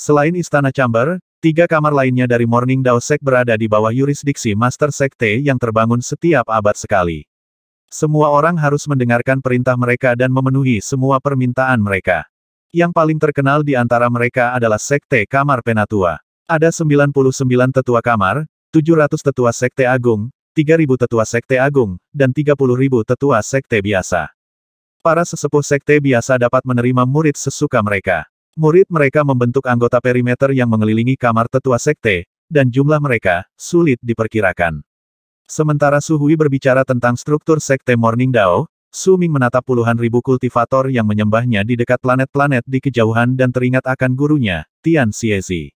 Selain Istana Chamber, tiga kamar lainnya dari Morning Dao Sek berada di bawah yurisdiksi Master Sekte yang terbangun setiap abad sekali. Semua orang harus mendengarkan perintah mereka dan memenuhi semua permintaan mereka. Yang paling terkenal di antara mereka adalah Sekte Kamar Penatua. Ada 99 tetua kamar, 700 tetua Sekte Agung, 3.000 tetua Sekte Agung, dan 30.000 tetua Sekte Biasa. Para sesepuh Sekte Biasa dapat menerima murid sesuka mereka. Murid mereka membentuk anggota perimeter yang mengelilingi kamar tetua sekte, dan jumlah mereka sulit diperkirakan. Sementara Su Hui berbicara tentang struktur sekte Morning Dao, Su Ming menatap puluhan ribu kultivator yang menyembahnya di dekat planet-planet di kejauhan dan teringat akan gurunya, Tian Xiezi.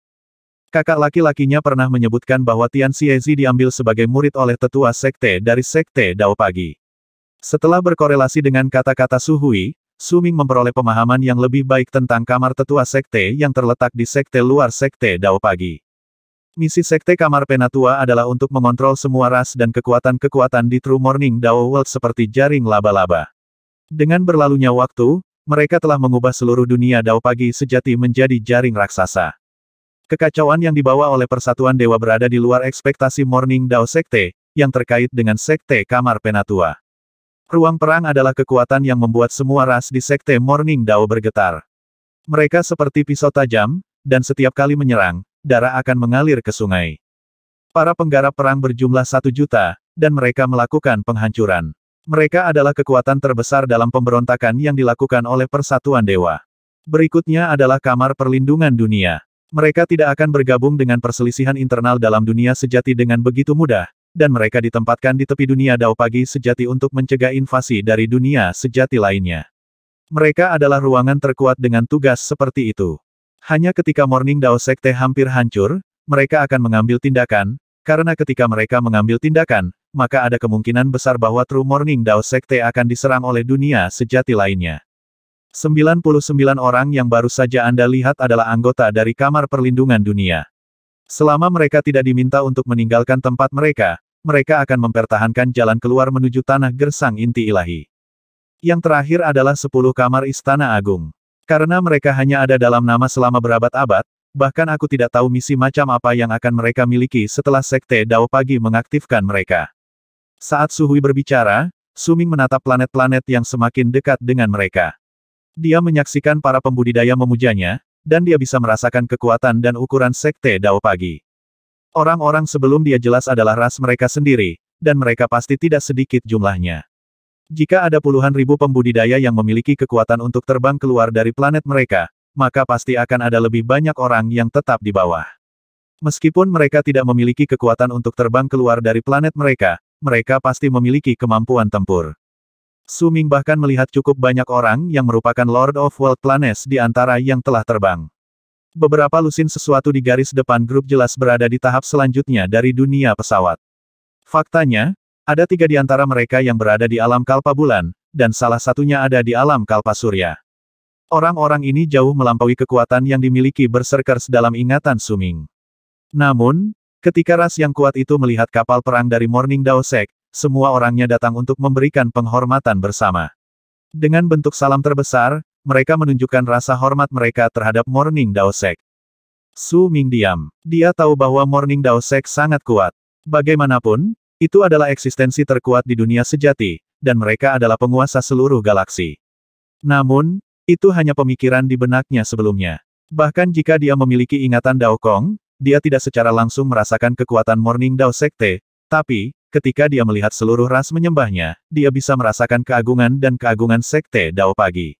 Kakak laki-lakinya pernah menyebutkan bahwa Tian Xiezi diambil sebagai murid oleh tetua sekte dari sekte Dao Pagi. Setelah berkorelasi dengan kata-kata Su Hui, Suming memperoleh pemahaman yang lebih baik tentang kamar tetua sekte yang terletak di sekte luar sekte Dao Pagi. Misi sekte kamar penatua adalah untuk mengontrol semua ras dan kekuatan-kekuatan di True Morning Dao World seperti jaring laba-laba. Dengan berlalunya waktu, mereka telah mengubah seluruh dunia Dao Pagi sejati menjadi jaring raksasa. Kekacauan yang dibawa oleh Persatuan Dewa berada di luar ekspektasi Morning Dao Sekte, yang terkait dengan Sekte Kamar Penatua. Ruang perang adalah kekuatan yang membuat semua ras di Sekte Morning Dao bergetar. Mereka seperti pisau tajam, dan setiap kali menyerang, darah akan mengalir ke sungai. Para penggarap perang berjumlah satu juta, dan mereka melakukan penghancuran. Mereka adalah kekuatan terbesar dalam pemberontakan yang dilakukan oleh Persatuan Dewa. Berikutnya adalah Kamar Perlindungan Dunia. Mereka tidak akan bergabung dengan perselisihan internal dalam dunia sejati dengan begitu mudah, dan mereka ditempatkan di tepi dunia Dao Pagi Sejati untuk mencegah invasi dari dunia sejati lainnya. Mereka adalah ruangan terkuat dengan tugas seperti itu. Hanya ketika Morning Dao Sekte hampir hancur, mereka akan mengambil tindakan, karena ketika mereka mengambil tindakan, maka ada kemungkinan besar bahwa True Morning Dao Sekte akan diserang oleh dunia sejati lainnya. 99 orang yang baru saja Anda lihat adalah anggota dari Kamar Perlindungan Dunia. Selama mereka tidak diminta untuk meninggalkan tempat mereka, mereka akan mempertahankan jalan keluar menuju tanah gersang inti ilahi. Yang terakhir adalah sepuluh kamar Istana Agung. Karena mereka hanya ada dalam nama selama berabad-abad, bahkan aku tidak tahu misi macam apa yang akan mereka miliki setelah Sekte Dao Pagi mengaktifkan mereka. Saat Suhui berbicara, Suming menatap planet-planet yang semakin dekat dengan mereka. Dia menyaksikan para pembudidaya memujanya, dan dia bisa merasakan kekuatan dan ukuran sekte Dao Pagi. Orang-orang sebelum dia jelas adalah ras mereka sendiri, dan mereka pasti tidak sedikit jumlahnya. Jika ada puluhan ribu pembudidaya yang memiliki kekuatan untuk terbang keluar dari planet mereka, maka pasti akan ada lebih banyak orang yang tetap di bawah. Meskipun mereka tidak memiliki kekuatan untuk terbang keluar dari planet mereka, mereka pasti memiliki kemampuan tempur. Suming bahkan melihat cukup banyak orang yang merupakan Lord of World Planes di antara yang telah terbang. Beberapa lusin sesuatu di garis depan grup jelas berada di tahap selanjutnya dari dunia pesawat. Faktanya, ada tiga di antara mereka yang berada di alam kalpa bulan, dan salah satunya ada di alam kalpa surya. Orang-orang ini jauh melampaui kekuatan yang dimiliki berserkers dalam ingatan Suming. Namun, ketika ras yang kuat itu melihat kapal perang dari Morning Dao semua orangnya datang untuk memberikan penghormatan bersama. Dengan bentuk salam terbesar, mereka menunjukkan rasa hormat mereka terhadap Morning Daosek. Su Ming diam. Dia tahu bahwa Morning Daosek sangat kuat. Bagaimanapun, itu adalah eksistensi terkuat di dunia sejati, dan mereka adalah penguasa seluruh galaksi. Namun, itu hanya pemikiran di benaknya sebelumnya. Bahkan jika dia memiliki ingatan Dao Kong, dia tidak secara langsung merasakan kekuatan Morning Dao Sekte, tapi, Ketika dia melihat seluruh ras menyembahnya, dia bisa merasakan keagungan dan keagungan Sekte Dao Pagi.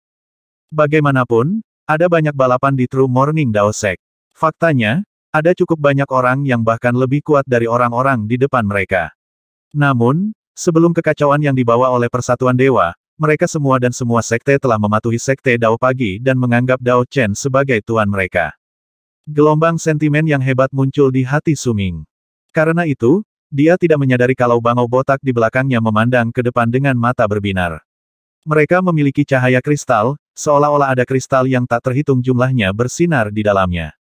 Bagaimanapun, ada banyak balapan di True Morning Dao Sek. Faktanya, ada cukup banyak orang yang bahkan lebih kuat dari orang-orang di depan mereka. Namun, sebelum kekacauan yang dibawa oleh Persatuan Dewa, mereka semua dan semua sekte telah mematuhi sekte Dao Pagi dan menganggap Dao Chen sebagai tuan mereka. Gelombang sentimen yang hebat muncul di hati Suming. Karena itu, dia tidak menyadari kalau bangau botak di belakangnya memandang ke depan dengan mata berbinar. Mereka memiliki cahaya kristal, seolah-olah ada kristal yang tak terhitung jumlahnya bersinar di dalamnya.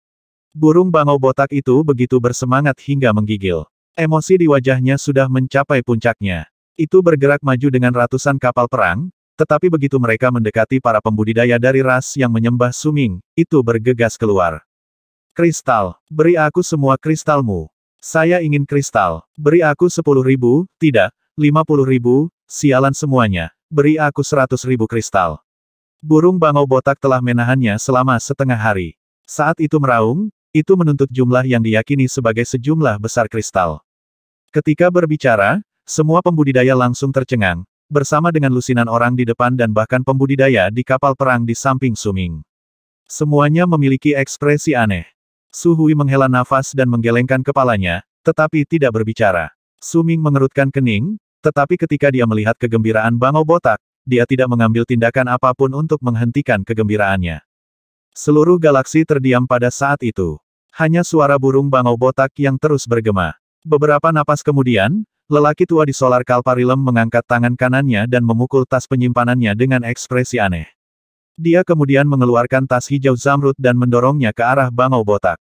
Burung bangau botak itu begitu bersemangat hingga menggigil. Emosi di wajahnya sudah mencapai puncaknya. Itu bergerak maju dengan ratusan kapal perang, tetapi begitu mereka mendekati para pembudidaya dari ras yang menyembah Suming, itu bergegas keluar. Kristal, beri aku semua kristalmu. Saya ingin kristal. Beri aku sepuluh ribu, tidak, lima puluh ribu, sialan semuanya. Beri aku seratus ribu kristal. Burung bangau botak telah menahannya selama setengah hari. Saat itu meraung, itu menuntut jumlah yang diyakini sebagai sejumlah besar kristal. Ketika berbicara, semua pembudidaya langsung tercengang, bersama dengan lusinan orang di depan dan bahkan pembudidaya di kapal perang di samping Suming. Semuanya memiliki ekspresi aneh. Suhui menghela nafas dan menggelengkan kepalanya, tetapi tidak berbicara. Suming mengerutkan kening, tetapi ketika dia melihat kegembiraan Bangau Botak, dia tidak mengambil tindakan apapun untuk menghentikan kegembiraannya. Seluruh galaksi terdiam pada saat itu. Hanya suara burung Bangau Botak yang terus bergema. Beberapa napas kemudian, lelaki tua di Solar Kalparilem mengangkat tangan kanannya dan memukul tas penyimpanannya dengan ekspresi aneh. Dia kemudian mengeluarkan tas hijau zamrud dan mendorongnya ke arah bangau botak.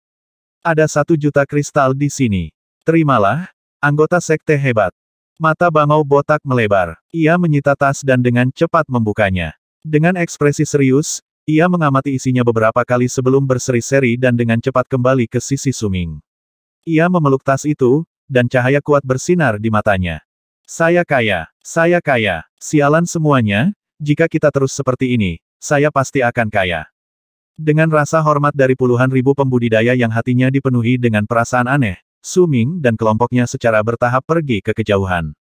Ada satu juta kristal di sini. Terimalah, anggota sekte hebat. Mata bangau botak melebar. Ia menyita tas dan dengan cepat membukanya. Dengan ekspresi serius, ia mengamati isinya beberapa kali sebelum berseri-seri dan dengan cepat kembali ke sisi Suming. Ia memeluk tas itu, dan cahaya kuat bersinar di matanya. Saya kaya, saya kaya, sialan semuanya, jika kita terus seperti ini, saya pasti akan kaya. Dengan rasa hormat dari puluhan ribu pembudidaya yang hatinya dipenuhi dengan perasaan aneh, Su Ming dan kelompoknya secara bertahap pergi ke kejauhan.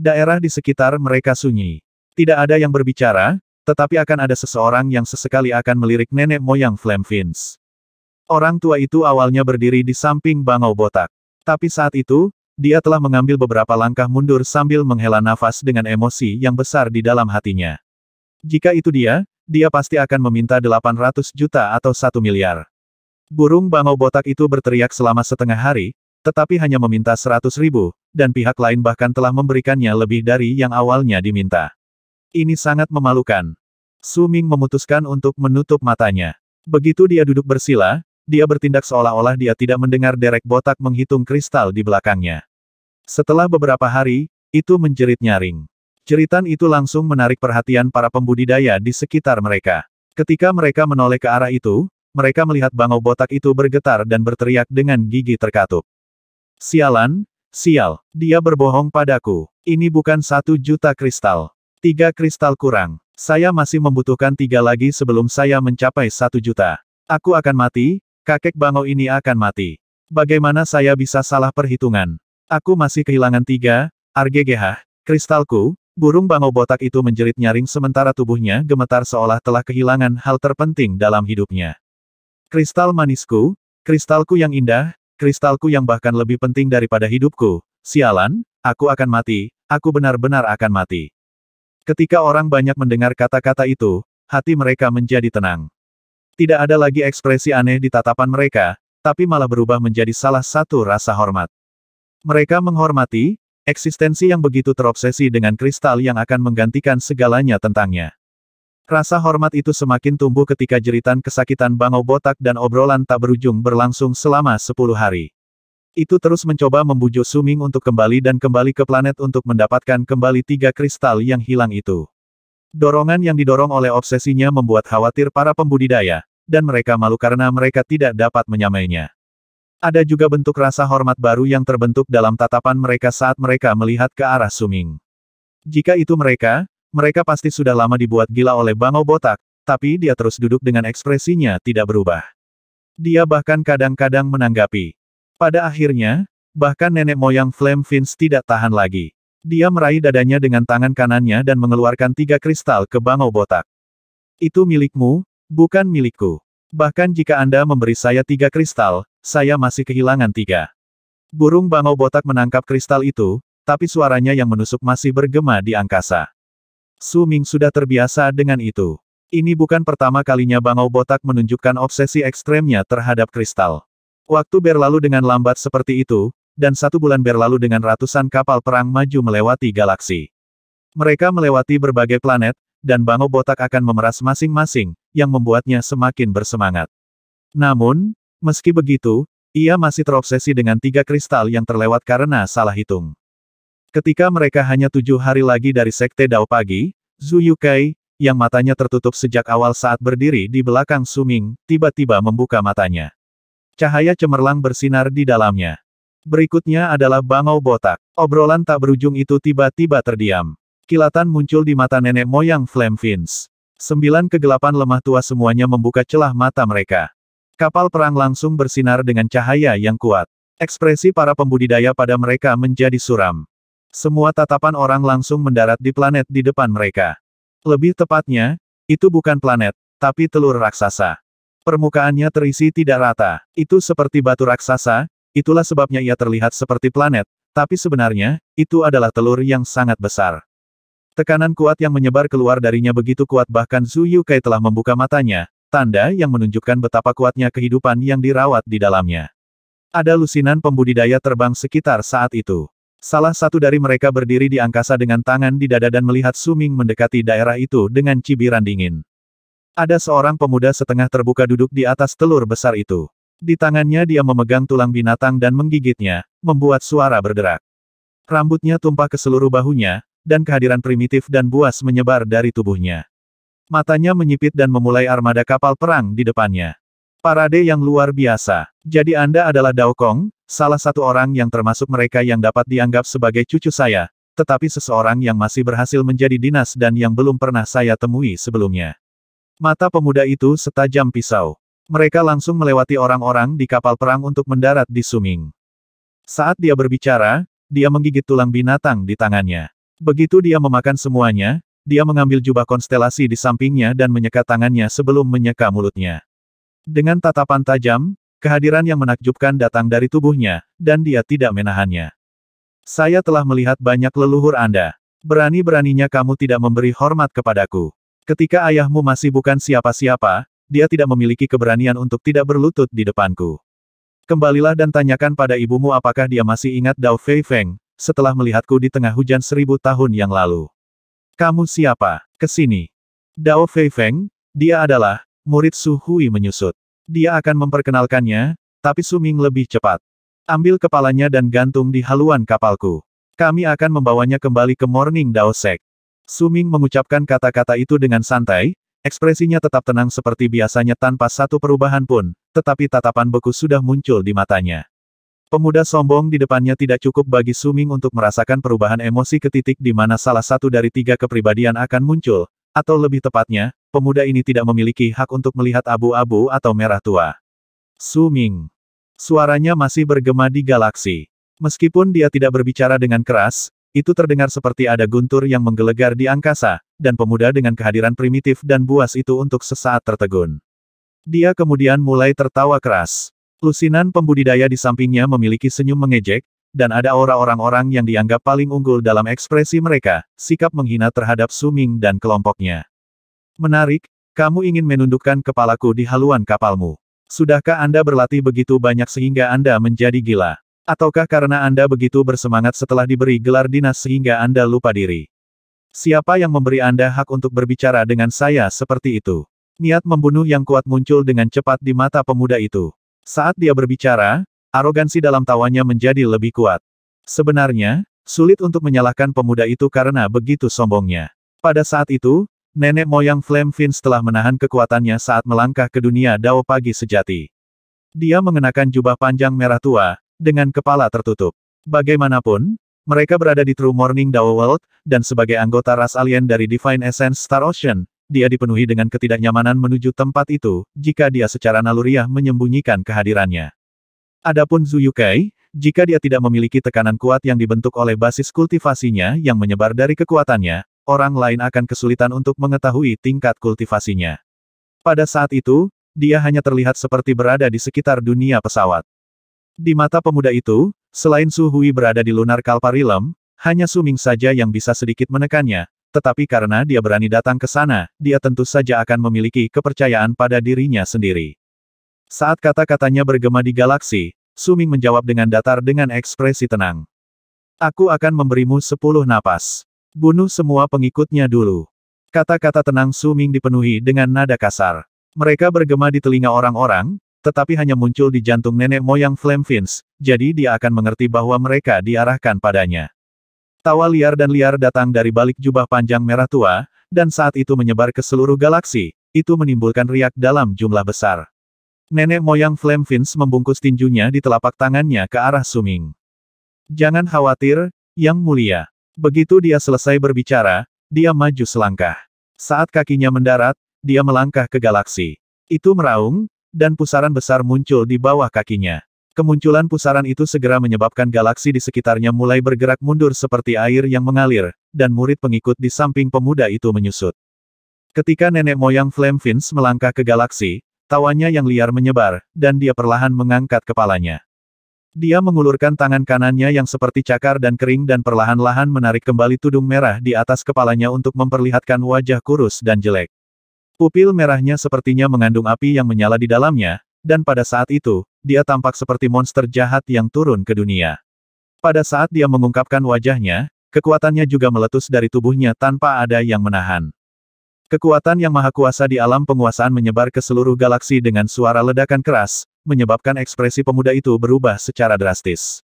Daerah di sekitar mereka sunyi. Tidak ada yang berbicara, tetapi akan ada seseorang yang sesekali akan melirik nenek moyang Flame Fins. Orang tua itu awalnya berdiri di samping bangau botak. Tapi saat itu, dia telah mengambil beberapa langkah mundur sambil menghela nafas dengan emosi yang besar di dalam hatinya. Jika itu dia, dia pasti akan meminta 800 juta atau 1 miliar. Burung bangau botak itu berteriak selama setengah hari, tetapi hanya meminta 100 ribu, dan pihak lain bahkan telah memberikannya lebih dari yang awalnya diminta. Ini sangat memalukan. Su Ming memutuskan untuk menutup matanya. Begitu dia duduk bersila, dia bertindak seolah-olah dia tidak mendengar derek botak menghitung kristal di belakangnya. Setelah beberapa hari, itu menjerit nyaring. Jeritan itu langsung menarik perhatian para pembudidaya di sekitar mereka. Ketika mereka menoleh ke arah itu, mereka melihat bangau botak itu bergetar dan berteriak dengan gigi terkatup. Sialan, sial, dia berbohong padaku. Ini bukan satu juta kristal. Tiga kristal kurang. Saya masih membutuhkan tiga lagi sebelum saya mencapai satu juta. Aku akan mati, kakek bangau ini akan mati. Bagaimana saya bisa salah perhitungan? Aku masih kehilangan tiga, RGGH, kristalku, Burung bangau botak itu menjerit nyaring sementara tubuhnya gemetar seolah telah kehilangan hal terpenting dalam hidupnya. Kristal manisku, kristalku yang indah, kristalku yang bahkan lebih penting daripada hidupku, sialan, aku akan mati, aku benar-benar akan mati. Ketika orang banyak mendengar kata-kata itu, hati mereka menjadi tenang. Tidak ada lagi ekspresi aneh di tatapan mereka, tapi malah berubah menjadi salah satu rasa hormat. Mereka menghormati, Eksistensi yang begitu terobsesi dengan kristal yang akan menggantikan segalanya tentangnya. Rasa hormat itu semakin tumbuh ketika jeritan kesakitan bangau botak dan obrolan tak berujung berlangsung selama sepuluh hari. Itu terus mencoba membujuk Suming untuk kembali dan kembali ke planet untuk mendapatkan kembali tiga kristal yang hilang itu. Dorongan yang didorong oleh obsesinya membuat khawatir para pembudidaya, dan mereka malu karena mereka tidak dapat menyamainya. Ada juga bentuk rasa hormat baru yang terbentuk dalam tatapan mereka saat mereka melihat ke arah Suming. Jika itu mereka, mereka pasti sudah lama dibuat gila oleh Bangau Botak, tapi dia terus duduk dengan ekspresinya tidak berubah. Dia bahkan kadang-kadang menanggapi. Pada akhirnya, bahkan nenek moyang Flame Fins tidak tahan lagi. Dia meraih dadanya dengan tangan kanannya dan mengeluarkan tiga kristal ke Bangau Botak. Itu milikmu, bukan milikku. Bahkan jika Anda memberi saya tiga kristal, saya masih kehilangan tiga. Burung bangau botak menangkap kristal itu, tapi suaranya yang menusuk masih bergema di angkasa. Su Ming sudah terbiasa dengan itu. Ini bukan pertama kalinya bangau botak menunjukkan obsesi ekstremnya terhadap kristal. Waktu berlalu dengan lambat seperti itu, dan satu bulan berlalu dengan ratusan kapal perang maju melewati galaksi. Mereka melewati berbagai planet, dan Bango Botak akan memeras masing-masing, yang membuatnya semakin bersemangat. Namun, meski begitu, ia masih terobsesi dengan tiga kristal yang terlewat karena salah hitung. Ketika mereka hanya tujuh hari lagi dari Sekte Dao Pagi, Zhu Yukai, yang matanya tertutup sejak awal saat berdiri di belakang Suming, tiba-tiba membuka matanya. Cahaya cemerlang bersinar di dalamnya. Berikutnya adalah bangau botak. Obrolan tak berujung itu tiba-tiba terdiam. Kilatan muncul di mata nenek moyang Flame Fins. Sembilan kegelapan lemah tua semuanya membuka celah mata mereka. Kapal perang langsung bersinar dengan cahaya yang kuat. Ekspresi para pembudidaya pada mereka menjadi suram. Semua tatapan orang langsung mendarat di planet di depan mereka. Lebih tepatnya, itu bukan planet, tapi telur raksasa. Permukaannya terisi tidak rata. Itu seperti batu raksasa, itulah sebabnya ia terlihat seperti planet, tapi sebenarnya, itu adalah telur yang sangat besar. Tekanan kuat yang menyebar keluar darinya begitu kuat bahkan Zhu Yukai telah membuka matanya, tanda yang menunjukkan betapa kuatnya kehidupan yang dirawat di dalamnya. Ada lusinan pembudidaya terbang sekitar saat itu. Salah satu dari mereka berdiri di angkasa dengan tangan di dada dan melihat Suming mendekati daerah itu dengan cibiran dingin. Ada seorang pemuda setengah terbuka duduk di atas telur besar itu. Di tangannya dia memegang tulang binatang dan menggigitnya, membuat suara berderak. Rambutnya tumpah ke seluruh bahunya, dan kehadiran primitif dan buas menyebar dari tubuhnya. Matanya menyipit dan memulai armada kapal perang di depannya. Parade yang luar biasa. Jadi Anda adalah Dao Kong, salah satu orang yang termasuk mereka yang dapat dianggap sebagai cucu saya, tetapi seseorang yang masih berhasil menjadi dinas dan yang belum pernah saya temui sebelumnya. Mata pemuda itu setajam pisau. Mereka langsung melewati orang-orang di kapal perang untuk mendarat di Suming. Saat dia berbicara, dia menggigit tulang binatang di tangannya. Begitu dia memakan semuanya, dia mengambil jubah konstelasi di sampingnya dan menyeka tangannya sebelum menyeka mulutnya. Dengan tatapan tajam, kehadiran yang menakjubkan datang dari tubuhnya, dan dia tidak menahannya. Saya telah melihat banyak leluhur Anda. Berani-beraninya kamu tidak memberi hormat kepadaku. Ketika ayahmu masih bukan siapa-siapa, dia tidak memiliki keberanian untuk tidak berlutut di depanku. Kembalilah dan tanyakan pada ibumu apakah dia masih ingat Dao Fei Feng, setelah melihatku di tengah hujan seribu tahun yang lalu. Kamu siapa? Kesini. Dao Fei Feng, dia adalah, murid Su Hui menyusut. Dia akan memperkenalkannya, tapi Su Ming lebih cepat. Ambil kepalanya dan gantung di haluan kapalku. Kami akan membawanya kembali ke Morning Dao Sek. Su Ming mengucapkan kata-kata itu dengan santai, Ekspresinya tetap tenang seperti biasanya tanpa satu perubahan pun, tetapi tatapan beku sudah muncul di matanya. Pemuda sombong di depannya tidak cukup bagi Suming untuk merasakan perubahan emosi ke titik di mana salah satu dari tiga kepribadian akan muncul, atau lebih tepatnya, pemuda ini tidak memiliki hak untuk melihat abu-abu atau merah tua. Suming. Suaranya masih bergema di galaksi. Meskipun dia tidak berbicara dengan keras, itu terdengar seperti ada guntur yang menggelegar di angkasa, dan pemuda dengan kehadiran primitif dan buas itu untuk sesaat tertegun. Dia kemudian mulai tertawa keras. Lusinan pembudidaya di sampingnya memiliki senyum mengejek, dan ada aura orang-orang yang dianggap paling unggul dalam ekspresi mereka, sikap menghina terhadap Suming dan kelompoknya. Menarik, kamu ingin menundukkan kepalaku di haluan kapalmu. Sudahkah Anda berlatih begitu banyak sehingga Anda menjadi gila? Ataukah karena Anda begitu bersemangat setelah diberi gelar dinas sehingga Anda lupa diri? Siapa yang memberi Anda hak untuk berbicara dengan saya seperti itu? Niat membunuh yang kuat muncul dengan cepat di mata pemuda itu. Saat dia berbicara, arogansi dalam tawanya menjadi lebih kuat. Sebenarnya, sulit untuk menyalahkan pemuda itu karena begitu sombongnya. Pada saat itu, nenek moyang Flame Fins telah menahan kekuatannya saat melangkah ke dunia Dao Pagi Sejati. Dia mengenakan jubah panjang merah tua, dengan kepala tertutup. Bagaimanapun, mereka berada di True Morning Dao World, dan sebagai anggota ras alien dari Divine Essence Star Ocean, dia dipenuhi dengan ketidaknyamanan menuju tempat itu, jika dia secara naluriah menyembunyikan kehadirannya. Adapun Zhu Yukai, jika dia tidak memiliki tekanan kuat yang dibentuk oleh basis kultivasinya yang menyebar dari kekuatannya, orang lain akan kesulitan untuk mengetahui tingkat kultivasinya. Pada saat itu, dia hanya terlihat seperti berada di sekitar dunia pesawat. Di mata pemuda itu, selain Su Hui berada di lunar Kalparilem, hanya Suming saja yang bisa sedikit menekannya, tetapi karena dia berani datang ke sana, dia tentu saja akan memiliki kepercayaan pada dirinya sendiri. Saat kata-katanya bergema di galaksi, Suming menjawab dengan datar dengan ekspresi tenang. Aku akan memberimu sepuluh napas. Bunuh semua pengikutnya dulu. Kata-kata tenang Suming dipenuhi dengan nada kasar. Mereka bergema di telinga orang-orang, tetapi hanya muncul di jantung nenek moyang Flemfins, jadi dia akan mengerti bahwa mereka diarahkan padanya. Tawa liar dan liar datang dari balik jubah panjang merah tua, dan saat itu menyebar ke seluruh galaksi, itu menimbulkan riak dalam jumlah besar. Nenek moyang Flame Fins membungkus tinjunya di telapak tangannya ke arah Suming. Jangan khawatir, Yang Mulia. Begitu dia selesai berbicara, dia maju selangkah. Saat kakinya mendarat, dia melangkah ke galaksi. Itu meraung, dan pusaran besar muncul di bawah kakinya. Kemunculan pusaran itu segera menyebabkan galaksi di sekitarnya mulai bergerak mundur seperti air yang mengalir, dan murid pengikut di samping pemuda itu menyusut. Ketika nenek moyang Flame melangkah ke galaksi, tawanya yang liar menyebar, dan dia perlahan mengangkat kepalanya. Dia mengulurkan tangan kanannya yang seperti cakar dan kering dan perlahan-lahan menarik kembali tudung merah di atas kepalanya untuk memperlihatkan wajah kurus dan jelek. Pupil merahnya sepertinya mengandung api yang menyala di dalamnya, dan pada saat itu, dia tampak seperti monster jahat yang turun ke dunia. Pada saat dia mengungkapkan wajahnya, kekuatannya juga meletus dari tubuhnya tanpa ada yang menahan. Kekuatan yang maha kuasa di alam penguasaan menyebar ke seluruh galaksi dengan suara ledakan keras, menyebabkan ekspresi pemuda itu berubah secara drastis.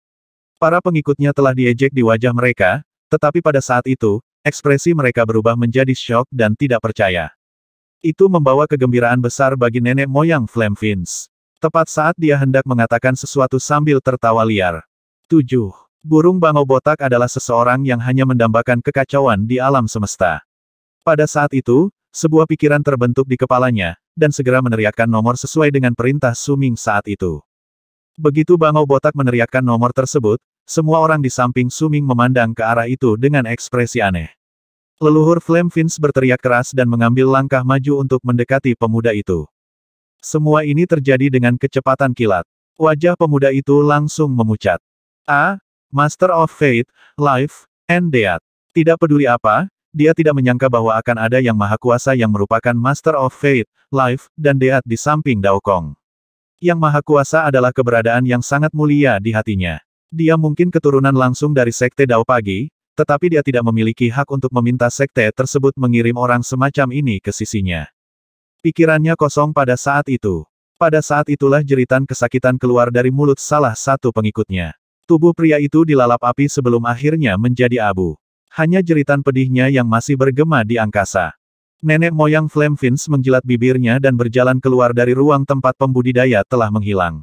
Para pengikutnya telah diejek di wajah mereka, tetapi pada saat itu, ekspresi mereka berubah menjadi shock dan tidak percaya. Itu membawa kegembiraan besar bagi nenek moyang Flame Fins. Tepat saat dia hendak mengatakan sesuatu sambil tertawa liar. 7. Burung bangau botak adalah seseorang yang hanya mendambakan kekacauan di alam semesta. Pada saat itu, sebuah pikiran terbentuk di kepalanya, dan segera meneriakkan nomor sesuai dengan perintah Suming saat itu. Begitu bangau botak meneriakkan nomor tersebut, semua orang di samping Suming memandang ke arah itu dengan ekspresi aneh. Leluhur Flame Fins berteriak keras dan mengambil langkah maju untuk mendekati pemuda itu. Semua ini terjadi dengan kecepatan kilat. Wajah pemuda itu langsung memucat. A. Master of Fate, Life, and Death. Tidak peduli apa, dia tidak menyangka bahwa akan ada yang maha kuasa yang merupakan Master of Fate, Life, dan Death di samping Dao Kong. Yang maha kuasa adalah keberadaan yang sangat mulia di hatinya. Dia mungkin keturunan langsung dari Sekte Dao Pagi, tetapi dia tidak memiliki hak untuk meminta Sekte tersebut mengirim orang semacam ini ke sisinya. Pikirannya kosong pada saat itu. Pada saat itulah jeritan kesakitan keluar dari mulut salah satu pengikutnya. Tubuh pria itu dilalap api sebelum akhirnya menjadi abu. Hanya jeritan pedihnya yang masih bergema di angkasa. Nenek moyang Flemfins menjilat bibirnya dan berjalan keluar dari ruang tempat pembudidaya telah menghilang.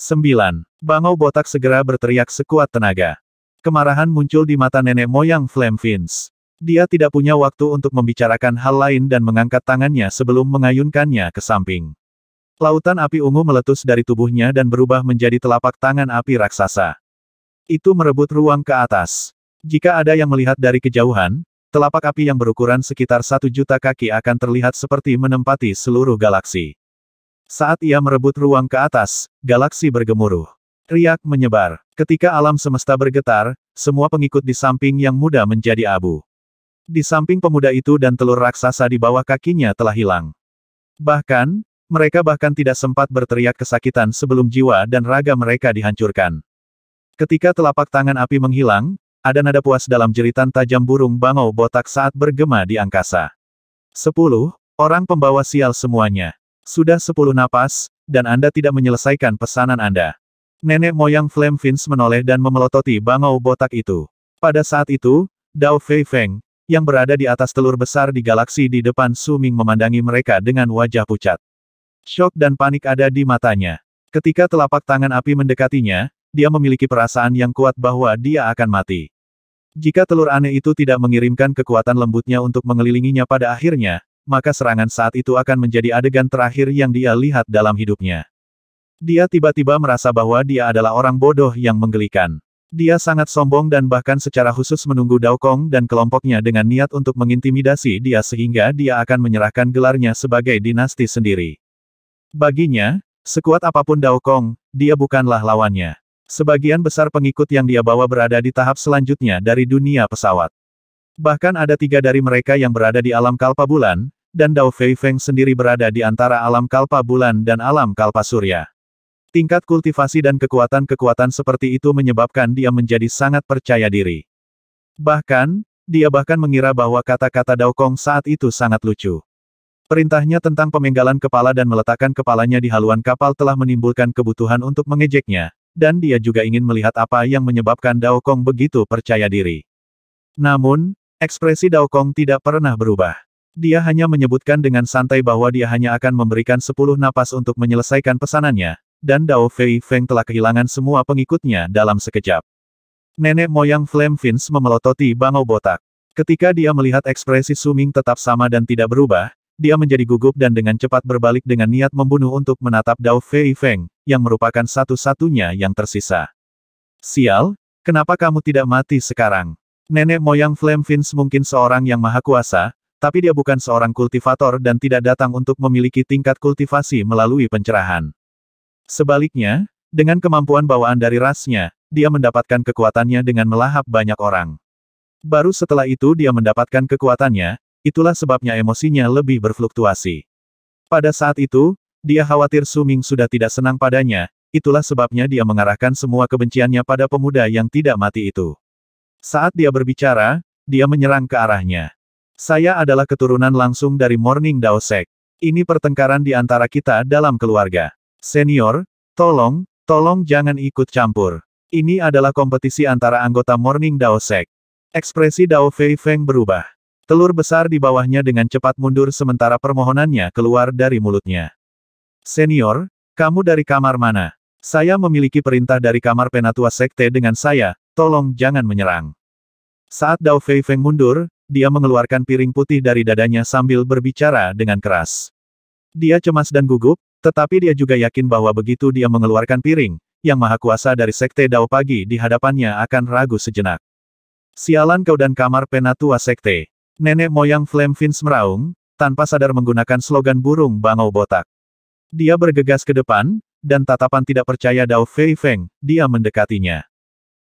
9. Bangau botak segera berteriak sekuat tenaga. Kemarahan muncul di mata nenek moyang Flemfins. Dia tidak punya waktu untuk membicarakan hal lain dan mengangkat tangannya sebelum mengayunkannya ke samping. Lautan api ungu meletus dari tubuhnya dan berubah menjadi telapak tangan api raksasa. Itu merebut ruang ke atas. Jika ada yang melihat dari kejauhan, telapak api yang berukuran sekitar satu juta kaki akan terlihat seperti menempati seluruh galaksi. Saat ia merebut ruang ke atas, galaksi bergemuruh. Riak menyebar. Ketika alam semesta bergetar, semua pengikut di samping yang muda menjadi abu. Di samping pemuda itu dan telur raksasa di bawah kakinya telah hilang. Bahkan, mereka bahkan tidak sempat berteriak kesakitan sebelum jiwa dan raga mereka dihancurkan. Ketika telapak tangan api menghilang, ada nada puas dalam jeritan tajam burung bangau botak saat bergema di angkasa. Sepuluh, orang pembawa sial semuanya. Sudah sepuluh napas, dan Anda tidak menyelesaikan pesanan Anda. Nenek moyang Flame menoleh dan memelototi bangau botak itu. Pada saat itu, Dao Fei Feng, yang berada di atas telur besar di galaksi di depan Su Ming memandangi mereka dengan wajah pucat. Shock dan panik ada di matanya. Ketika telapak tangan api mendekatinya, dia memiliki perasaan yang kuat bahwa dia akan mati. Jika telur aneh itu tidak mengirimkan kekuatan lembutnya untuk mengelilinginya pada akhirnya, maka serangan saat itu akan menjadi adegan terakhir yang dia lihat dalam hidupnya. Dia tiba-tiba merasa bahwa dia adalah orang bodoh yang menggelikan. Dia sangat sombong dan bahkan secara khusus menunggu Dao Kong dan kelompoknya dengan niat untuk mengintimidasi dia sehingga dia akan menyerahkan gelarnya sebagai dinasti sendiri. Baginya, sekuat apapun Dao Kong, dia bukanlah lawannya. Sebagian besar pengikut yang dia bawa berada di tahap selanjutnya dari dunia pesawat. Bahkan ada tiga dari mereka yang berada di alam kalpa bulan, dan Dao Fei Feng sendiri berada di antara alam kalpa bulan dan alam kalpa surya. Tingkat kultivasi dan kekuatan-kekuatan seperti itu menyebabkan dia menjadi sangat percaya diri. Bahkan, dia bahkan mengira bahwa kata-kata Dao Kong saat itu sangat lucu. Perintahnya tentang pemenggalan kepala dan meletakkan kepalanya di haluan kapal telah menimbulkan kebutuhan untuk mengejeknya, dan dia juga ingin melihat apa yang menyebabkan Dao Kong begitu percaya diri. Namun, ekspresi Dao Kong tidak pernah berubah. Dia hanya menyebutkan dengan santai bahwa dia hanya akan memberikan 10 napas untuk menyelesaikan pesanannya, dan Dao Fei Feng telah kehilangan semua pengikutnya dalam sekejap. Nenek moyang Flame Fins memelototi bangau botak. Ketika dia melihat ekspresi Suming tetap sama dan tidak berubah, dia menjadi gugup dan dengan cepat berbalik dengan niat membunuh untuk menatap Dao Fei Feng, yang merupakan satu-satunya yang tersisa. Sial, kenapa kamu tidak mati sekarang? Nenek moyang Flame Fins mungkin seorang yang maha kuasa, tapi dia bukan seorang kultivator dan tidak datang untuk memiliki tingkat kultivasi melalui pencerahan. Sebaliknya, dengan kemampuan bawaan dari rasnya, dia mendapatkan kekuatannya dengan melahap banyak orang. Baru setelah itu dia mendapatkan kekuatannya, itulah sebabnya emosinya lebih berfluktuasi. Pada saat itu, dia khawatir Suming sudah tidak senang padanya, itulah sebabnya dia mengarahkan semua kebenciannya pada pemuda yang tidak mati itu. Saat dia berbicara, dia menyerang ke arahnya. Saya adalah keturunan langsung dari Morning Dao Sek. Ini pertengkaran di antara kita dalam keluarga. Senior, tolong, tolong jangan ikut campur. Ini adalah kompetisi antara anggota Morning Dao Sek. Ekspresi Dao Fei Feng berubah. Telur besar di bawahnya dengan cepat mundur sementara permohonannya keluar dari mulutnya. Senior, kamu dari kamar mana? Saya memiliki perintah dari kamar penatua sekte dengan saya, tolong jangan menyerang. Saat Dao Fei Feng mundur, dia mengeluarkan piring putih dari dadanya sambil berbicara dengan keras. Dia cemas dan gugup, tetapi dia juga yakin bahwa begitu dia mengeluarkan piring, yang maha kuasa dari Sekte Dao Pagi di hadapannya akan ragu sejenak. Sialan kau dan kamar penatua Sekte. Nenek moyang Flame Vince meraung, tanpa sadar menggunakan slogan burung bangau botak. Dia bergegas ke depan, dan tatapan tidak percaya Dao Fei Feng, dia mendekatinya.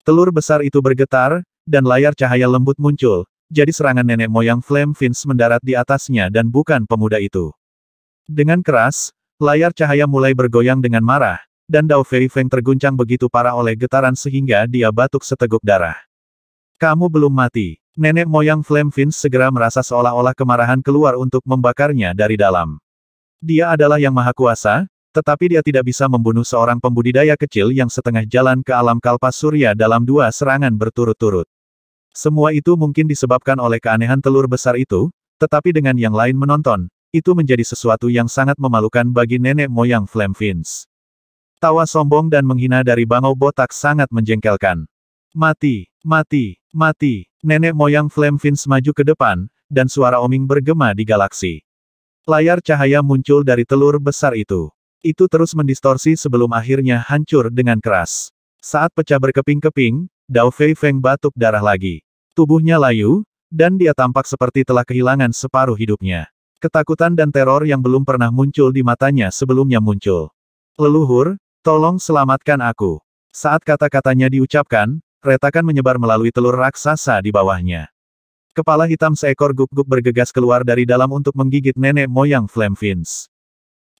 Telur besar itu bergetar, dan layar cahaya lembut muncul, jadi serangan nenek moyang Flame Vince mendarat di atasnya dan bukan pemuda itu. Dengan keras, Layar cahaya mulai bergoyang dengan marah, dan Dao Fei Feng terguncang begitu parah oleh getaran sehingga dia batuk seteguk darah. Kamu belum mati. Nenek moyang Flame Fins segera merasa seolah-olah kemarahan keluar untuk membakarnya dari dalam. Dia adalah yang maha kuasa, tetapi dia tidak bisa membunuh seorang pembudidaya kecil yang setengah jalan ke alam kalpa surya dalam dua serangan berturut-turut. Semua itu mungkin disebabkan oleh keanehan telur besar itu, tetapi dengan yang lain menonton, itu menjadi sesuatu yang sangat memalukan bagi nenek moyang Flame Tawa sombong dan menghina dari bangau botak sangat menjengkelkan. Mati, mati, mati, nenek moyang Flame maju ke depan, dan suara oming bergema di galaksi. Layar cahaya muncul dari telur besar itu. Itu terus mendistorsi sebelum akhirnya hancur dengan keras. Saat pecah berkeping-keping, Dao Fei Feng batuk darah lagi. Tubuhnya layu, dan dia tampak seperti telah kehilangan separuh hidupnya. Ketakutan dan teror yang belum pernah muncul di matanya sebelumnya muncul. Leluhur, tolong selamatkan aku. Saat kata-katanya diucapkan, retakan menyebar melalui telur raksasa di bawahnya. Kepala hitam seekor gup-gup bergegas keluar dari dalam untuk menggigit nenek moyang Flemfins.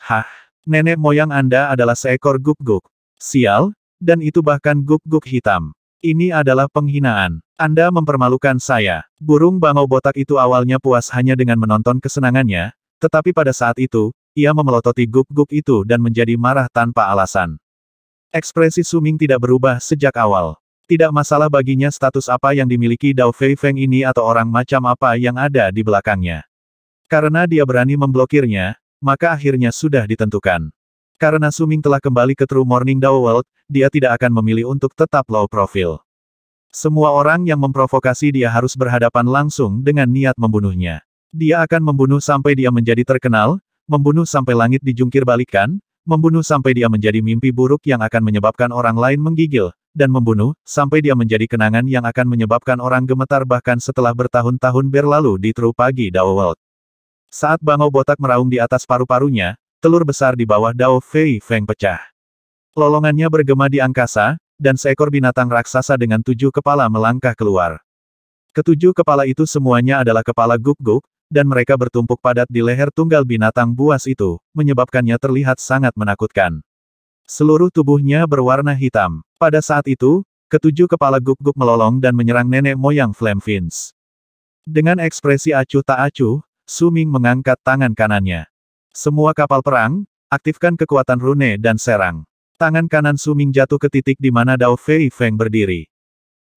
Hah, nenek moyang Anda adalah seekor gup-gup. Sial, dan itu bahkan gup-gup hitam. Ini adalah penghinaan. Anda mempermalukan saya. Burung bangau botak itu awalnya puas hanya dengan menonton kesenangannya, tetapi pada saat itu, ia memelototi guk-guk itu dan menjadi marah tanpa alasan. Ekspresi Suming tidak berubah sejak awal. Tidak masalah baginya status apa yang dimiliki Dao Fei Feng ini atau orang macam apa yang ada di belakangnya. Karena dia berani memblokirnya, maka akhirnya sudah ditentukan. Karena Suming telah kembali ke True Morning Dao World, dia tidak akan memilih untuk tetap low profile. Semua orang yang memprovokasi dia harus berhadapan langsung dengan niat membunuhnya. Dia akan membunuh sampai dia menjadi terkenal, membunuh sampai langit dijungkir balikan, membunuh sampai dia menjadi mimpi buruk yang akan menyebabkan orang lain menggigil, dan membunuh, sampai dia menjadi kenangan yang akan menyebabkan orang gemetar bahkan setelah bertahun-tahun berlalu di True Pagi Dao World. Saat bangau botak meraung di atas paru-parunya, telur besar di bawah Dao Fei Feng pecah. Lolongannya bergema di angkasa, dan seekor binatang raksasa dengan tujuh kepala melangkah keluar. Ketujuh kepala itu semuanya adalah kepala guk-guk, dan mereka bertumpuk padat di leher tunggal binatang buas itu, menyebabkannya terlihat sangat menakutkan. Seluruh tubuhnya berwarna hitam. Pada saat itu, ketujuh kepala guk-guk melolong dan menyerang nenek moyang Flame Fins. Dengan ekspresi acuh tak acuh, Suming mengangkat tangan kanannya. Semua kapal perang, aktifkan kekuatan rune dan serang. Tangan kanan Suming jatuh ke titik di mana Dao Fei Feng berdiri.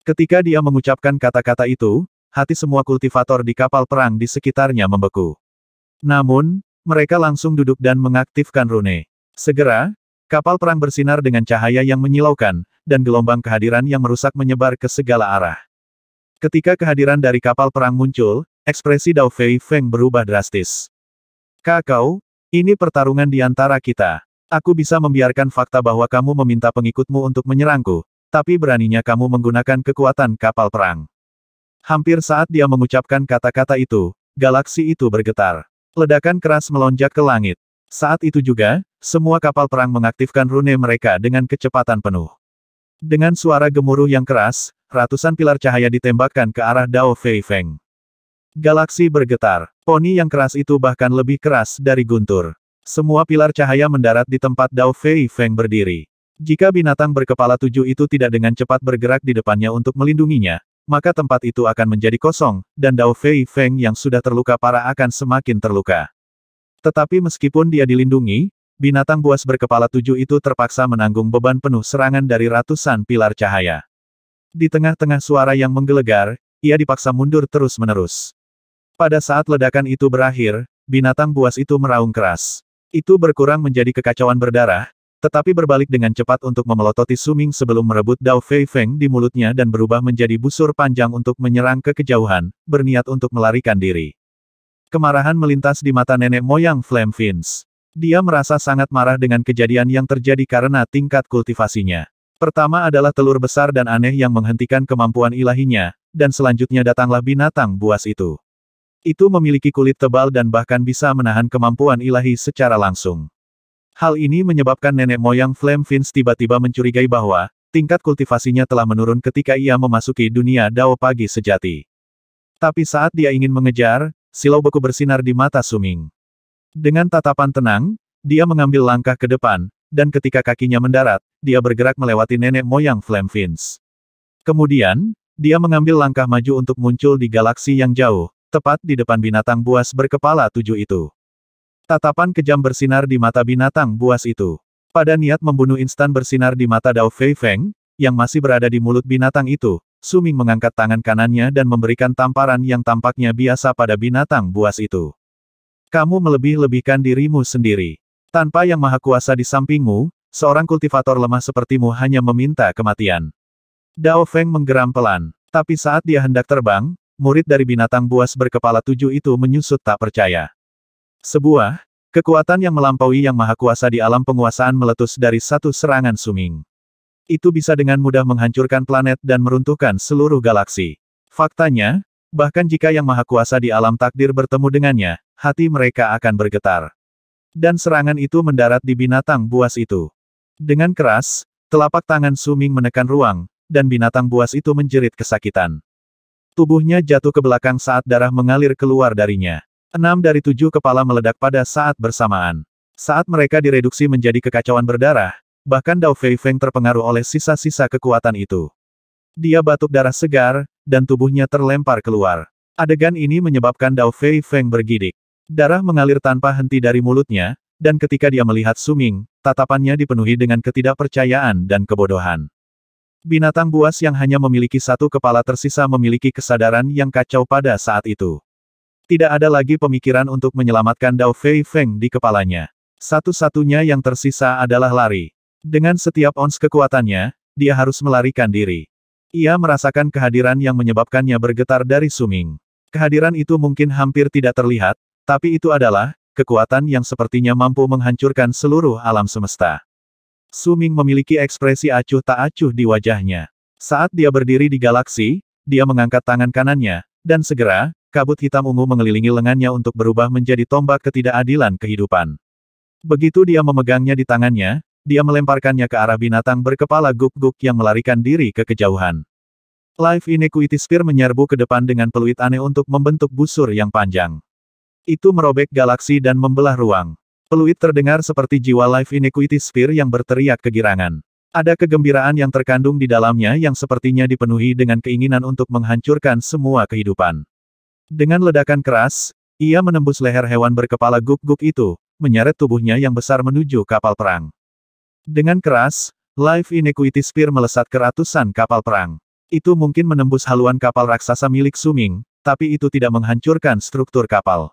Ketika dia mengucapkan kata-kata itu, hati semua kultivator di kapal perang di sekitarnya membeku. Namun, mereka langsung duduk dan mengaktifkan rune. Segera, kapal perang bersinar dengan cahaya yang menyilaukan, dan gelombang kehadiran yang merusak menyebar ke segala arah. Ketika kehadiran dari kapal perang muncul, ekspresi Dao Fei Feng berubah drastis. Kakau, ini pertarungan di antara kita. Aku bisa membiarkan fakta bahwa kamu meminta pengikutmu untuk menyerangku, tapi beraninya kamu menggunakan kekuatan kapal perang. Hampir saat dia mengucapkan kata-kata itu, galaksi itu bergetar. Ledakan keras melonjak ke langit. Saat itu juga, semua kapal perang mengaktifkan rune mereka dengan kecepatan penuh. Dengan suara gemuruh yang keras, ratusan pilar cahaya ditembakkan ke arah Dao Fei Feng. Galaksi bergetar. Poni yang keras itu bahkan lebih keras dari guntur. Semua pilar cahaya mendarat di tempat Dao Fei Feng berdiri. Jika binatang berkepala tujuh itu tidak dengan cepat bergerak di depannya untuk melindunginya, maka tempat itu akan menjadi kosong, dan Dao Fei Feng yang sudah terluka parah akan semakin terluka. Tetapi meskipun dia dilindungi, binatang buas berkepala tujuh itu terpaksa menanggung beban penuh serangan dari ratusan pilar cahaya. Di tengah-tengah suara yang menggelegar, ia dipaksa mundur terus-menerus. Pada saat ledakan itu berakhir, binatang buas itu meraung keras. Itu berkurang menjadi kekacauan berdarah, tetapi berbalik dengan cepat untuk memelototi Suming sebelum merebut Dao Fei Feng di mulutnya dan berubah menjadi busur panjang untuk menyerang ke kejauhan, berniat untuk melarikan diri. Kemarahan melintas di mata nenek moyang Flame Fins. Dia merasa sangat marah dengan kejadian yang terjadi karena tingkat kultivasinya. Pertama adalah telur besar dan aneh yang menghentikan kemampuan ilahinya, dan selanjutnya datanglah binatang buas itu. Itu memiliki kulit tebal dan bahkan bisa menahan kemampuan ilahi secara langsung. Hal ini menyebabkan nenek moyang Flame Fins tiba-tiba mencurigai bahwa, tingkat kultivasinya telah menurun ketika ia memasuki dunia Dao Pagi sejati. Tapi saat dia ingin mengejar, silau beku bersinar di mata Suming. Dengan tatapan tenang, dia mengambil langkah ke depan, dan ketika kakinya mendarat, dia bergerak melewati nenek moyang Flame Fins. Kemudian, dia mengambil langkah maju untuk muncul di galaksi yang jauh, tepat di depan binatang buas berkepala tujuh itu. Tatapan kejam bersinar di mata binatang buas itu. Pada niat membunuh instan bersinar di mata Dao Fei Feng, yang masih berada di mulut binatang itu, Suming mengangkat tangan kanannya dan memberikan tamparan yang tampaknya biasa pada binatang buas itu. Kamu melebih-lebihkan dirimu sendiri. Tanpa yang maha kuasa di sampingmu, seorang kultivator lemah sepertimu hanya meminta kematian. Dao Feng menggeram pelan, tapi saat dia hendak terbang, murid dari binatang buas berkepala tujuh itu menyusut tak percaya. Sebuah kekuatan yang melampaui yang maha kuasa di alam penguasaan meletus dari satu serangan suming. Itu bisa dengan mudah menghancurkan planet dan meruntuhkan seluruh galaksi. Faktanya, bahkan jika yang maha kuasa di alam takdir bertemu dengannya, hati mereka akan bergetar. Dan serangan itu mendarat di binatang buas itu. Dengan keras, telapak tangan Suming menekan ruang, dan binatang buas itu menjerit kesakitan. Tubuhnya jatuh ke belakang saat darah mengalir keluar darinya. Enam dari tujuh kepala meledak pada saat bersamaan. Saat mereka direduksi menjadi kekacauan berdarah, bahkan Dao Fei Feng terpengaruh oleh sisa-sisa kekuatan itu. Dia batuk darah segar, dan tubuhnya terlempar keluar. Adegan ini menyebabkan Dao Fei Feng bergidik. Darah mengalir tanpa henti dari mulutnya, dan ketika dia melihat Suming, tatapannya dipenuhi dengan ketidakpercayaan dan kebodohan. Binatang buas yang hanya memiliki satu kepala tersisa memiliki kesadaran yang kacau pada saat itu. Tidak ada lagi pemikiran untuk menyelamatkan Dao Fei Feng di kepalanya. Satu-satunya yang tersisa adalah lari. Dengan setiap ons kekuatannya, dia harus melarikan diri. Ia merasakan kehadiran yang menyebabkannya bergetar dari suming. Kehadiran itu mungkin hampir tidak terlihat, tapi itu adalah kekuatan yang sepertinya mampu menghancurkan seluruh alam semesta. Suming memiliki ekspresi acuh tak acuh di wajahnya. Saat dia berdiri di galaksi, dia mengangkat tangan kanannya, dan segera, kabut hitam ungu mengelilingi lengannya untuk berubah menjadi tombak ketidakadilan kehidupan. Begitu dia memegangnya di tangannya, dia melemparkannya ke arah binatang berkepala guk-guk yang melarikan diri ke kejauhan. Life Inequity Spear menyerbu ke depan dengan peluit aneh untuk membentuk busur yang panjang. Itu merobek galaksi dan membelah ruang. Peluit terdengar seperti jiwa life inequity sphere yang berteriak kegirangan. Ada kegembiraan yang terkandung di dalamnya yang sepertinya dipenuhi dengan keinginan untuk menghancurkan semua kehidupan. Dengan ledakan keras, ia menembus leher hewan berkepala guk-guk itu, menyeret tubuhnya yang besar menuju kapal perang. Dengan keras, life inequity spear melesat ke ratusan kapal perang. Itu mungkin menembus haluan kapal raksasa milik Suming, tapi itu tidak menghancurkan struktur kapal.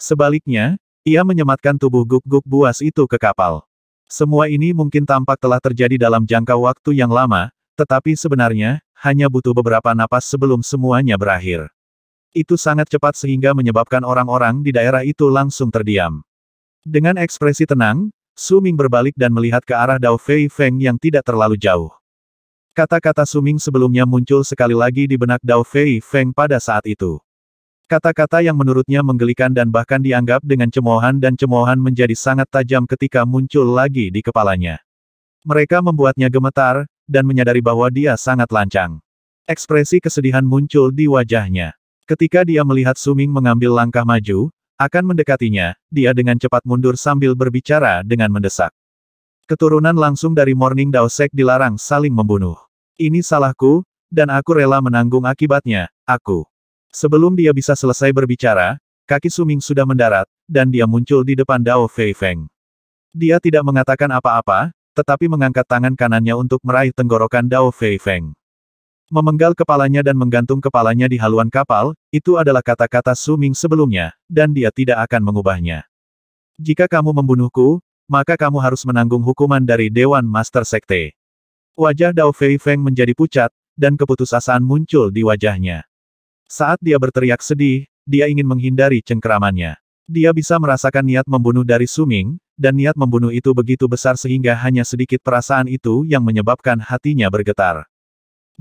Sebaliknya, ia menyematkan tubuh guk-guk buas itu ke kapal. Semua ini mungkin tampak telah terjadi dalam jangka waktu yang lama, tetapi sebenarnya, hanya butuh beberapa napas sebelum semuanya berakhir. Itu sangat cepat sehingga menyebabkan orang-orang di daerah itu langsung terdiam. Dengan ekspresi tenang, Suming berbalik dan melihat ke arah Dao Fei Feng yang tidak terlalu jauh. Kata-kata Suming sebelumnya muncul sekali lagi di benak Dao Fei Feng pada saat itu. Kata-kata yang menurutnya menggelikan dan bahkan dianggap dengan cemoohan dan cemoohan menjadi sangat tajam ketika muncul lagi di kepalanya. Mereka membuatnya gemetar, dan menyadari bahwa dia sangat lancang. Ekspresi kesedihan muncul di wajahnya. Ketika dia melihat Suming mengambil langkah maju, akan mendekatinya, dia dengan cepat mundur sambil berbicara dengan mendesak. Keturunan langsung dari Morning Daosek dilarang saling membunuh. Ini salahku, dan aku rela menanggung akibatnya, aku. Sebelum dia bisa selesai berbicara, kaki Suming sudah mendarat, dan dia muncul di depan Dao Fei Feng. Dia tidak mengatakan apa-apa, tetapi mengangkat tangan kanannya untuk meraih tenggorokan Dao Fei Feng, Memenggal kepalanya dan menggantung kepalanya di haluan kapal, itu adalah kata-kata Suming sebelumnya, dan dia tidak akan mengubahnya. Jika kamu membunuhku, maka kamu harus menanggung hukuman dari Dewan Master Sekte. Wajah Dao Fei Feng menjadi pucat, dan keputusasaan muncul di wajahnya. Saat dia berteriak sedih, dia ingin menghindari cengkeramannya. Dia bisa merasakan niat membunuh dari Suming, dan niat membunuh itu begitu besar sehingga hanya sedikit perasaan itu yang menyebabkan hatinya bergetar.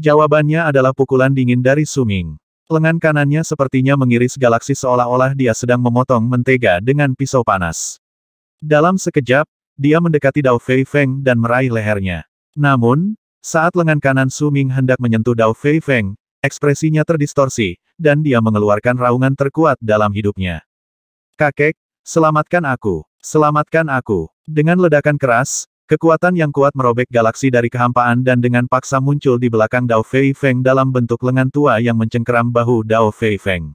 Jawabannya adalah pukulan dingin dari Suming. Lengan kanannya sepertinya mengiris galaksi seolah-olah dia sedang memotong mentega dengan pisau panas. Dalam sekejap, dia mendekati Dao Fei Feng dan meraih lehernya. Namun, saat lengan kanan Suming hendak menyentuh Dao Fei Feng, Ekspresinya terdistorsi, dan dia mengeluarkan raungan terkuat dalam hidupnya. Kakek, selamatkan aku, selamatkan aku. Dengan ledakan keras, kekuatan yang kuat merobek galaksi dari kehampaan dan dengan paksa muncul di belakang Dao Fei Feng dalam bentuk lengan tua yang mencengkeram bahu Dao Fei Feng.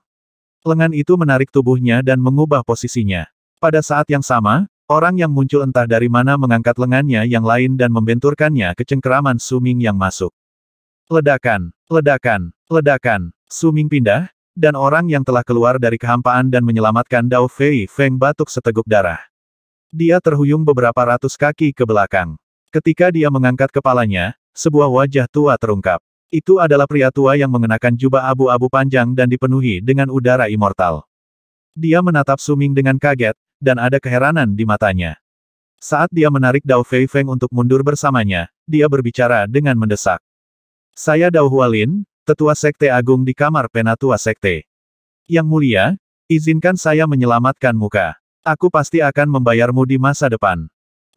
Lengan itu menarik tubuhnya dan mengubah posisinya. Pada saat yang sama, Orang yang muncul entah dari mana mengangkat lengannya yang lain dan membenturkannya ke cengkeraman Suming yang masuk. Ledakan, ledakan, Ledakan, Suming pindah, dan orang yang telah keluar dari kehampaan dan menyelamatkan Dao Fei Feng batuk seteguk darah. Dia terhuyung beberapa ratus kaki ke belakang. Ketika dia mengangkat kepalanya, sebuah wajah tua terungkap. Itu adalah pria tua yang mengenakan jubah abu-abu panjang dan dipenuhi dengan udara immortal. Dia menatap Suming dengan kaget, dan ada keheranan di matanya. Saat dia menarik Dao Fei Feng untuk mundur bersamanya, dia berbicara dengan mendesak. Saya Dao Hualin, Tetua Sekte Agung di Kamar Penatua Sekte. Yang mulia, izinkan saya menyelamatkan muka. Aku pasti akan membayarmu di masa depan.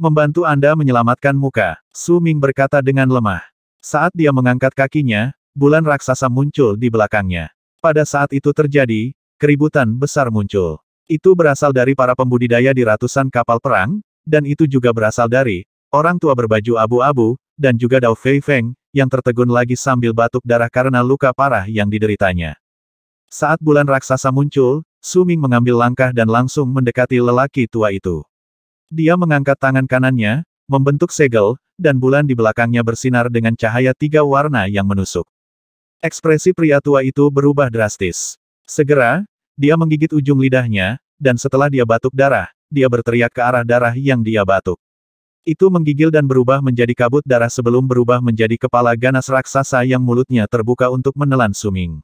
Membantu Anda menyelamatkan muka, Su Ming berkata dengan lemah. Saat dia mengangkat kakinya, bulan raksasa muncul di belakangnya. Pada saat itu terjadi, keributan besar muncul. Itu berasal dari para pembudidaya di ratusan kapal perang, dan itu juga berasal dari orang tua berbaju abu-abu, dan juga Dao Fei Feng, yang tertegun lagi sambil batuk darah karena luka parah yang dideritanya. Saat bulan raksasa muncul, Suming mengambil langkah dan langsung mendekati lelaki tua itu. Dia mengangkat tangan kanannya, membentuk segel, dan bulan di belakangnya bersinar dengan cahaya tiga warna yang menusuk. Ekspresi pria tua itu berubah drastis. Segera, dia menggigit ujung lidahnya, dan setelah dia batuk darah, dia berteriak ke arah darah yang dia batuk. Itu menggigil dan berubah menjadi kabut darah sebelum berubah menjadi kepala ganas raksasa yang mulutnya terbuka untuk menelan Suming.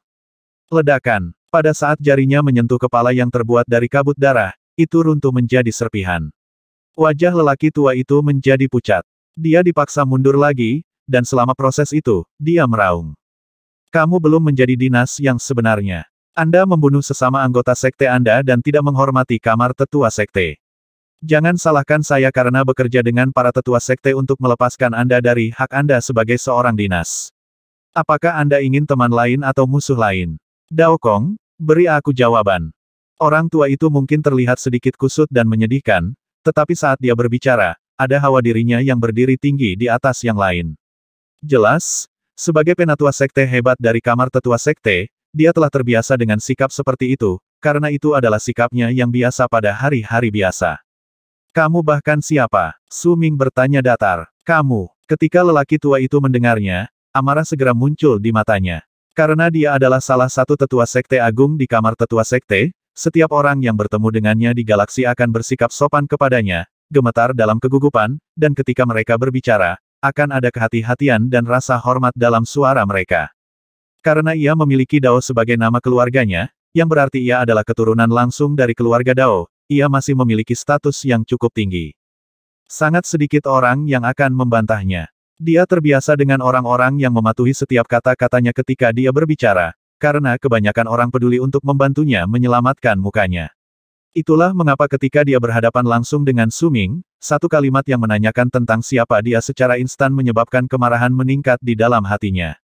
Ledakan. Pada saat jarinya menyentuh kepala yang terbuat dari kabut darah, itu runtuh menjadi serpihan. Wajah lelaki tua itu menjadi pucat. Dia dipaksa mundur lagi, dan selama proses itu, dia meraung. Kamu belum menjadi dinas yang sebenarnya. Anda membunuh sesama anggota sekte Anda dan tidak menghormati kamar tetua sekte. Jangan salahkan saya karena bekerja dengan para tetua sekte untuk melepaskan Anda dari hak Anda sebagai seorang dinas. Apakah Anda ingin teman lain atau musuh lain? Dao Kong, beri aku jawaban. Orang tua itu mungkin terlihat sedikit kusut dan menyedihkan, tetapi saat dia berbicara, ada hawa dirinya yang berdiri tinggi di atas yang lain. Jelas, sebagai penatua sekte hebat dari kamar tetua sekte, dia telah terbiasa dengan sikap seperti itu, karena itu adalah sikapnya yang biasa pada hari-hari biasa. Kamu bahkan siapa? Su Ming bertanya datar. Kamu. Ketika lelaki tua itu mendengarnya, amarah segera muncul di matanya. Karena dia adalah salah satu tetua sekte agung di kamar tetua sekte, setiap orang yang bertemu dengannya di galaksi akan bersikap sopan kepadanya, gemetar dalam kegugupan, dan ketika mereka berbicara, akan ada kehati-hatian dan rasa hormat dalam suara mereka. Karena ia memiliki Dao sebagai nama keluarganya, yang berarti ia adalah keturunan langsung dari keluarga Dao, ia masih memiliki status yang cukup tinggi. Sangat sedikit orang yang akan membantahnya. Dia terbiasa dengan orang-orang yang mematuhi setiap kata-katanya ketika dia berbicara, karena kebanyakan orang peduli untuk membantunya menyelamatkan mukanya. Itulah mengapa ketika dia berhadapan langsung dengan Suming, satu kalimat yang menanyakan tentang siapa dia secara instan menyebabkan kemarahan meningkat di dalam hatinya.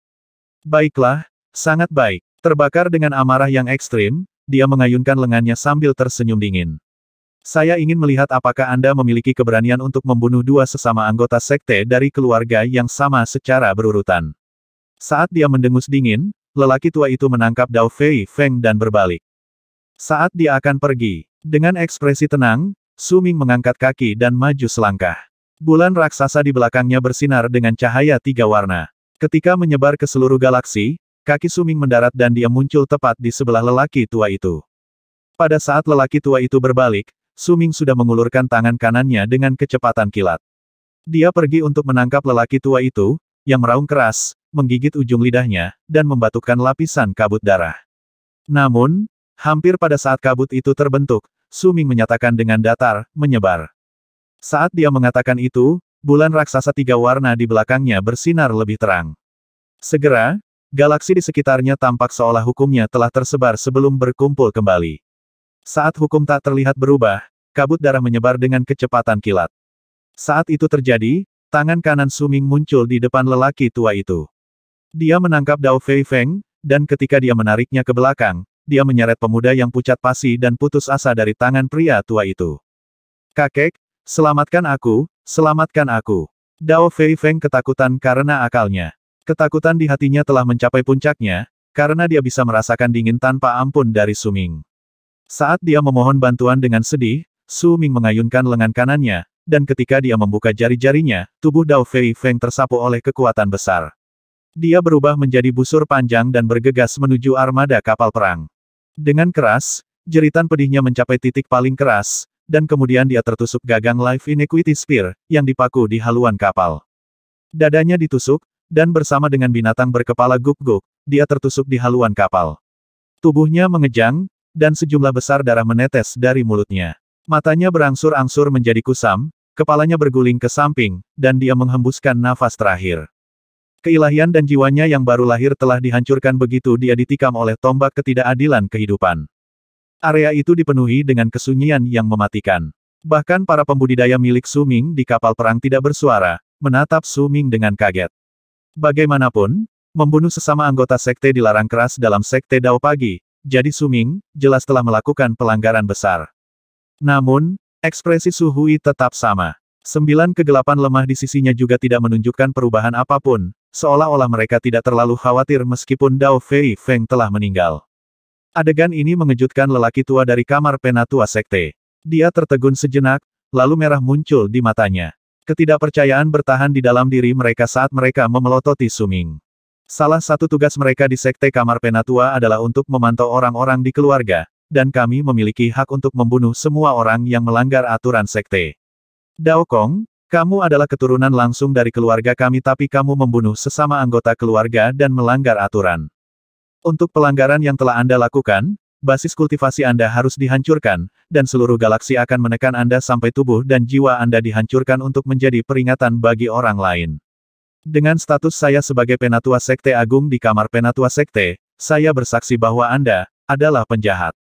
Baiklah, sangat baik. Terbakar dengan amarah yang ekstrim, dia mengayunkan lengannya sambil tersenyum dingin. Saya ingin melihat apakah Anda memiliki keberanian untuk membunuh dua sesama anggota sekte dari keluarga yang sama secara berurutan. Saat dia mendengus dingin, lelaki tua itu menangkap Dao Fei Feng dan berbalik. Saat dia akan pergi, dengan ekspresi tenang, Suming mengangkat kaki dan maju selangkah. Bulan raksasa di belakangnya bersinar dengan cahaya tiga warna. Ketika menyebar ke seluruh galaksi, kaki Suming mendarat dan dia muncul tepat di sebelah lelaki tua itu. Pada saat lelaki tua itu berbalik, Suming sudah mengulurkan tangan kanannya dengan kecepatan kilat. Dia pergi untuk menangkap lelaki tua itu, yang meraung keras, menggigit ujung lidahnya, dan membatukkan lapisan kabut darah. Namun, hampir pada saat kabut itu terbentuk, Suming menyatakan dengan datar, menyebar. Saat dia mengatakan itu, bulan raksasa tiga warna di belakangnya bersinar lebih terang. Segera, galaksi di sekitarnya tampak seolah hukumnya telah tersebar sebelum berkumpul kembali. Saat hukum tak terlihat berubah, kabut darah menyebar dengan kecepatan kilat. Saat itu terjadi, tangan kanan Suming muncul di depan lelaki tua itu. Dia menangkap Dao Fei Feng, dan ketika dia menariknya ke belakang, dia menyeret pemuda yang pucat pasi dan putus asa dari tangan pria tua itu. Kakek, selamatkan aku, selamatkan aku. Dao Fei Feng ketakutan karena akalnya. Ketakutan di hatinya telah mencapai puncaknya, karena dia bisa merasakan dingin tanpa ampun dari Suming. Saat dia memohon bantuan dengan sedih, Su Ming mengayunkan lengan kanannya, dan ketika dia membuka jari-jarinya, tubuh Dao Fei Feng tersapu oleh kekuatan besar. Dia berubah menjadi busur panjang dan bergegas menuju armada kapal perang. Dengan keras, jeritan pedihnya mencapai titik paling keras, dan kemudian dia tertusuk gagang Life Inequity Spear, yang dipaku di haluan kapal. Dadanya ditusuk, dan bersama dengan binatang berkepala guk-guk, dia tertusuk di haluan kapal. Tubuhnya mengejang, dan sejumlah besar darah menetes dari mulutnya. Matanya berangsur-angsur menjadi kusam, kepalanya berguling ke samping, dan dia menghembuskan nafas terakhir. Keilahian dan jiwanya yang baru lahir telah dihancurkan begitu dia ditikam oleh tombak ketidakadilan kehidupan. Area itu dipenuhi dengan kesunyian yang mematikan. Bahkan para pembudidaya milik Suming di kapal perang tidak bersuara, menatap Suming dengan kaget. Bagaimanapun, membunuh sesama anggota sekte dilarang keras dalam sekte Dao Pagi, jadi Suming, jelas telah melakukan pelanggaran besar. Namun, ekspresi Suhui tetap sama. Sembilan kegelapan lemah di sisinya juga tidak menunjukkan perubahan apapun, seolah-olah mereka tidak terlalu khawatir meskipun Dao Fei Feng telah meninggal. Adegan ini mengejutkan lelaki tua dari kamar penatua sekte. Dia tertegun sejenak, lalu merah muncul di matanya. Ketidakpercayaan bertahan di dalam diri mereka saat mereka memelototi Suming. Salah satu tugas mereka di Sekte Kamar Penatua adalah untuk memantau orang-orang di keluarga, dan kami memiliki hak untuk membunuh semua orang yang melanggar aturan Sekte. Dao Kong, kamu adalah keturunan langsung dari keluarga kami tapi kamu membunuh sesama anggota keluarga dan melanggar aturan. Untuk pelanggaran yang telah Anda lakukan, basis kultivasi Anda harus dihancurkan, dan seluruh galaksi akan menekan Anda sampai tubuh dan jiwa Anda dihancurkan untuk menjadi peringatan bagi orang lain. Dengan status saya sebagai Penatua Sekte Agung di Kamar Penatua Sekte, saya bersaksi bahwa Anda adalah penjahat.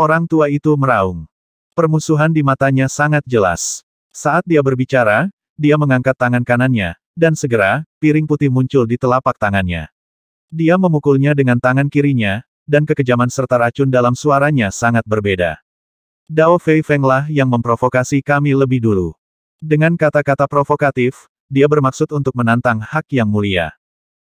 Orang tua itu meraung. Permusuhan di matanya sangat jelas. Saat dia berbicara, dia mengangkat tangan kanannya, dan segera, piring putih muncul di telapak tangannya. Dia memukulnya dengan tangan kirinya, dan kekejaman serta racun dalam suaranya sangat berbeda. Dao Fei Feng Fenglah yang memprovokasi kami lebih dulu. Dengan kata-kata provokatif, dia bermaksud untuk menantang hak yang mulia.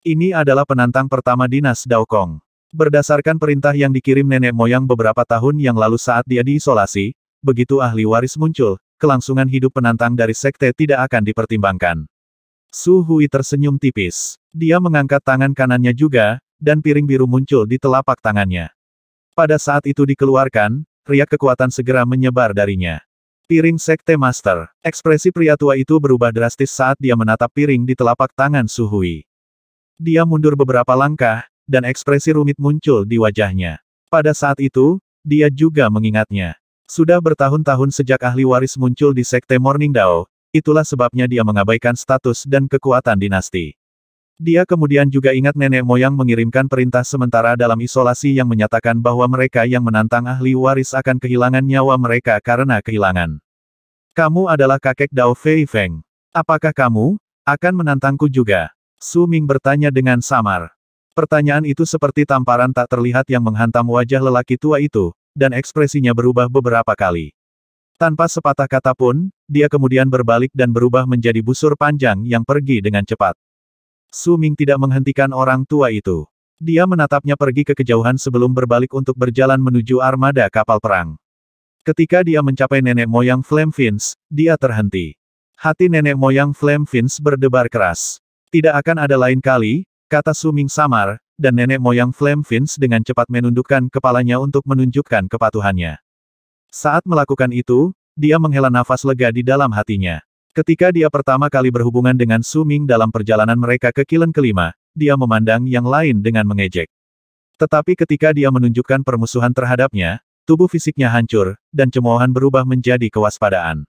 Ini adalah penantang pertama dinas Daokong. Berdasarkan perintah yang dikirim nenek moyang beberapa tahun yang lalu saat dia diisolasi, begitu ahli waris muncul, kelangsungan hidup penantang dari sekte tidak akan dipertimbangkan. Su Hui tersenyum tipis. Dia mengangkat tangan kanannya juga, dan piring biru muncul di telapak tangannya. Pada saat itu dikeluarkan, riak kekuatan segera menyebar darinya. Piring Sekte Master. Ekspresi pria tua itu berubah drastis saat dia menatap piring di telapak tangan Suhui. Dia mundur beberapa langkah, dan ekspresi rumit muncul di wajahnya. Pada saat itu, dia juga mengingatnya. Sudah bertahun-tahun sejak ahli waris muncul di Sekte Morning Dao, itulah sebabnya dia mengabaikan status dan kekuatan dinasti. Dia kemudian juga ingat nenek moyang mengirimkan perintah sementara dalam isolasi yang menyatakan bahwa mereka yang menantang ahli waris akan kehilangan nyawa mereka karena kehilangan. Kamu adalah kakek Dao Fei Feng. Apakah kamu akan menantangku juga? Su Ming bertanya dengan samar. Pertanyaan itu seperti tamparan tak terlihat yang menghantam wajah lelaki tua itu, dan ekspresinya berubah beberapa kali. Tanpa sepatah kata pun, dia kemudian berbalik dan berubah menjadi busur panjang yang pergi dengan cepat. Su Ming tidak menghentikan orang tua itu. Dia menatapnya pergi ke kejauhan sebelum berbalik untuk berjalan menuju armada kapal perang. Ketika dia mencapai nenek moyang Flame Fins, dia terhenti. Hati nenek moyang Flame Fins berdebar keras. Tidak akan ada lain kali, kata Su Ming samar, dan nenek moyang Flame Fins dengan cepat menundukkan kepalanya untuk menunjukkan kepatuhannya. Saat melakukan itu, dia menghela nafas lega di dalam hatinya. Ketika dia pertama kali berhubungan dengan Su Ming dalam perjalanan mereka ke kilen kelima, dia memandang yang lain dengan mengejek. Tetapi ketika dia menunjukkan permusuhan terhadapnya, tubuh fisiknya hancur, dan cemoohan berubah menjadi kewaspadaan.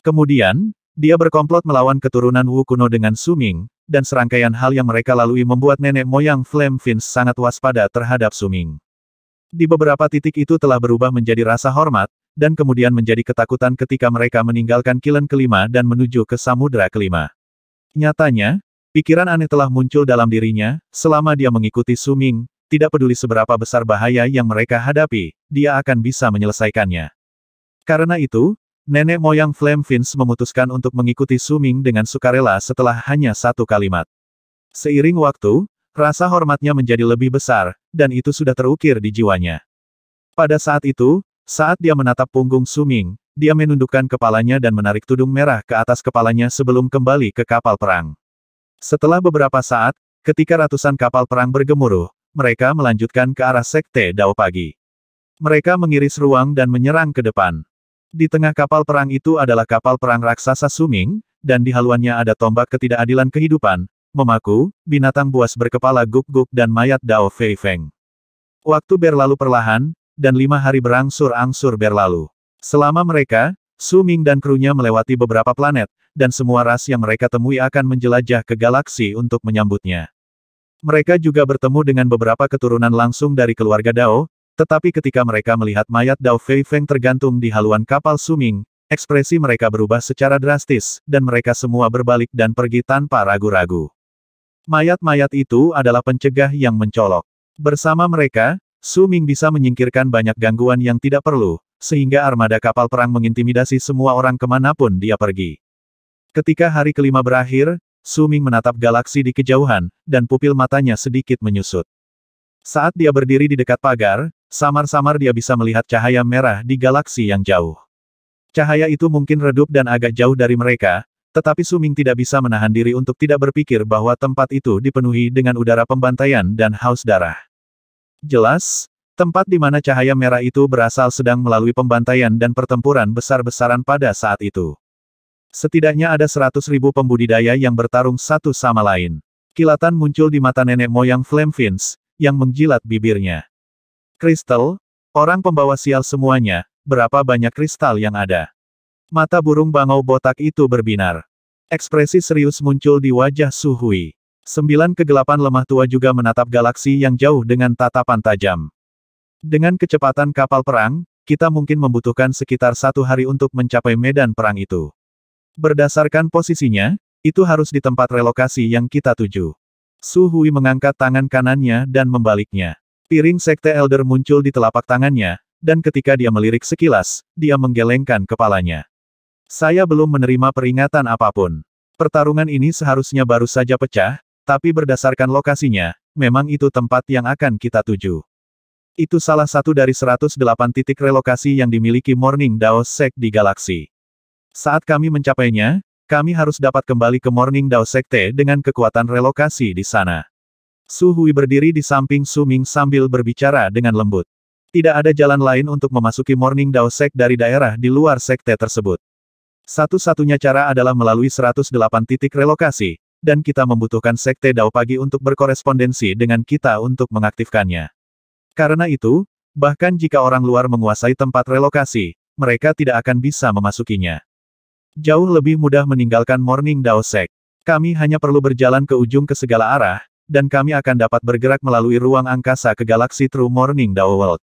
Kemudian, dia berkomplot melawan keturunan Wu kuno dengan Su Ming, dan serangkaian hal yang mereka lalui membuat nenek moyang Flame Fins sangat waspada terhadap Su Ming. Di beberapa titik itu telah berubah menjadi rasa hormat, dan kemudian menjadi ketakutan ketika mereka meninggalkan kilen kelima dan menuju ke samudera kelima. Nyatanya, pikiran aneh telah muncul dalam dirinya, selama dia mengikuti Suming, tidak peduli seberapa besar bahaya yang mereka hadapi, dia akan bisa menyelesaikannya. Karena itu, nenek moyang Flame Fins memutuskan untuk mengikuti Suming dengan sukarela setelah hanya satu kalimat. Seiring waktu, rasa hormatnya menjadi lebih besar, dan itu sudah terukir di jiwanya. Pada saat itu, saat dia menatap punggung Suming, dia menundukkan kepalanya dan menarik tudung merah ke atas kepalanya sebelum kembali ke kapal perang. Setelah beberapa saat, ketika ratusan kapal perang bergemuruh, mereka melanjutkan ke arah Sekte Dao Pagi. Mereka mengiris ruang dan menyerang ke depan. Di tengah kapal perang itu adalah kapal perang raksasa Suming, dan di haluannya ada tombak ketidakadilan kehidupan, memaku, binatang buas berkepala guk-guk dan mayat Dao Fei Feng. Waktu berlalu perlahan, dan lima hari berangsur-angsur berlalu. Selama mereka, Su Ming dan krunya melewati beberapa planet, dan semua ras yang mereka temui akan menjelajah ke galaksi untuk menyambutnya. Mereka juga bertemu dengan beberapa keturunan langsung dari keluarga Dao, tetapi ketika mereka melihat mayat Dao Fei Feng tergantung di haluan kapal Suming, ekspresi mereka berubah secara drastis, dan mereka semua berbalik dan pergi tanpa ragu-ragu. Mayat-mayat itu adalah pencegah yang mencolok. Bersama mereka, Su Ming bisa menyingkirkan banyak gangguan yang tidak perlu, sehingga armada kapal perang mengintimidasi semua orang kemanapun dia pergi. Ketika hari kelima berakhir, Su Ming menatap galaksi di kejauhan, dan pupil matanya sedikit menyusut. Saat dia berdiri di dekat pagar, samar-samar dia bisa melihat cahaya merah di galaksi yang jauh. Cahaya itu mungkin redup dan agak jauh dari mereka, tetapi Su Ming tidak bisa menahan diri untuk tidak berpikir bahwa tempat itu dipenuhi dengan udara pembantaian dan haus darah. Jelas, tempat di mana cahaya merah itu berasal sedang melalui pembantaian dan pertempuran besar-besaran pada saat itu. Setidaknya ada seratus ribu pembudidaya yang bertarung satu sama lain. Kilatan muncul di mata nenek moyang Flame yang menjilat bibirnya. Kristal, orang pembawa sial semuanya, berapa banyak kristal yang ada. Mata burung bangau botak itu berbinar. Ekspresi serius muncul di wajah Suhui. Sembilan kegelapan lemah tua juga menatap galaksi yang jauh dengan tatapan tajam. Dengan kecepatan kapal perang, kita mungkin membutuhkan sekitar satu hari untuk mencapai medan perang itu. Berdasarkan posisinya, itu harus di tempat relokasi yang kita tuju. Su Hui mengangkat tangan kanannya dan membaliknya. Piring Sekte Elder muncul di telapak tangannya, dan ketika dia melirik sekilas, dia menggelengkan kepalanya. Saya belum menerima peringatan apapun. Pertarungan ini seharusnya baru saja pecah, tapi berdasarkan lokasinya, memang itu tempat yang akan kita tuju. Itu salah satu dari 108 titik relokasi yang dimiliki Morning Dao Sek di galaksi. Saat kami mencapainya, kami harus dapat kembali ke Morning Dao Sekte dengan kekuatan relokasi di sana. Su Hui berdiri di samping Su Ming sambil berbicara dengan lembut. Tidak ada jalan lain untuk memasuki Morning Dao Sek dari daerah di luar sekte tersebut. Satu-satunya cara adalah melalui 108 titik relokasi, dan kita membutuhkan Sekte Dao Pagi untuk berkorespondensi dengan kita untuk mengaktifkannya. Karena itu, bahkan jika orang luar menguasai tempat relokasi, mereka tidak akan bisa memasukinya. Jauh lebih mudah meninggalkan Morning Dao Sek. Kami hanya perlu berjalan ke ujung ke segala arah, dan kami akan dapat bergerak melalui ruang angkasa ke galaksi True Morning Dao World.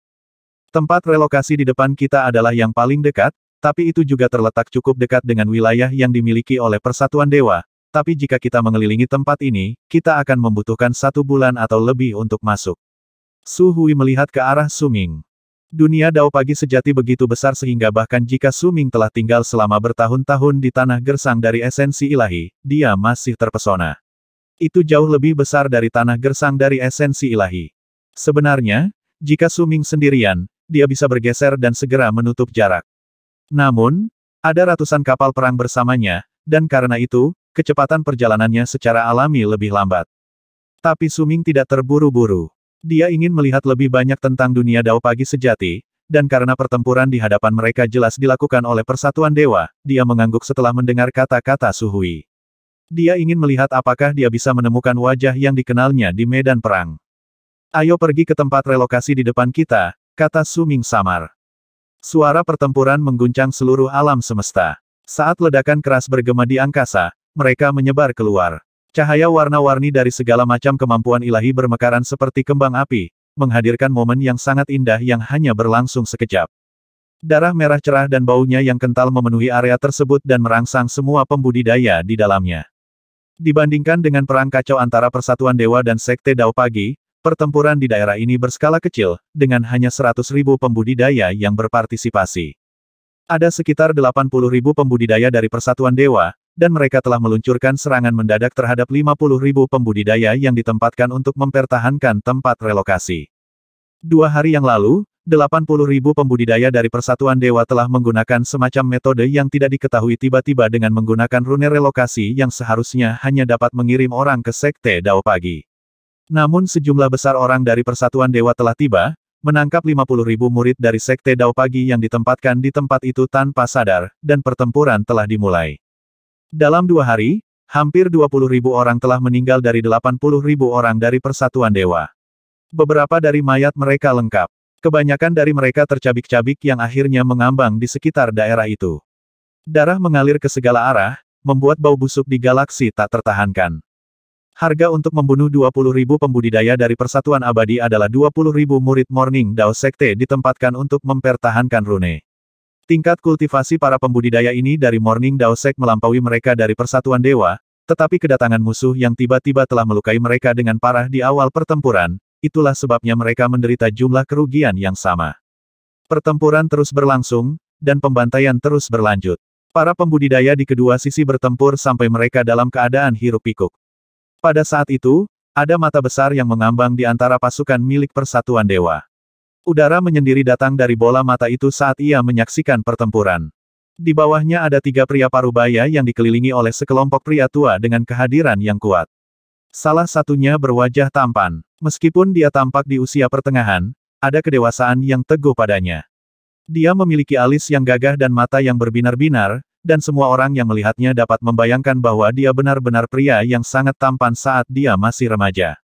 Tempat relokasi di depan kita adalah yang paling dekat, tapi itu juga terletak cukup dekat dengan wilayah yang dimiliki oleh Persatuan Dewa, tapi jika kita mengelilingi tempat ini, kita akan membutuhkan satu bulan atau lebih untuk masuk. Su Hui melihat ke arah Suming. Dunia Dao Pagi sejati begitu besar sehingga bahkan jika Suming telah tinggal selama bertahun-tahun di tanah gersang dari esensi ilahi, dia masih terpesona. Itu jauh lebih besar dari tanah gersang dari esensi ilahi. Sebenarnya, jika Suming sendirian, dia bisa bergeser dan segera menutup jarak. Namun, ada ratusan kapal perang bersamanya, dan karena itu, kecepatan perjalanannya secara alami lebih lambat. Tapi Suming tidak terburu-buru. Dia ingin melihat lebih banyak tentang dunia Dao Pagi sejati, dan karena pertempuran di hadapan mereka jelas dilakukan oleh persatuan dewa, dia mengangguk setelah mendengar kata-kata Suhui. Dia ingin melihat apakah dia bisa menemukan wajah yang dikenalnya di medan perang. Ayo pergi ke tempat relokasi di depan kita, kata Suming Samar. Suara pertempuran mengguncang seluruh alam semesta. Saat ledakan keras bergema di angkasa, mereka menyebar keluar. Cahaya warna-warni dari segala macam kemampuan ilahi bermekaran seperti kembang api, menghadirkan momen yang sangat indah yang hanya berlangsung sekejap. Darah merah cerah dan baunya yang kental memenuhi area tersebut dan merangsang semua pembudidaya di dalamnya. Dibandingkan dengan perang kacau antara Persatuan Dewa dan Sekte Dao Pagi, pertempuran di daerah ini berskala kecil, dengan hanya 100 ribu pembudidaya yang berpartisipasi. Ada sekitar 80 ribu pembudidaya dari Persatuan Dewa, dan mereka telah meluncurkan serangan mendadak terhadap 50 ribu pembudidaya yang ditempatkan untuk mempertahankan tempat relokasi. Dua hari yang lalu, 80 ribu pembudidaya dari Persatuan Dewa telah menggunakan semacam metode yang tidak diketahui tiba-tiba dengan menggunakan rune relokasi yang seharusnya hanya dapat mengirim orang ke Sekte Dao Pagi. Namun sejumlah besar orang dari Persatuan Dewa telah tiba, menangkap 50 ribu murid dari Sekte Dao Pagi yang ditempatkan di tempat itu tanpa sadar, dan pertempuran telah dimulai. Dalam dua hari, hampir ribu orang telah meninggal dari ribu orang dari Persatuan Dewa. Beberapa dari mayat mereka lengkap. Kebanyakan dari mereka tercabik-cabik yang akhirnya mengambang di sekitar daerah itu. Darah mengalir ke segala arah, membuat bau busuk di galaksi tak tertahankan. Harga untuk membunuh ribu pembudidaya dari Persatuan Abadi adalah ribu murid Morning Dao Sekte ditempatkan untuk mempertahankan Rune. Tingkat kultivasi para pembudidaya ini dari Morning Daosek melampaui mereka dari persatuan dewa, tetapi kedatangan musuh yang tiba-tiba telah melukai mereka dengan parah di awal pertempuran, itulah sebabnya mereka menderita jumlah kerugian yang sama. Pertempuran terus berlangsung, dan pembantaian terus berlanjut. Para pembudidaya di kedua sisi bertempur sampai mereka dalam keadaan hiruk-pikuk. Pada saat itu, ada mata besar yang mengambang di antara pasukan milik Persatuan Dewa. Udara menyendiri datang dari bola mata itu saat ia menyaksikan pertempuran. Di bawahnya ada tiga pria parubaya yang dikelilingi oleh sekelompok pria tua dengan kehadiran yang kuat. Salah satunya berwajah tampan. Meskipun dia tampak di usia pertengahan, ada kedewasaan yang teguh padanya. Dia memiliki alis yang gagah dan mata yang berbinar-binar, dan semua orang yang melihatnya dapat membayangkan bahwa dia benar-benar pria yang sangat tampan saat dia masih remaja.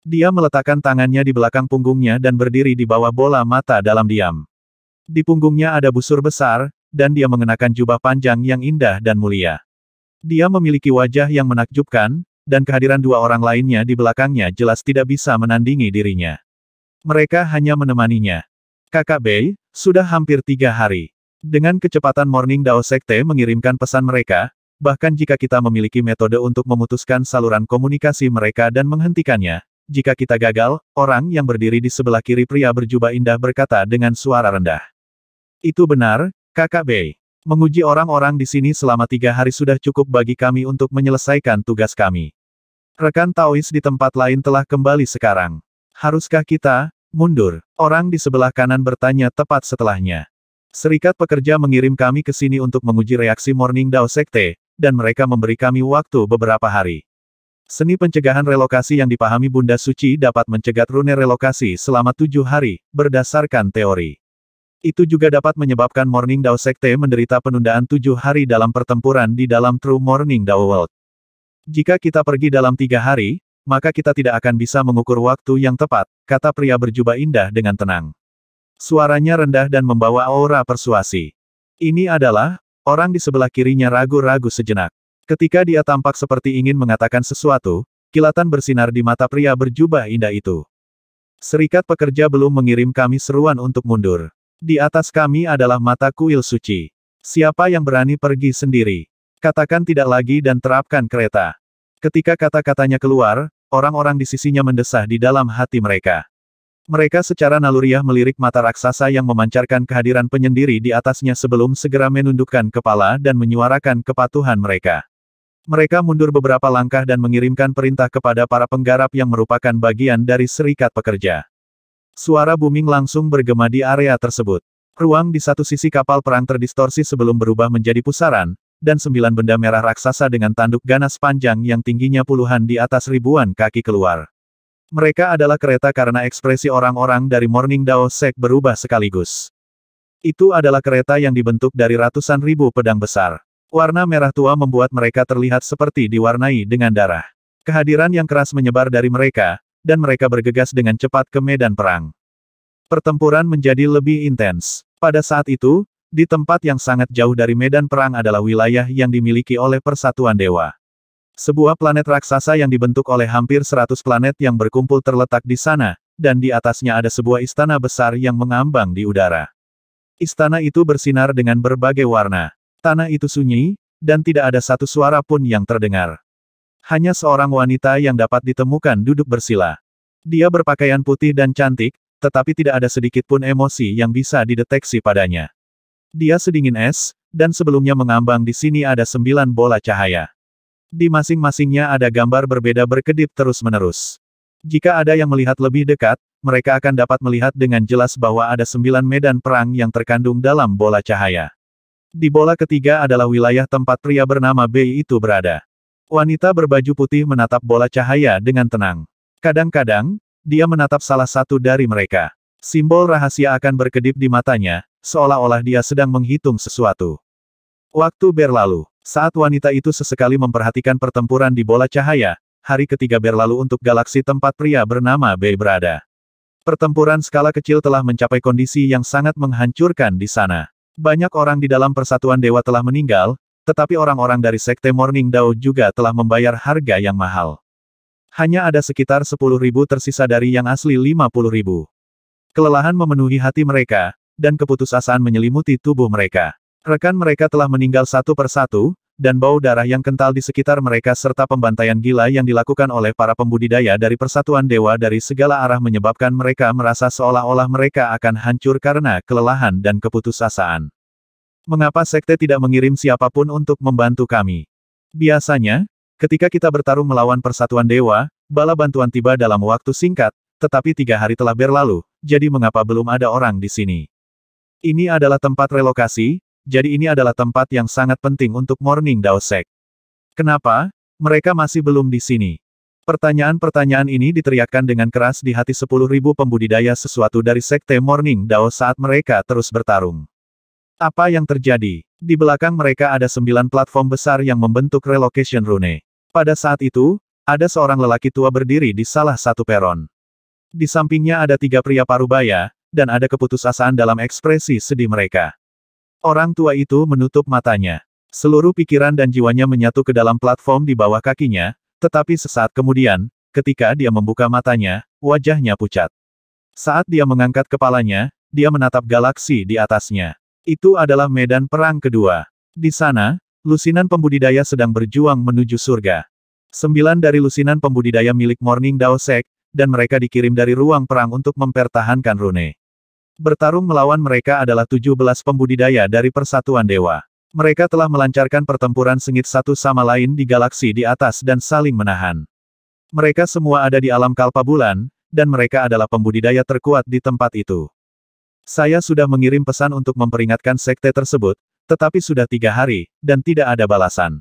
Dia meletakkan tangannya di belakang punggungnya dan berdiri di bawah bola mata dalam diam. Di punggungnya ada busur besar, dan dia mengenakan jubah panjang yang indah dan mulia. Dia memiliki wajah yang menakjubkan, dan kehadiran dua orang lainnya di belakangnya jelas tidak bisa menandingi dirinya. Mereka hanya menemaninya. Kakak Bei, sudah hampir tiga hari. Dengan kecepatan Morning Dao Sekte mengirimkan pesan mereka, bahkan jika kita memiliki metode untuk memutuskan saluran komunikasi mereka dan menghentikannya, jika kita gagal, orang yang berdiri di sebelah kiri pria berjubah indah berkata dengan suara rendah. Itu benar, kakak Bei. Menguji orang-orang di sini selama tiga hari sudah cukup bagi kami untuk menyelesaikan tugas kami. Rekan Taois di tempat lain telah kembali sekarang. Haruskah kita, mundur? Orang di sebelah kanan bertanya tepat setelahnya. Serikat pekerja mengirim kami ke sini untuk menguji reaksi Morning Dao Sekte, dan mereka memberi kami waktu beberapa hari. Seni pencegahan relokasi yang dipahami Bunda Suci dapat mencegat rune relokasi selama tujuh hari, berdasarkan teori. Itu juga dapat menyebabkan Morning Dao Sekte menderita penundaan tujuh hari dalam pertempuran di dalam True Morning Dao World. Jika kita pergi dalam tiga hari, maka kita tidak akan bisa mengukur waktu yang tepat, kata pria berjubah indah dengan tenang. Suaranya rendah dan membawa aura persuasi. Ini adalah, orang di sebelah kirinya ragu-ragu sejenak. Ketika dia tampak seperti ingin mengatakan sesuatu, kilatan bersinar di mata pria berjubah indah itu. Serikat pekerja belum mengirim kami seruan untuk mundur. Di atas kami adalah mata kuil suci. Siapa yang berani pergi sendiri? Katakan tidak lagi dan terapkan kereta. Ketika kata-katanya keluar, orang-orang di sisinya mendesah di dalam hati mereka. Mereka secara naluriah melirik mata raksasa yang memancarkan kehadiran penyendiri di atasnya sebelum segera menundukkan kepala dan menyuarakan kepatuhan mereka. Mereka mundur beberapa langkah dan mengirimkan perintah kepada para penggarap yang merupakan bagian dari serikat pekerja. Suara booming langsung bergema di area tersebut. Ruang di satu sisi kapal perang terdistorsi sebelum berubah menjadi pusaran, dan sembilan benda merah raksasa dengan tanduk ganas panjang yang tingginya puluhan di atas ribuan kaki keluar. Mereka adalah kereta karena ekspresi orang-orang dari Morning Dao Sek berubah sekaligus. Itu adalah kereta yang dibentuk dari ratusan ribu pedang besar. Warna merah tua membuat mereka terlihat seperti diwarnai dengan darah. Kehadiran yang keras menyebar dari mereka, dan mereka bergegas dengan cepat ke medan perang. Pertempuran menjadi lebih intens. Pada saat itu, di tempat yang sangat jauh dari medan perang adalah wilayah yang dimiliki oleh Persatuan Dewa. Sebuah planet raksasa yang dibentuk oleh hampir 100 planet yang berkumpul terletak di sana, dan di atasnya ada sebuah istana besar yang mengambang di udara. Istana itu bersinar dengan berbagai warna. Tanah itu sunyi, dan tidak ada satu suara pun yang terdengar. Hanya seorang wanita yang dapat ditemukan duduk bersila. Dia berpakaian putih dan cantik, tetapi tidak ada sedikit pun emosi yang bisa dideteksi padanya. Dia sedingin es, dan sebelumnya mengambang di sini ada sembilan bola cahaya. Di masing-masingnya ada gambar berbeda berkedip terus-menerus. Jika ada yang melihat lebih dekat, mereka akan dapat melihat dengan jelas bahwa ada sembilan medan perang yang terkandung dalam bola cahaya. Di bola ketiga adalah wilayah tempat pria bernama Bei itu berada. Wanita berbaju putih menatap bola cahaya dengan tenang. Kadang-kadang, dia menatap salah satu dari mereka. Simbol rahasia akan berkedip di matanya, seolah-olah dia sedang menghitung sesuatu. Waktu berlalu, saat wanita itu sesekali memperhatikan pertempuran di bola cahaya, hari ketiga berlalu untuk galaksi tempat pria bernama Bei berada. Pertempuran skala kecil telah mencapai kondisi yang sangat menghancurkan di sana. Banyak orang di dalam persatuan dewa telah meninggal, tetapi orang-orang dari Sekte Morning Dao juga telah membayar harga yang mahal. Hanya ada sekitar ribu tersisa dari yang asli ribu. Kelelahan memenuhi hati mereka, dan keputusasaan menyelimuti tubuh mereka. Rekan mereka telah meninggal satu persatu, dan bau darah yang kental di sekitar mereka serta pembantaian gila yang dilakukan oleh para pembudidaya dari persatuan dewa dari segala arah menyebabkan mereka merasa seolah-olah mereka akan hancur karena kelelahan dan keputusasaan. Mengapa sekte tidak mengirim siapapun untuk membantu kami? Biasanya, ketika kita bertarung melawan persatuan dewa, bala bantuan tiba dalam waktu singkat, tetapi tiga hari telah berlalu, jadi mengapa belum ada orang di sini? Ini adalah tempat relokasi, jadi ini adalah tempat yang sangat penting untuk Morning Dao Sek. Kenapa? Mereka masih belum di sini. Pertanyaan-pertanyaan ini diteriakkan dengan keras di hati 10.000 pembudidaya sesuatu dari Sekte Morning Dao saat mereka terus bertarung. Apa yang terjadi? Di belakang mereka ada sembilan platform besar yang membentuk relocation rune. Pada saat itu, ada seorang lelaki tua berdiri di salah satu peron. Di sampingnya ada tiga pria parubaya, dan ada keputusasaan dalam ekspresi sedih mereka. Orang tua itu menutup matanya. Seluruh pikiran dan jiwanya menyatu ke dalam platform di bawah kakinya, tetapi sesaat kemudian, ketika dia membuka matanya, wajahnya pucat. Saat dia mengangkat kepalanya, dia menatap galaksi di atasnya. Itu adalah medan perang kedua. Di sana, lusinan pembudidaya sedang berjuang menuju surga. Sembilan dari lusinan pembudidaya milik Morning Dao Sek, dan mereka dikirim dari ruang perang untuk mempertahankan Rune. Bertarung melawan mereka adalah 17 pembudidaya dari Persatuan Dewa. Mereka telah melancarkan pertempuran sengit satu sama lain di galaksi di atas dan saling menahan. Mereka semua ada di alam kalpa bulan, dan mereka adalah pembudidaya terkuat di tempat itu. Saya sudah mengirim pesan untuk memperingatkan sekte tersebut, tetapi sudah tiga hari, dan tidak ada balasan.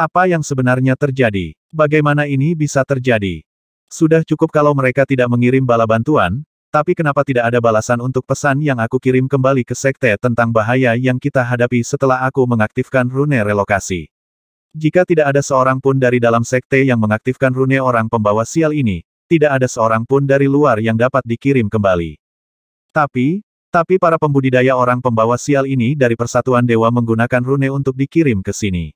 Apa yang sebenarnya terjadi? Bagaimana ini bisa terjadi? Sudah cukup kalau mereka tidak mengirim bala bantuan, tapi kenapa tidak ada balasan untuk pesan yang aku kirim kembali ke sekte tentang bahaya yang kita hadapi setelah aku mengaktifkan rune relokasi? Jika tidak ada seorang pun dari dalam sekte yang mengaktifkan rune orang pembawa sial ini, tidak ada seorang pun dari luar yang dapat dikirim kembali. Tapi, tapi para pembudidaya orang pembawa sial ini dari Persatuan Dewa menggunakan rune untuk dikirim ke sini.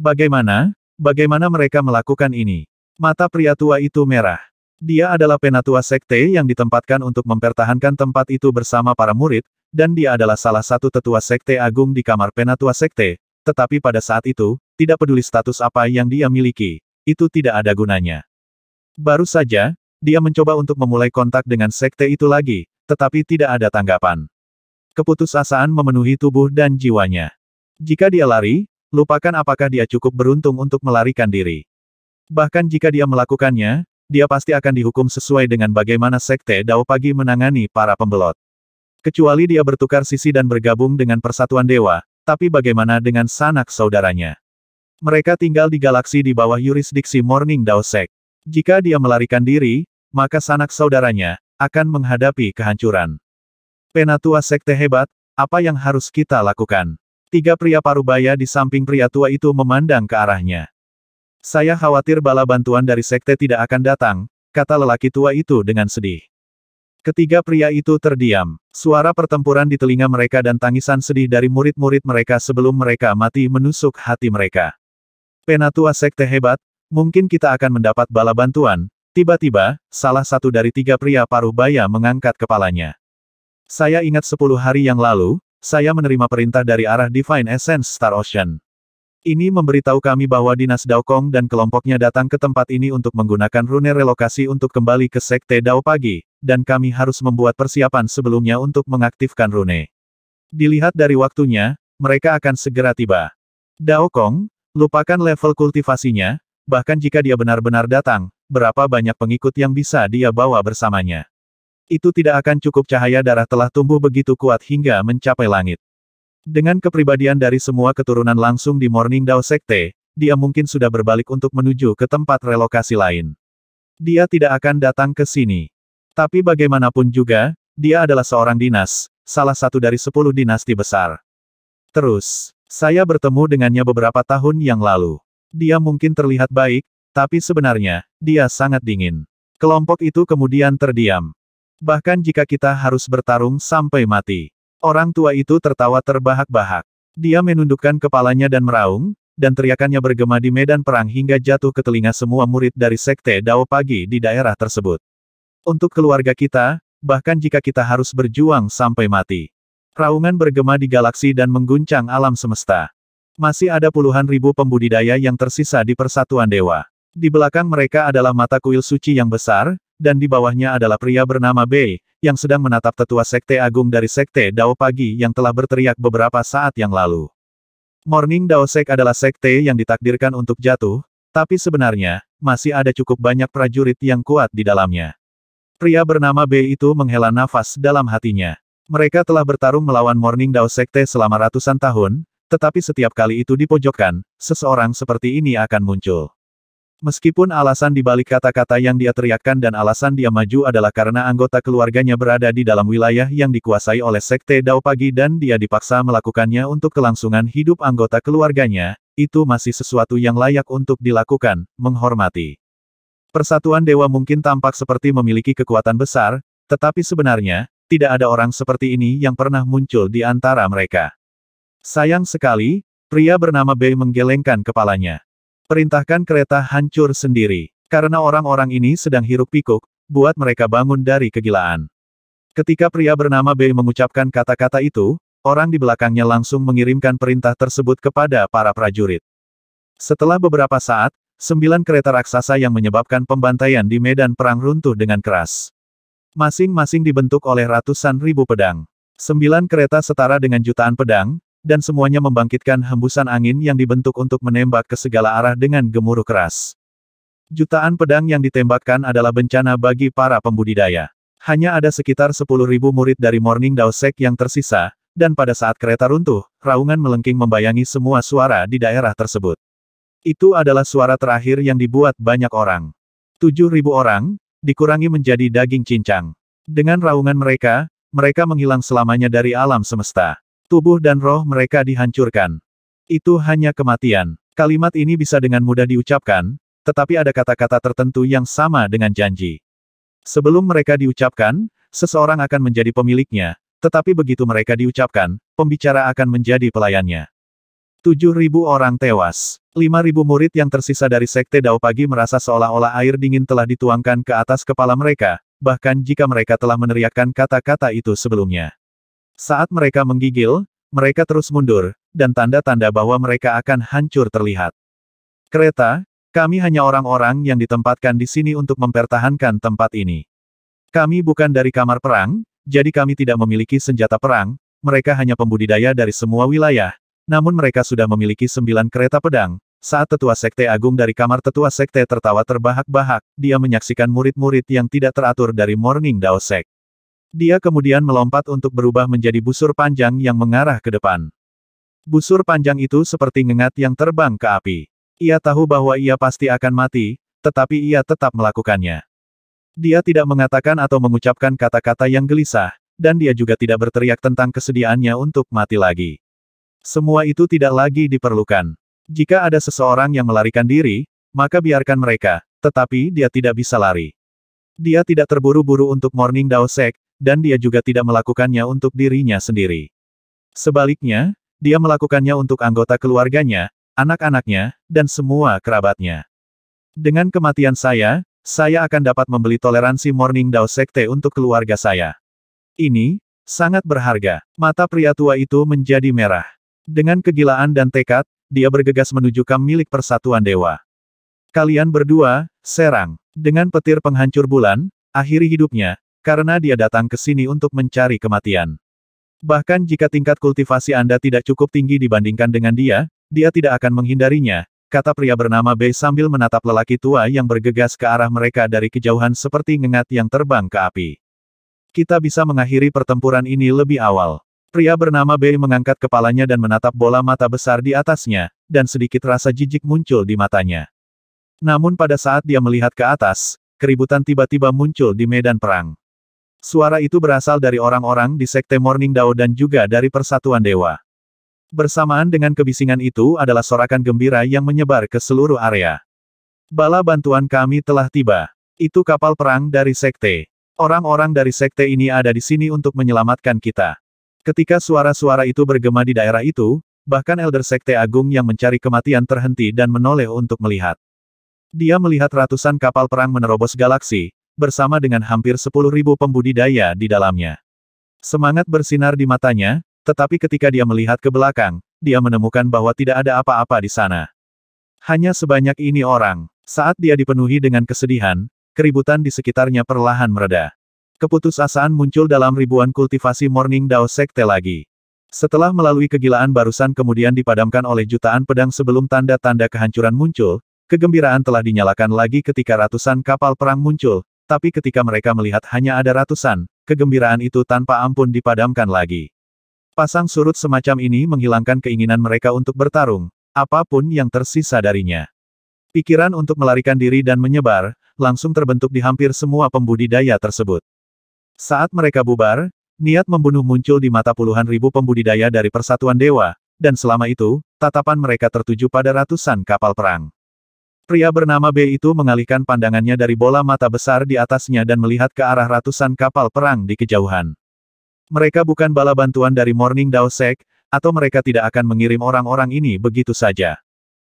Bagaimana? Bagaimana mereka melakukan ini? Mata pria tua itu merah. Dia adalah penatua sekte yang ditempatkan untuk mempertahankan tempat itu bersama para murid, dan dia adalah salah satu tetua sekte agung di kamar penatua sekte. Tetapi pada saat itu, tidak peduli status apa yang dia miliki, itu tidak ada gunanya. Baru saja, dia mencoba untuk memulai kontak dengan sekte itu lagi, tetapi tidak ada tanggapan. Keputusasaan memenuhi tubuh dan jiwanya. Jika dia lari, lupakan apakah dia cukup beruntung untuk melarikan diri. Bahkan jika dia melakukannya, dia pasti akan dihukum sesuai dengan bagaimana Sekte Dao Pagi menangani para pembelot. Kecuali dia bertukar sisi dan bergabung dengan Persatuan Dewa, tapi bagaimana dengan sanak saudaranya? Mereka tinggal di galaksi di bawah yurisdiksi Morning Dao Sek. Jika dia melarikan diri, maka sanak saudaranya akan menghadapi kehancuran. Penatua Sekte hebat, apa yang harus kita lakukan? Tiga pria parubaya di samping pria tua itu memandang ke arahnya. Saya khawatir bala bantuan dari sekte tidak akan datang, kata lelaki tua itu dengan sedih. Ketiga pria itu terdiam. Suara pertempuran di telinga mereka dan tangisan sedih dari murid-murid mereka sebelum mereka mati menusuk hati mereka. Penatua sekte hebat, mungkin kita akan mendapat bala bantuan. Tiba-tiba, salah satu dari tiga pria paruh baya mengangkat kepalanya. Saya ingat sepuluh hari yang lalu, saya menerima perintah dari arah Divine Essence Star Ocean. Ini memberitahu kami bahwa dinas Dao Kong dan kelompoknya datang ke tempat ini untuk menggunakan rune relokasi untuk kembali ke Sekte Dao pagi, dan kami harus membuat persiapan sebelumnya untuk mengaktifkan rune. Dilihat dari waktunya, mereka akan segera tiba. Dao Kong, lupakan level kultivasinya, bahkan jika dia benar-benar datang, berapa banyak pengikut yang bisa dia bawa bersamanya. Itu tidak akan cukup cahaya darah telah tumbuh begitu kuat hingga mencapai langit. Dengan kepribadian dari semua keturunan langsung di Morning Dao Sekte, dia mungkin sudah berbalik untuk menuju ke tempat relokasi lain. Dia tidak akan datang ke sini. Tapi bagaimanapun juga, dia adalah seorang dinas, salah satu dari sepuluh dinasti besar. Terus, saya bertemu dengannya beberapa tahun yang lalu. Dia mungkin terlihat baik, tapi sebenarnya, dia sangat dingin. Kelompok itu kemudian terdiam. Bahkan jika kita harus bertarung sampai mati. Orang tua itu tertawa terbahak-bahak. Dia menundukkan kepalanya dan meraung, dan teriakannya bergema di medan perang hingga jatuh ke telinga semua murid dari Sekte Dao Pagi di daerah tersebut. Untuk keluarga kita, bahkan jika kita harus berjuang sampai mati. Raungan bergema di galaksi dan mengguncang alam semesta. Masih ada puluhan ribu pembudidaya yang tersisa di persatuan dewa. Di belakang mereka adalah mata kuil suci yang besar, dan di bawahnya adalah pria bernama Bei, yang sedang menatap tetua Sekte Agung dari Sekte Dao Pagi yang telah berteriak beberapa saat yang lalu. Morning Dao Sek adalah sekte yang ditakdirkan untuk jatuh, tapi sebenarnya, masih ada cukup banyak prajurit yang kuat di dalamnya. Pria bernama B itu menghela nafas dalam hatinya. Mereka telah bertarung melawan Morning Dao Sekte selama ratusan tahun, tetapi setiap kali itu dipojokkan, seseorang seperti ini akan muncul. Meskipun alasan di balik kata-kata yang dia teriakkan dan alasan dia maju adalah karena anggota keluarganya berada di dalam wilayah yang dikuasai oleh Sekte Dao Pagi dan dia dipaksa melakukannya untuk kelangsungan hidup anggota keluarganya, itu masih sesuatu yang layak untuk dilakukan, menghormati. Persatuan Dewa mungkin tampak seperti memiliki kekuatan besar, tetapi sebenarnya, tidak ada orang seperti ini yang pernah muncul di antara mereka. Sayang sekali, pria bernama Bei menggelengkan kepalanya. Perintahkan kereta hancur sendiri. Karena orang-orang ini sedang hiruk pikuk, buat mereka bangun dari kegilaan. Ketika pria bernama B mengucapkan kata-kata itu, orang di belakangnya langsung mengirimkan perintah tersebut kepada para prajurit. Setelah beberapa saat, sembilan kereta raksasa yang menyebabkan pembantaian di medan perang runtuh dengan keras. Masing-masing dibentuk oleh ratusan ribu pedang. Sembilan kereta setara dengan jutaan pedang, dan semuanya membangkitkan hembusan angin yang dibentuk untuk menembak ke segala arah dengan gemuruh keras. Jutaan pedang yang ditembakkan adalah bencana bagi para pembudidaya. Hanya ada sekitar 10.000 murid dari Morning Dao Sect yang tersisa, dan pada saat kereta runtuh, raungan melengking membayangi semua suara di daerah tersebut. Itu adalah suara terakhir yang dibuat banyak orang. 7.000 orang, dikurangi menjadi daging cincang. Dengan raungan mereka, mereka menghilang selamanya dari alam semesta. Tubuh dan roh mereka dihancurkan. Itu hanya kematian. Kalimat ini bisa dengan mudah diucapkan, tetapi ada kata-kata tertentu yang sama dengan janji. Sebelum mereka diucapkan, seseorang akan menjadi pemiliknya, tetapi begitu mereka diucapkan, pembicara akan menjadi pelayannya. 7.000 orang tewas. 5.000 murid yang tersisa dari Sekte Dao Pagi merasa seolah-olah air dingin telah dituangkan ke atas kepala mereka, bahkan jika mereka telah meneriakkan kata-kata itu sebelumnya. Saat mereka menggigil, mereka terus mundur, dan tanda-tanda bahwa mereka akan hancur terlihat. Kereta, kami hanya orang-orang yang ditempatkan di sini untuk mempertahankan tempat ini. Kami bukan dari kamar perang, jadi kami tidak memiliki senjata perang, mereka hanya pembudidaya dari semua wilayah, namun mereka sudah memiliki sembilan kereta pedang. Saat tetua sekte agung dari kamar tetua sekte tertawa terbahak-bahak, dia menyaksikan murid-murid yang tidak teratur dari Morning Dao Sek. Dia kemudian melompat untuk berubah menjadi busur panjang yang mengarah ke depan. Busur panjang itu seperti ngengat yang terbang ke api. Ia tahu bahwa ia pasti akan mati, tetapi ia tetap melakukannya. Dia tidak mengatakan atau mengucapkan kata-kata yang gelisah, dan dia juga tidak berteriak tentang kesediaannya untuk mati lagi. Semua itu tidak lagi diperlukan. Jika ada seseorang yang melarikan diri, maka biarkan mereka, tetapi dia tidak bisa lari. Dia tidak terburu-buru untuk Morning Dao Sek, dan dia juga tidak melakukannya untuk dirinya sendiri. Sebaliknya, dia melakukannya untuk anggota keluarganya, anak-anaknya, dan semua kerabatnya. Dengan kematian saya, saya akan dapat membeli toleransi Morning Dao Sekte untuk keluarga saya. Ini, sangat berharga. Mata pria tua itu menjadi merah. Dengan kegilaan dan tekad, dia bergegas menuju kam milik persatuan dewa. Kalian berdua, serang. Dengan petir penghancur bulan, akhiri hidupnya, karena dia datang ke sini untuk mencari kematian. Bahkan jika tingkat kultivasi Anda tidak cukup tinggi dibandingkan dengan dia, dia tidak akan menghindarinya, kata pria bernama B sambil menatap lelaki tua yang bergegas ke arah mereka dari kejauhan seperti ngengat yang terbang ke api. Kita bisa mengakhiri pertempuran ini lebih awal. Pria bernama B mengangkat kepalanya dan menatap bola mata besar di atasnya, dan sedikit rasa jijik muncul di matanya. Namun pada saat dia melihat ke atas, keributan tiba-tiba muncul di medan perang. Suara itu berasal dari orang-orang di Sekte Morning Dao dan juga dari Persatuan Dewa. Bersamaan dengan kebisingan itu adalah sorakan gembira yang menyebar ke seluruh area. Bala bantuan kami telah tiba. Itu kapal perang dari Sekte. Orang-orang dari Sekte ini ada di sini untuk menyelamatkan kita. Ketika suara-suara itu bergema di daerah itu, bahkan Elder Sekte Agung yang mencari kematian terhenti dan menoleh untuk melihat. Dia melihat ratusan kapal perang menerobos galaksi, bersama dengan hampir 10.000 pembudidaya di dalamnya. Semangat bersinar di matanya, tetapi ketika dia melihat ke belakang, dia menemukan bahwa tidak ada apa-apa di sana. Hanya sebanyak ini orang. Saat dia dipenuhi dengan kesedihan, keributan di sekitarnya perlahan mereda. Keputusasaan muncul dalam ribuan kultivasi Morning Dao Sekte lagi. Setelah melalui kegilaan barusan kemudian dipadamkan oleh jutaan pedang sebelum tanda-tanda kehancuran muncul, kegembiraan telah dinyalakan lagi ketika ratusan kapal perang muncul, tapi ketika mereka melihat hanya ada ratusan, kegembiraan itu tanpa ampun dipadamkan lagi. Pasang surut semacam ini menghilangkan keinginan mereka untuk bertarung, apapun yang tersisa darinya. Pikiran untuk melarikan diri dan menyebar, langsung terbentuk di hampir semua pembudidaya tersebut. Saat mereka bubar, niat membunuh muncul di mata puluhan ribu pembudidaya dari Persatuan Dewa, dan selama itu, tatapan mereka tertuju pada ratusan kapal perang. Pria bernama B itu mengalihkan pandangannya dari bola mata besar di atasnya dan melihat ke arah ratusan kapal perang di kejauhan. Mereka bukan bala bantuan dari Morning Daosek, atau mereka tidak akan mengirim orang-orang ini begitu saja.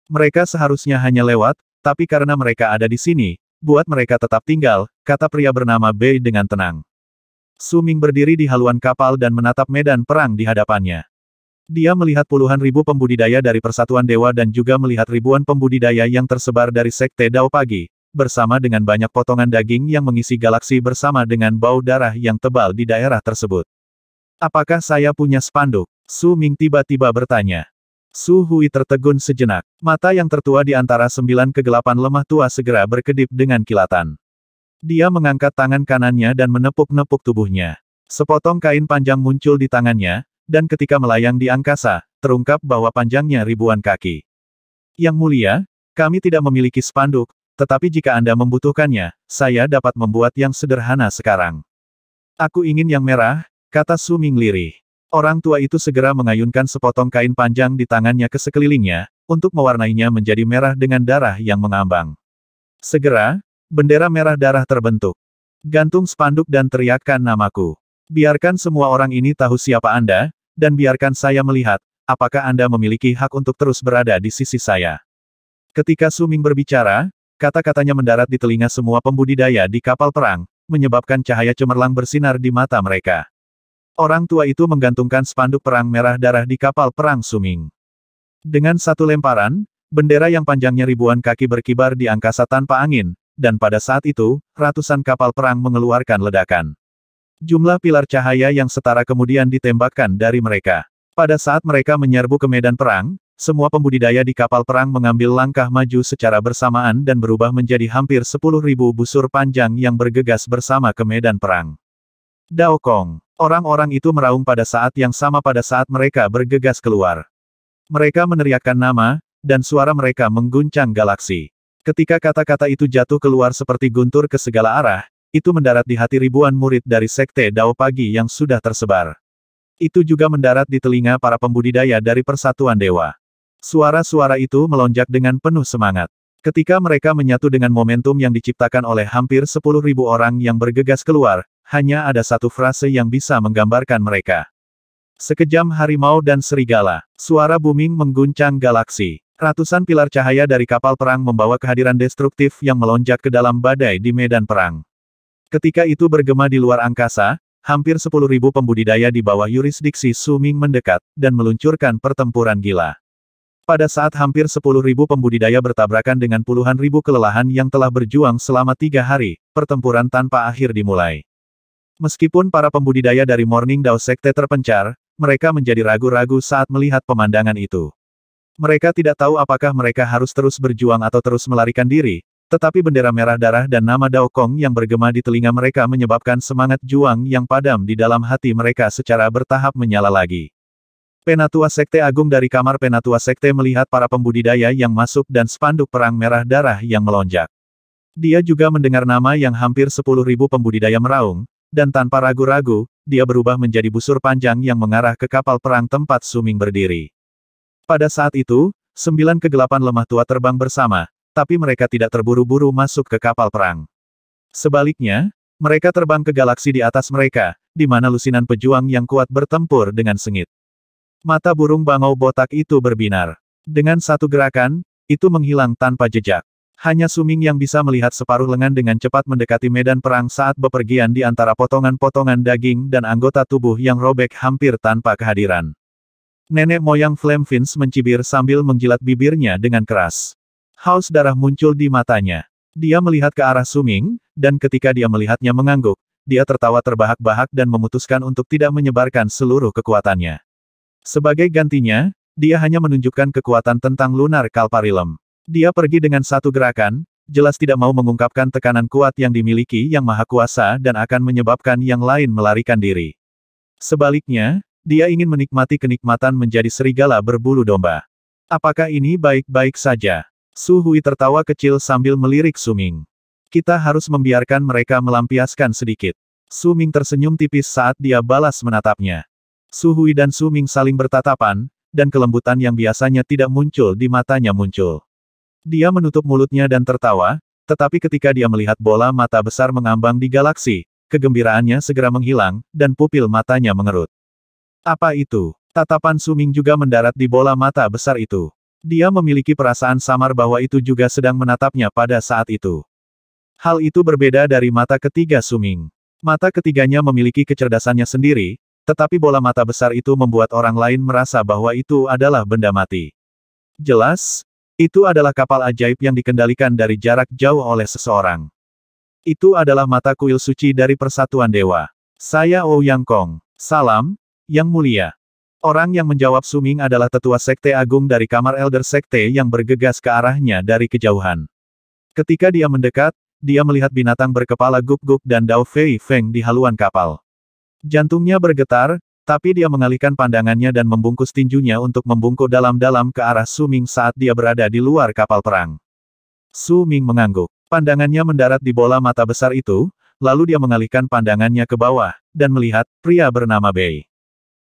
Mereka seharusnya hanya lewat, tapi karena mereka ada di sini, buat mereka tetap tinggal, kata pria bernama B dengan tenang. Suming berdiri di haluan kapal dan menatap medan perang di hadapannya. Dia melihat puluhan ribu pembudidaya dari Persatuan Dewa dan juga melihat ribuan pembudidaya yang tersebar dari Sekte Dao Pagi, bersama dengan banyak potongan daging yang mengisi galaksi bersama dengan bau darah yang tebal di daerah tersebut. Apakah saya punya spanduk? Su Ming tiba-tiba bertanya. Su Hui tertegun sejenak. Mata yang tertua di antara sembilan kegelapan lemah tua segera berkedip dengan kilatan. Dia mengangkat tangan kanannya dan menepuk-nepuk tubuhnya. Sepotong kain panjang muncul di tangannya, dan ketika melayang di angkasa, terungkap bahwa panjangnya ribuan kaki. Yang mulia, kami tidak memiliki spanduk, tetapi jika Anda membutuhkannya, saya dapat membuat yang sederhana sekarang. Aku ingin yang merah, kata Suming lirih. Orang tua itu segera mengayunkan sepotong kain panjang di tangannya ke sekelilingnya, untuk mewarnainya menjadi merah dengan darah yang mengambang. Segera, bendera merah darah terbentuk. Gantung spanduk dan teriakkan namaku. Biarkan semua orang ini tahu siapa Anda, dan biarkan saya melihat, apakah Anda memiliki hak untuk terus berada di sisi saya. Ketika Suming berbicara, kata-katanya mendarat di telinga semua pembudidaya di kapal perang, menyebabkan cahaya cemerlang bersinar di mata mereka. Orang tua itu menggantungkan spanduk perang merah darah di kapal perang Suming. Dengan satu lemparan, bendera yang panjangnya ribuan kaki berkibar di angkasa tanpa angin, dan pada saat itu, ratusan kapal perang mengeluarkan ledakan. Jumlah pilar cahaya yang setara kemudian ditembakkan dari mereka. Pada saat mereka menyerbu ke medan perang, semua pembudidaya di kapal perang mengambil langkah maju secara bersamaan dan berubah menjadi hampir 10.000 busur panjang yang bergegas bersama ke medan perang. Dao Kong. Orang-orang itu meraung pada saat yang sama pada saat mereka bergegas keluar. Mereka meneriakkan nama, dan suara mereka mengguncang galaksi. Ketika kata-kata itu jatuh keluar seperti guntur ke segala arah, itu mendarat di hati ribuan murid dari Sekte Dao Pagi yang sudah tersebar. Itu juga mendarat di telinga para pembudidaya dari Persatuan Dewa. Suara-suara itu melonjak dengan penuh semangat. Ketika mereka menyatu dengan momentum yang diciptakan oleh hampir 10.000 orang yang bergegas keluar, hanya ada satu frase yang bisa menggambarkan mereka. Sekejam harimau dan serigala, suara booming mengguncang galaksi. Ratusan pilar cahaya dari kapal perang membawa kehadiran destruktif yang melonjak ke dalam badai di medan perang. Ketika itu bergema di luar angkasa, hampir 10.000 pembudidaya di bawah yurisdiksi Su Ming mendekat, dan meluncurkan pertempuran gila. Pada saat hampir 10.000 pembudidaya bertabrakan dengan puluhan ribu kelelahan yang telah berjuang selama tiga hari, pertempuran tanpa akhir dimulai. Meskipun para pembudidaya dari Morning Dao Sekte terpencar, mereka menjadi ragu-ragu saat melihat pemandangan itu. Mereka tidak tahu apakah mereka harus terus berjuang atau terus melarikan diri, tetapi bendera merah darah dan nama Dao Kong yang bergema di telinga mereka menyebabkan semangat juang yang padam di dalam hati mereka secara bertahap menyala lagi. Penatua Sekte Agung dari Kamar Penatua Sekte melihat para pembudidaya yang masuk dan spanduk perang merah darah yang melonjak. Dia juga mendengar nama yang hampir sepuluh ribu pembudidaya meraung, dan tanpa ragu-ragu, dia berubah menjadi busur panjang yang mengarah ke kapal perang tempat Suming berdiri. Pada saat itu, sembilan kegelapan lemah tua terbang bersama, tapi mereka tidak terburu-buru masuk ke kapal perang. Sebaliknya, mereka terbang ke galaksi di atas mereka, di mana lusinan pejuang yang kuat bertempur dengan sengit. Mata burung bangau botak itu berbinar. Dengan satu gerakan, itu menghilang tanpa jejak. Hanya Suming yang bisa melihat separuh lengan dengan cepat mendekati medan perang saat bepergian di antara potongan-potongan daging dan anggota tubuh yang robek hampir tanpa kehadiran. Nenek moyang Flemfins mencibir sambil menjilat bibirnya dengan keras. Haus darah muncul di matanya. Dia melihat ke arah Suming, dan ketika dia melihatnya mengangguk, dia tertawa terbahak-bahak dan memutuskan untuk tidak menyebarkan seluruh kekuatannya. Sebagai gantinya, dia hanya menunjukkan kekuatan tentang lunar kalparilem. Dia pergi dengan satu gerakan, jelas tidak mau mengungkapkan tekanan kuat yang dimiliki yang maha kuasa dan akan menyebabkan yang lain melarikan diri. Sebaliknya, dia ingin menikmati kenikmatan menjadi serigala berbulu domba. Apakah ini baik-baik saja? Su Hui tertawa kecil sambil melirik Su Ming. Kita harus membiarkan mereka melampiaskan sedikit. Su Ming tersenyum tipis saat dia balas menatapnya. Su Hui dan Su Ming saling bertatapan, dan kelembutan yang biasanya tidak muncul di matanya muncul. Dia menutup mulutnya dan tertawa, tetapi ketika dia melihat bola mata besar mengambang di galaksi, kegembiraannya segera menghilang, dan pupil matanya mengerut. Apa itu? Tatapan Su Ming juga mendarat di bola mata besar itu. Dia memiliki perasaan samar bahwa itu juga sedang menatapnya pada saat itu. Hal itu berbeda dari mata ketiga Suming. Mata ketiganya memiliki kecerdasannya sendiri, tetapi bola mata besar itu membuat orang lain merasa bahwa itu adalah benda mati. Jelas, itu adalah kapal ajaib yang dikendalikan dari jarak jauh oleh seseorang. Itu adalah mata kuil suci dari Persatuan Dewa. Saya Ouyang oh Kong. Salam, Yang Mulia. Orang yang menjawab Suming adalah tetua Sekte Agung dari Kamar Elder Sekte yang bergegas ke arahnya dari kejauhan. Ketika dia mendekat, dia melihat binatang berkepala guk-guk dan Dao Fei Feng di haluan kapal. Jantungnya bergetar, tapi dia mengalihkan pandangannya dan membungkus tinjunya untuk membungkuk dalam-dalam ke arah Suming saat dia berada di luar kapal perang. Suming mengangguk. Pandangannya mendarat di bola mata besar itu, lalu dia mengalihkan pandangannya ke bawah, dan melihat pria bernama Bei.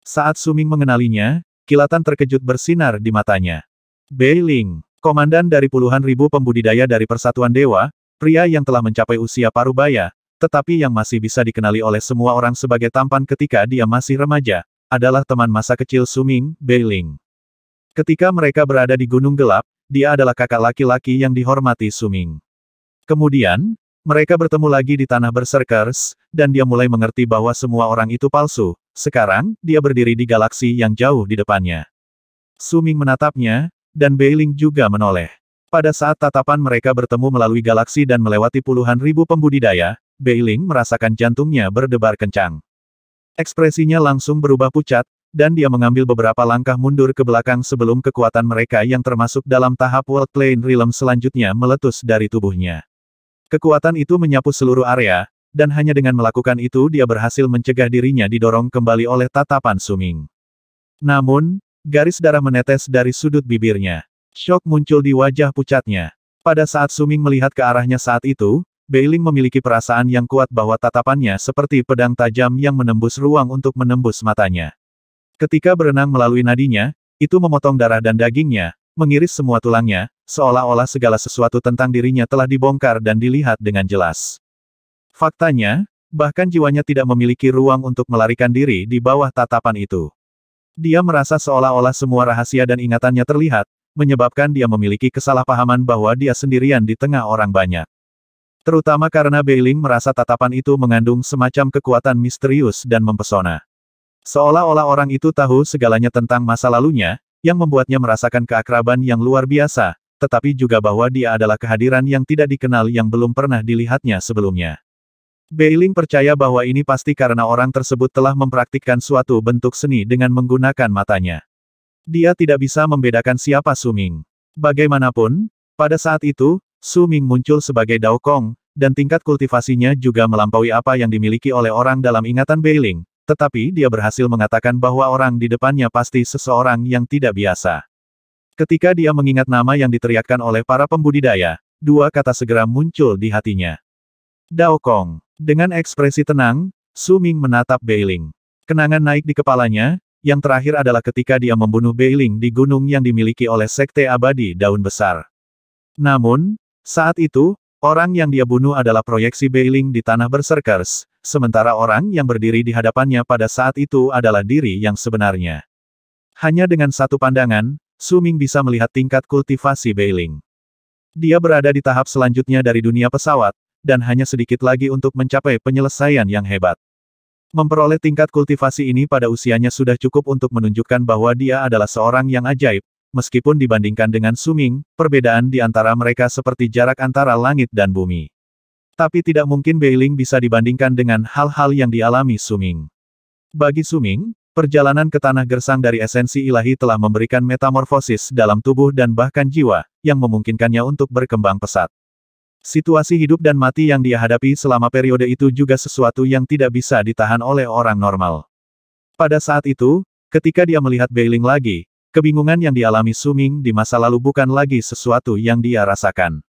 Saat Suming mengenalinya, kilatan terkejut bersinar di matanya. Ling, komandan dari puluhan ribu pembudidaya dari Persatuan Dewa, pria yang telah mencapai usia parubaya, tetapi yang masih bisa dikenali oleh semua orang sebagai tampan ketika dia masih remaja, adalah teman masa kecil Suming, Ling. Ketika mereka berada di Gunung Gelap, dia adalah kakak laki-laki yang dihormati Suming. Kemudian, mereka bertemu lagi di Tanah Berserkers, dan dia mulai mengerti bahwa semua orang itu palsu, sekarang, dia berdiri di galaksi yang jauh di depannya. Suming menatapnya, dan Beiling juga menoleh. Pada saat tatapan mereka bertemu melalui galaksi dan melewati puluhan ribu pembudidaya, Beiling merasakan jantungnya berdebar kencang. Ekspresinya langsung berubah pucat, dan dia mengambil beberapa langkah mundur ke belakang sebelum kekuatan mereka yang termasuk dalam tahap World Plane Realm selanjutnya meletus dari tubuhnya. Kekuatan itu menyapu seluruh area, dan hanya dengan melakukan itu dia berhasil mencegah dirinya didorong kembali oleh tatapan Suming. Namun, garis darah menetes dari sudut bibirnya. Shock muncul di wajah pucatnya. Pada saat Suming melihat ke arahnya saat itu, Beiling memiliki perasaan yang kuat bahwa tatapannya seperti pedang tajam yang menembus ruang untuk menembus matanya. Ketika berenang melalui nadinya, itu memotong darah dan dagingnya, mengiris semua tulangnya, seolah-olah segala sesuatu tentang dirinya telah dibongkar dan dilihat dengan jelas. Faktanya, bahkan jiwanya tidak memiliki ruang untuk melarikan diri di bawah tatapan itu. Dia merasa seolah-olah semua rahasia dan ingatannya terlihat, menyebabkan dia memiliki kesalahpahaman bahwa dia sendirian di tengah orang banyak. Terutama karena Beiling merasa tatapan itu mengandung semacam kekuatan misterius dan mempesona. Seolah-olah orang itu tahu segalanya tentang masa lalunya, yang membuatnya merasakan keakraban yang luar biasa, tetapi juga bahwa dia adalah kehadiran yang tidak dikenal yang belum pernah dilihatnya sebelumnya. Beiling percaya bahwa ini pasti karena orang tersebut telah mempraktikkan suatu bentuk seni dengan menggunakan matanya. Dia tidak bisa membedakan siapa Suming. Bagaimanapun, pada saat itu, Suming muncul sebagai Dao Kong, dan tingkat kultivasinya juga melampaui apa yang dimiliki oleh orang dalam ingatan Beiling, tetapi dia berhasil mengatakan bahwa orang di depannya pasti seseorang yang tidak biasa. Ketika dia mengingat nama yang diteriakkan oleh para pembudidaya, dua kata segera muncul di hatinya. Dao Kong. Dengan ekspresi tenang, Su Ming menatap Beiling. Kenangan naik di kepalanya, yang terakhir adalah ketika dia membunuh Beiling di gunung yang dimiliki oleh Sekte Abadi Daun Besar. Namun, saat itu, orang yang dia bunuh adalah proyeksi Beiling di Tanah Berserkers, sementara orang yang berdiri di hadapannya pada saat itu adalah diri yang sebenarnya. Hanya dengan satu pandangan, Su Ming bisa melihat tingkat kultivasi Beiling. Dia berada di tahap selanjutnya dari dunia pesawat, dan hanya sedikit lagi untuk mencapai penyelesaian yang hebat. Memperoleh tingkat kultivasi ini pada usianya sudah cukup untuk menunjukkan bahwa dia adalah seorang yang ajaib, meskipun dibandingkan dengan Suming, perbedaan di antara mereka seperti jarak antara langit dan bumi. Tapi tidak mungkin Beiling bisa dibandingkan dengan hal-hal yang dialami Suming. Bagi Suming, Perjalanan ke tanah gersang dari esensi ilahi telah memberikan metamorfosis dalam tubuh dan bahkan jiwa, yang memungkinkannya untuk berkembang pesat. Situasi hidup dan mati yang dia hadapi selama periode itu juga sesuatu yang tidak bisa ditahan oleh orang normal. Pada saat itu, ketika dia melihat Beiling lagi, kebingungan yang dialami Suming di masa lalu bukan lagi sesuatu yang dia rasakan.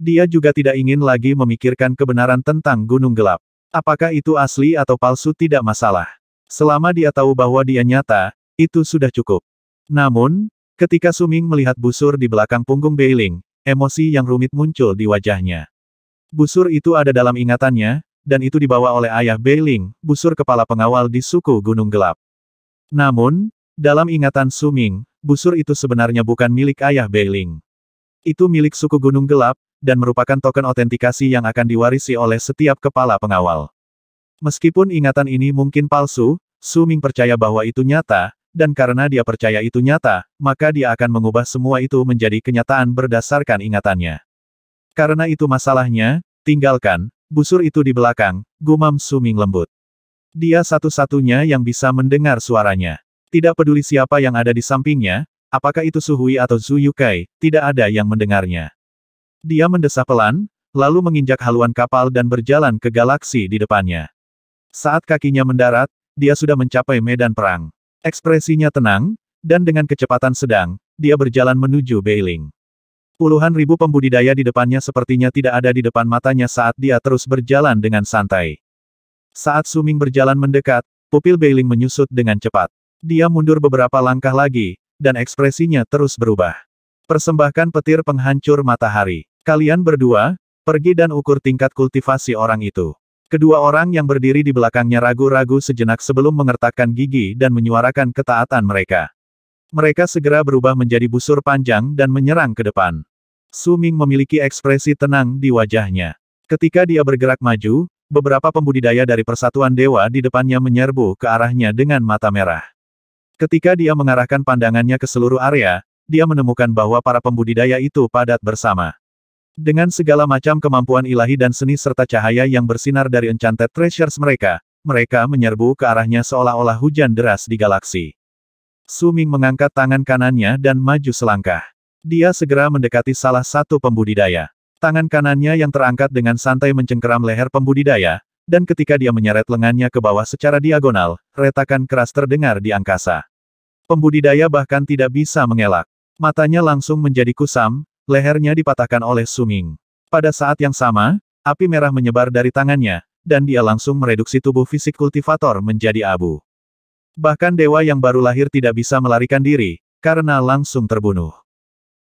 Dia juga tidak ingin lagi memikirkan kebenaran tentang gunung gelap. Apakah itu asli atau palsu tidak masalah. Selama dia tahu bahwa dia nyata, itu sudah cukup. Namun, ketika Suming melihat busur di belakang punggung Beiling, Emosi yang rumit muncul di wajahnya. Busur itu ada dalam ingatannya, dan itu dibawa oleh ayah Beiling, busur kepala pengawal di suku Gunung Gelap. Namun, dalam ingatan Suming, busur itu sebenarnya bukan milik ayah Beiling. Itu milik suku Gunung Gelap, dan merupakan token otentikasi yang akan diwarisi oleh setiap kepala pengawal. Meskipun ingatan ini mungkin palsu, Suming percaya bahwa itu nyata, dan karena dia percaya itu nyata, maka dia akan mengubah semua itu menjadi kenyataan berdasarkan ingatannya. Karena itu masalahnya, tinggalkan, busur itu di belakang, gumam Suming lembut. Dia satu-satunya yang bisa mendengar suaranya. Tidak peduli siapa yang ada di sampingnya, apakah itu Suhui atau Zhu Yukai, tidak ada yang mendengarnya. Dia mendesah pelan, lalu menginjak haluan kapal dan berjalan ke galaksi di depannya. Saat kakinya mendarat, dia sudah mencapai medan perang. Ekspresinya tenang, dan dengan kecepatan sedang, dia berjalan menuju Beiling. Puluhan ribu pembudidaya di depannya sepertinya tidak ada di depan matanya saat dia terus berjalan dengan santai. Saat Suming berjalan mendekat, pupil Beiling menyusut dengan cepat. Dia mundur beberapa langkah lagi, dan ekspresinya terus berubah. Persembahkan petir penghancur matahari. Kalian berdua, pergi dan ukur tingkat kultivasi orang itu. Kedua orang yang berdiri di belakangnya ragu-ragu sejenak sebelum mengertakkan gigi dan menyuarakan ketaatan mereka. Mereka segera berubah menjadi busur panjang dan menyerang ke depan. Suming memiliki ekspresi tenang di wajahnya. Ketika dia bergerak maju, beberapa pembudidaya dari Persatuan Dewa di depannya menyerbu ke arahnya dengan mata merah. Ketika dia mengarahkan pandangannya ke seluruh area, dia menemukan bahwa para pembudidaya itu padat bersama. Dengan segala macam kemampuan ilahi dan seni serta cahaya yang bersinar dari Enchanted Treasures mereka, mereka menyerbu ke arahnya seolah-olah hujan deras di galaksi. Suming mengangkat tangan kanannya dan maju selangkah. Dia segera mendekati salah satu pembudidaya. Tangan kanannya yang terangkat dengan santai mencengkeram leher pembudidaya, dan ketika dia menyeret lengannya ke bawah secara diagonal, retakan keras terdengar di angkasa. Pembudidaya bahkan tidak bisa mengelak. Matanya langsung menjadi kusam, Lehernya dipatahkan oleh Suming. Pada saat yang sama, api merah menyebar dari tangannya, dan dia langsung mereduksi tubuh fisik kultivator menjadi abu. Bahkan dewa yang baru lahir tidak bisa melarikan diri, karena langsung terbunuh.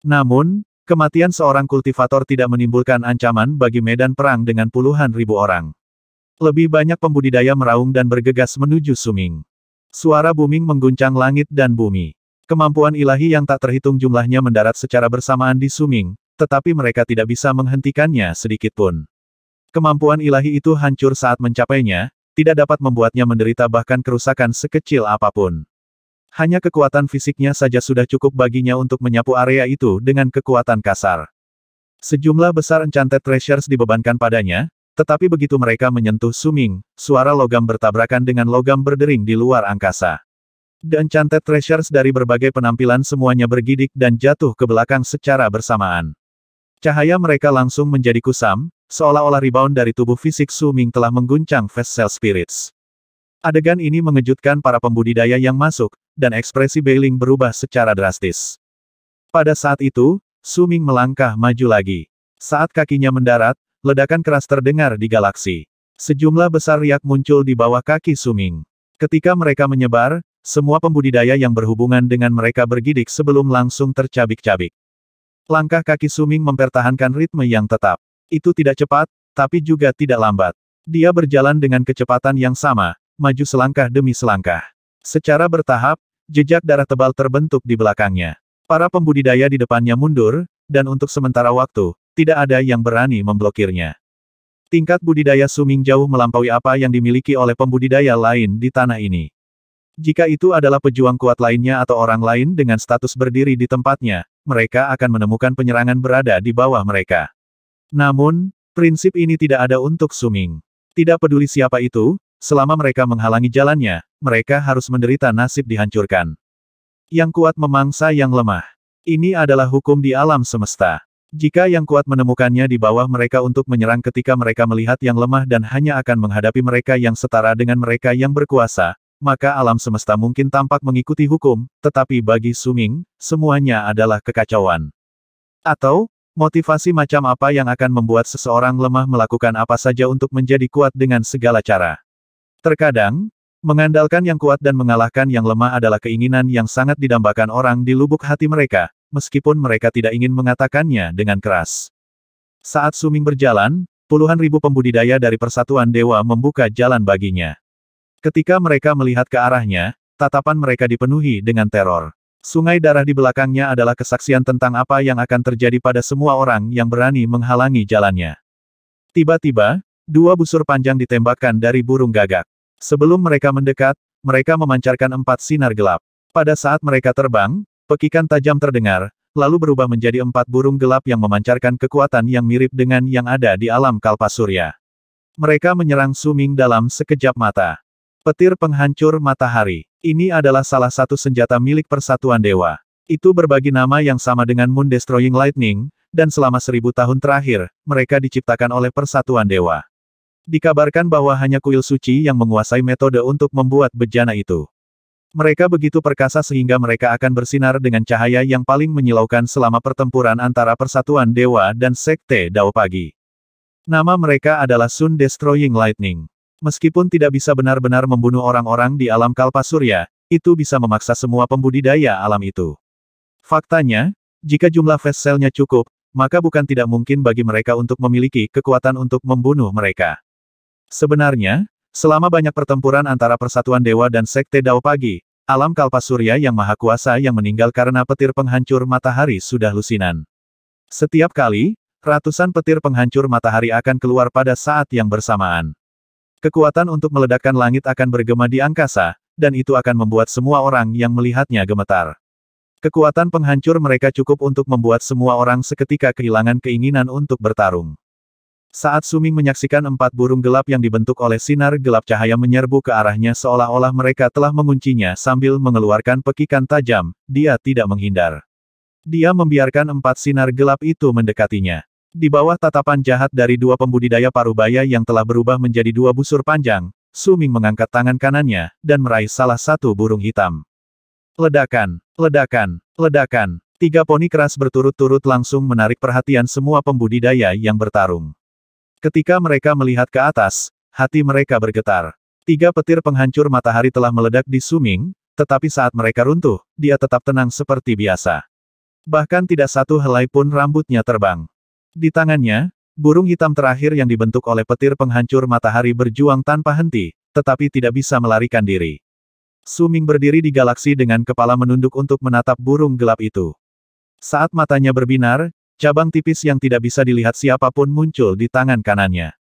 Namun, kematian seorang kultivator tidak menimbulkan ancaman bagi medan perang dengan puluhan ribu orang. Lebih banyak pembudidaya meraung dan bergegas menuju Suming. Suara booming mengguncang langit dan bumi. Kemampuan ilahi yang tak terhitung jumlahnya mendarat secara bersamaan di Suming, tetapi mereka tidak bisa menghentikannya sedikit pun. Kemampuan ilahi itu hancur saat mencapainya, tidak dapat membuatnya menderita bahkan kerusakan sekecil apapun. Hanya kekuatan fisiknya saja sudah cukup baginya untuk menyapu area itu dengan kekuatan kasar. Sejumlah besar Enchanted Treasures dibebankan padanya, tetapi begitu mereka menyentuh Suming, suara logam bertabrakan dengan logam berdering di luar angkasa. Dan cantet treasures dari berbagai penampilan semuanya bergidik dan jatuh ke belakang secara bersamaan. Cahaya mereka langsung menjadi kusam, seolah-olah rebound dari tubuh fisik Su Ming telah mengguncang Vessel Spirits. Adegan ini mengejutkan para pembudidaya yang masuk, dan ekspresi Beiling berubah secara drastis. Pada saat itu, Su Ming melangkah maju lagi. Saat kakinya mendarat, ledakan keras terdengar di galaksi. Sejumlah besar riak muncul di bawah kaki Suming. Ketika mereka menyebar, semua pembudidaya yang berhubungan dengan mereka bergidik sebelum langsung tercabik-cabik. Langkah kaki Suming mempertahankan ritme yang tetap. Itu tidak cepat, tapi juga tidak lambat. Dia berjalan dengan kecepatan yang sama, maju selangkah demi selangkah. Secara bertahap, jejak darah tebal terbentuk di belakangnya. Para pembudidaya di depannya mundur, dan untuk sementara waktu, tidak ada yang berani memblokirnya. Tingkat budidaya Suming jauh melampaui apa yang dimiliki oleh pembudidaya lain di tanah ini. Jika itu adalah pejuang kuat lainnya atau orang lain dengan status berdiri di tempatnya, mereka akan menemukan penyerangan berada di bawah mereka. Namun, prinsip ini tidak ada untuk Suming. Tidak peduli siapa itu, selama mereka menghalangi jalannya, mereka harus menderita nasib dihancurkan. Yang kuat memangsa yang lemah. Ini adalah hukum di alam semesta. Jika yang kuat menemukannya di bawah mereka untuk menyerang ketika mereka melihat yang lemah dan hanya akan menghadapi mereka yang setara dengan mereka yang berkuasa, maka alam semesta mungkin tampak mengikuti hukum, tetapi bagi Suming, semuanya adalah kekacauan. Atau, motivasi macam apa yang akan membuat seseorang lemah melakukan apa saja untuk menjadi kuat dengan segala cara. Terkadang, Mengandalkan yang kuat dan mengalahkan yang lemah adalah keinginan yang sangat didambakan orang di lubuk hati mereka, meskipun mereka tidak ingin mengatakannya dengan keras. Saat Suming berjalan, puluhan ribu pembudidaya dari Persatuan Dewa membuka jalan baginya. Ketika mereka melihat ke arahnya, tatapan mereka dipenuhi dengan teror. Sungai darah di belakangnya adalah kesaksian tentang apa yang akan terjadi pada semua orang yang berani menghalangi jalannya. Tiba-tiba, dua busur panjang ditembakkan dari burung gagak. Sebelum mereka mendekat, mereka memancarkan empat sinar gelap. Pada saat mereka terbang, pekikan tajam terdengar, lalu berubah menjadi empat burung gelap yang memancarkan kekuatan yang mirip dengan yang ada di alam kalpa surya. Mereka menyerang Suming dalam sekejap mata. Petir penghancur matahari. Ini adalah salah satu senjata milik Persatuan Dewa. Itu berbagi nama yang sama dengan Moon Destroying Lightning, dan selama seribu tahun terakhir, mereka diciptakan oleh Persatuan Dewa. Dikabarkan bahwa hanya kuil suci yang menguasai metode untuk membuat bejana itu. Mereka begitu perkasa sehingga mereka akan bersinar dengan cahaya yang paling menyilaukan selama pertempuran antara persatuan dewa dan sekte Dao Pagi. Nama mereka adalah Sun Destroying Lightning. Meskipun tidak bisa benar-benar membunuh orang-orang di alam kalpa surya, itu bisa memaksa semua pembudidaya alam itu. Faktanya, jika jumlah veselnya cukup, maka bukan tidak mungkin bagi mereka untuk memiliki kekuatan untuk membunuh mereka. Sebenarnya, selama banyak pertempuran antara Persatuan Dewa dan Sekte Dao Pagi, alam kalpa surya yang maha kuasa yang meninggal karena petir penghancur matahari sudah lusinan. Setiap kali, ratusan petir penghancur matahari akan keluar pada saat yang bersamaan. Kekuatan untuk meledakkan langit akan bergema di angkasa, dan itu akan membuat semua orang yang melihatnya gemetar. Kekuatan penghancur mereka cukup untuk membuat semua orang seketika kehilangan keinginan untuk bertarung. Saat Suming menyaksikan empat burung gelap yang dibentuk oleh sinar gelap cahaya menyerbu ke arahnya seolah-olah mereka telah menguncinya sambil mengeluarkan pekikan tajam, dia tidak menghindar. Dia membiarkan empat sinar gelap itu mendekatinya. Di bawah tatapan jahat dari dua pembudidaya parubaya yang telah berubah menjadi dua busur panjang, Suming mengangkat tangan kanannya, dan meraih salah satu burung hitam. Ledakan, ledakan, ledakan, tiga poni keras berturut-turut langsung menarik perhatian semua pembudidaya yang bertarung. Ketika mereka melihat ke atas, hati mereka bergetar. Tiga petir penghancur matahari telah meledak di Suming, tetapi saat mereka runtuh, dia tetap tenang seperti biasa. Bahkan tidak satu helai pun rambutnya terbang. Di tangannya, burung hitam terakhir yang dibentuk oleh petir penghancur matahari berjuang tanpa henti, tetapi tidak bisa melarikan diri. Suming berdiri di galaksi dengan kepala menunduk untuk menatap burung gelap itu. Saat matanya berbinar, cabang tipis yang tidak bisa dilihat siapapun muncul di tangan kanannya.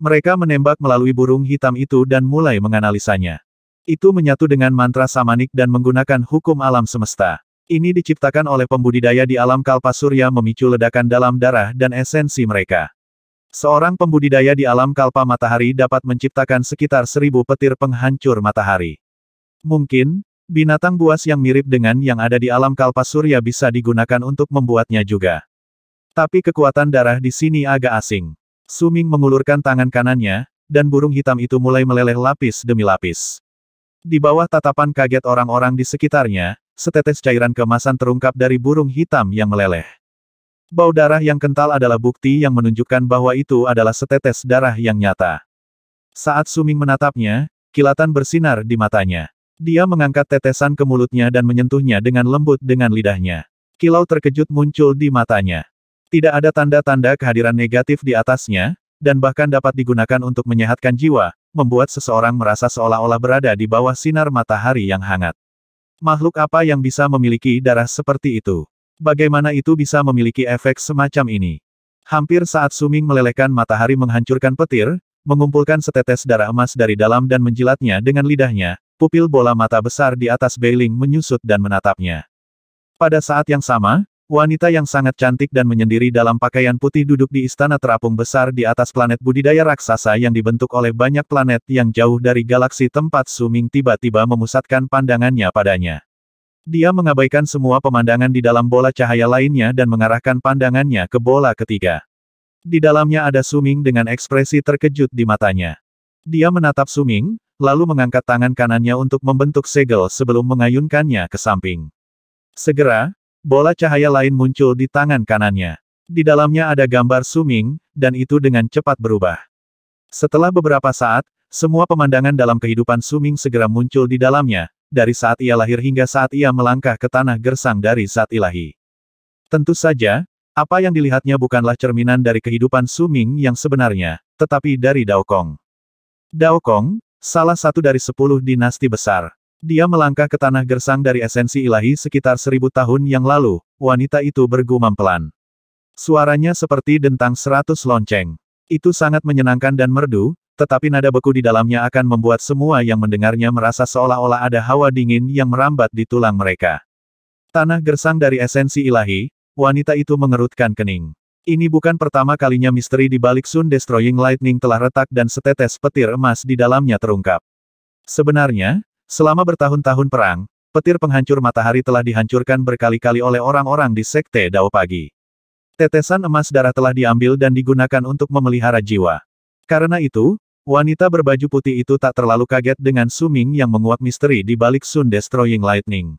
Mereka menembak melalui burung hitam itu dan mulai menganalisanya. Itu menyatu dengan mantra samanik dan menggunakan hukum alam semesta. Ini diciptakan oleh pembudidaya di alam kalpa surya memicu ledakan dalam darah dan esensi mereka. Seorang pembudidaya di alam kalpa matahari dapat menciptakan sekitar seribu petir penghancur matahari. Mungkin, binatang buas yang mirip dengan yang ada di alam kalpa surya bisa digunakan untuk membuatnya juga. Tapi kekuatan darah di sini agak asing. Suming mengulurkan tangan kanannya, dan burung hitam itu mulai meleleh lapis demi lapis. Di bawah tatapan kaget orang-orang di sekitarnya, setetes cairan kemasan terungkap dari burung hitam yang meleleh. Bau darah yang kental adalah bukti yang menunjukkan bahwa itu adalah setetes darah yang nyata. Saat Suming menatapnya, kilatan bersinar di matanya. Dia mengangkat tetesan ke mulutnya dan menyentuhnya dengan lembut dengan lidahnya. Kilau terkejut muncul di matanya. Tidak ada tanda-tanda kehadiran negatif di atasnya, dan bahkan dapat digunakan untuk menyehatkan jiwa, membuat seseorang merasa seolah-olah berada di bawah sinar matahari yang hangat. Makhluk apa yang bisa memiliki darah seperti itu? Bagaimana itu bisa memiliki efek semacam ini? Hampir saat Suming melelehkan matahari menghancurkan petir, mengumpulkan setetes darah emas dari dalam dan menjilatnya dengan lidahnya, pupil bola mata besar di atas Beiling menyusut dan menatapnya. Pada saat yang sama, Wanita yang sangat cantik dan menyendiri dalam pakaian putih duduk di istana terapung besar di atas planet budidaya raksasa yang dibentuk oleh banyak planet yang jauh dari galaksi tempat Suming tiba-tiba memusatkan pandangannya padanya. Dia mengabaikan semua pemandangan di dalam bola cahaya lainnya dan mengarahkan pandangannya ke bola ketiga. Di dalamnya ada Suming dengan ekspresi terkejut di matanya. Dia menatap Suming, lalu mengangkat tangan kanannya untuk membentuk segel sebelum mengayunkannya ke samping. Segera, Bola cahaya lain muncul di tangan kanannya. Di dalamnya ada gambar Suming, dan itu dengan cepat berubah. Setelah beberapa saat, semua pemandangan dalam kehidupan Suming segera muncul di dalamnya, dari saat ia lahir hingga saat ia melangkah ke tanah gersang dari saat ilahi. Tentu saja, apa yang dilihatnya bukanlah cerminan dari kehidupan Suming yang sebenarnya, tetapi dari Daokong. Daokong, salah satu dari sepuluh dinasti besar, dia melangkah ke tanah gersang dari esensi ilahi sekitar seribu tahun yang lalu, wanita itu bergumam pelan. Suaranya seperti dentang seratus lonceng. Itu sangat menyenangkan dan merdu, tetapi nada beku di dalamnya akan membuat semua yang mendengarnya merasa seolah-olah ada hawa dingin yang merambat di tulang mereka. Tanah gersang dari esensi ilahi, wanita itu mengerutkan kening. Ini bukan pertama kalinya misteri di balik Sun Destroying Lightning telah retak dan setetes petir emas di dalamnya terungkap. Sebenarnya, Selama bertahun-tahun perang, petir penghancur matahari telah dihancurkan berkali-kali oleh orang-orang di Sekte Dao Pagi. Tetesan emas darah telah diambil dan digunakan untuk memelihara jiwa. Karena itu, wanita berbaju putih itu tak terlalu kaget dengan Suming yang menguap misteri di balik Sun Destroying Lightning.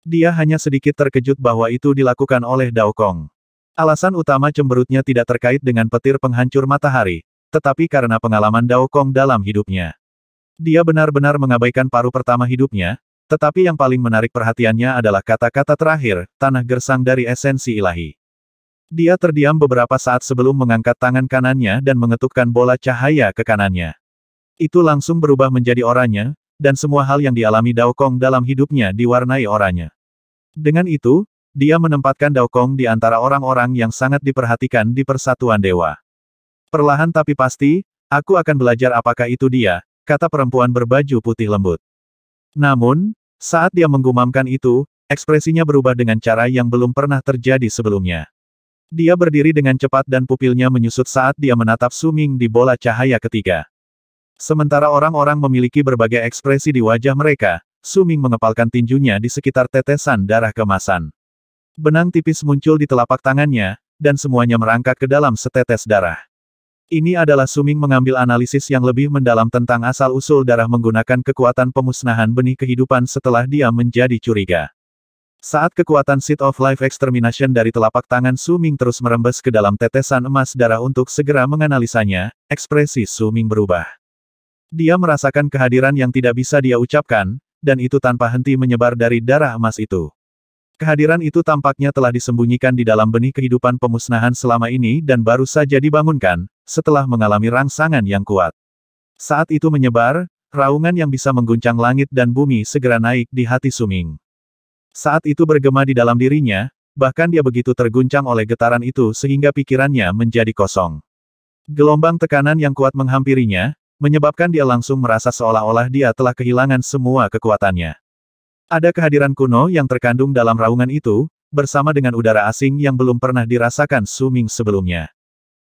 Dia hanya sedikit terkejut bahwa itu dilakukan oleh Dao Kong. Alasan utama cemberutnya tidak terkait dengan petir penghancur matahari, tetapi karena pengalaman Dao Kong dalam hidupnya. Dia benar-benar mengabaikan paruh pertama hidupnya, tetapi yang paling menarik perhatiannya adalah kata-kata terakhir, tanah gersang dari esensi ilahi. Dia terdiam beberapa saat sebelum mengangkat tangan kanannya dan mengetukkan bola cahaya ke kanannya. Itu langsung berubah menjadi oranye, dan semua hal yang dialami Dao Kong dalam hidupnya diwarnai oranye. Dengan itu, dia menempatkan Dao Kong di antara orang-orang yang sangat diperhatikan di persatuan dewa. Perlahan tapi pasti, aku akan belajar apakah itu dia, kata perempuan berbaju putih lembut. Namun, saat dia menggumamkan itu, ekspresinya berubah dengan cara yang belum pernah terjadi sebelumnya. Dia berdiri dengan cepat dan pupilnya menyusut saat dia menatap Suming di bola cahaya ketiga. Sementara orang-orang memiliki berbagai ekspresi di wajah mereka, Suming mengepalkan tinjunya di sekitar tetesan darah kemasan. Benang tipis muncul di telapak tangannya, dan semuanya merangkak ke dalam setetes darah. Ini adalah Suming mengambil analisis yang lebih mendalam tentang asal-usul darah menggunakan kekuatan pemusnahan benih kehidupan setelah dia menjadi curiga. Saat kekuatan Seed of Life Extermination dari telapak tangan Suming terus merembes ke dalam tetesan emas darah untuk segera menganalisanya, ekspresi Suming berubah. Dia merasakan kehadiran yang tidak bisa dia ucapkan, dan itu tanpa henti menyebar dari darah emas itu. Kehadiran itu tampaknya telah disembunyikan di dalam benih kehidupan pemusnahan selama ini dan baru saja dibangunkan, setelah mengalami rangsangan yang kuat. Saat itu menyebar, raungan yang bisa mengguncang langit dan bumi segera naik di hati Suming. Saat itu bergema di dalam dirinya, bahkan dia begitu terguncang oleh getaran itu sehingga pikirannya menjadi kosong. Gelombang tekanan yang kuat menghampirinya, menyebabkan dia langsung merasa seolah-olah dia telah kehilangan semua kekuatannya. Ada kehadiran kuno yang terkandung dalam raungan itu, bersama dengan udara asing yang belum pernah dirasakan Suming sebelumnya.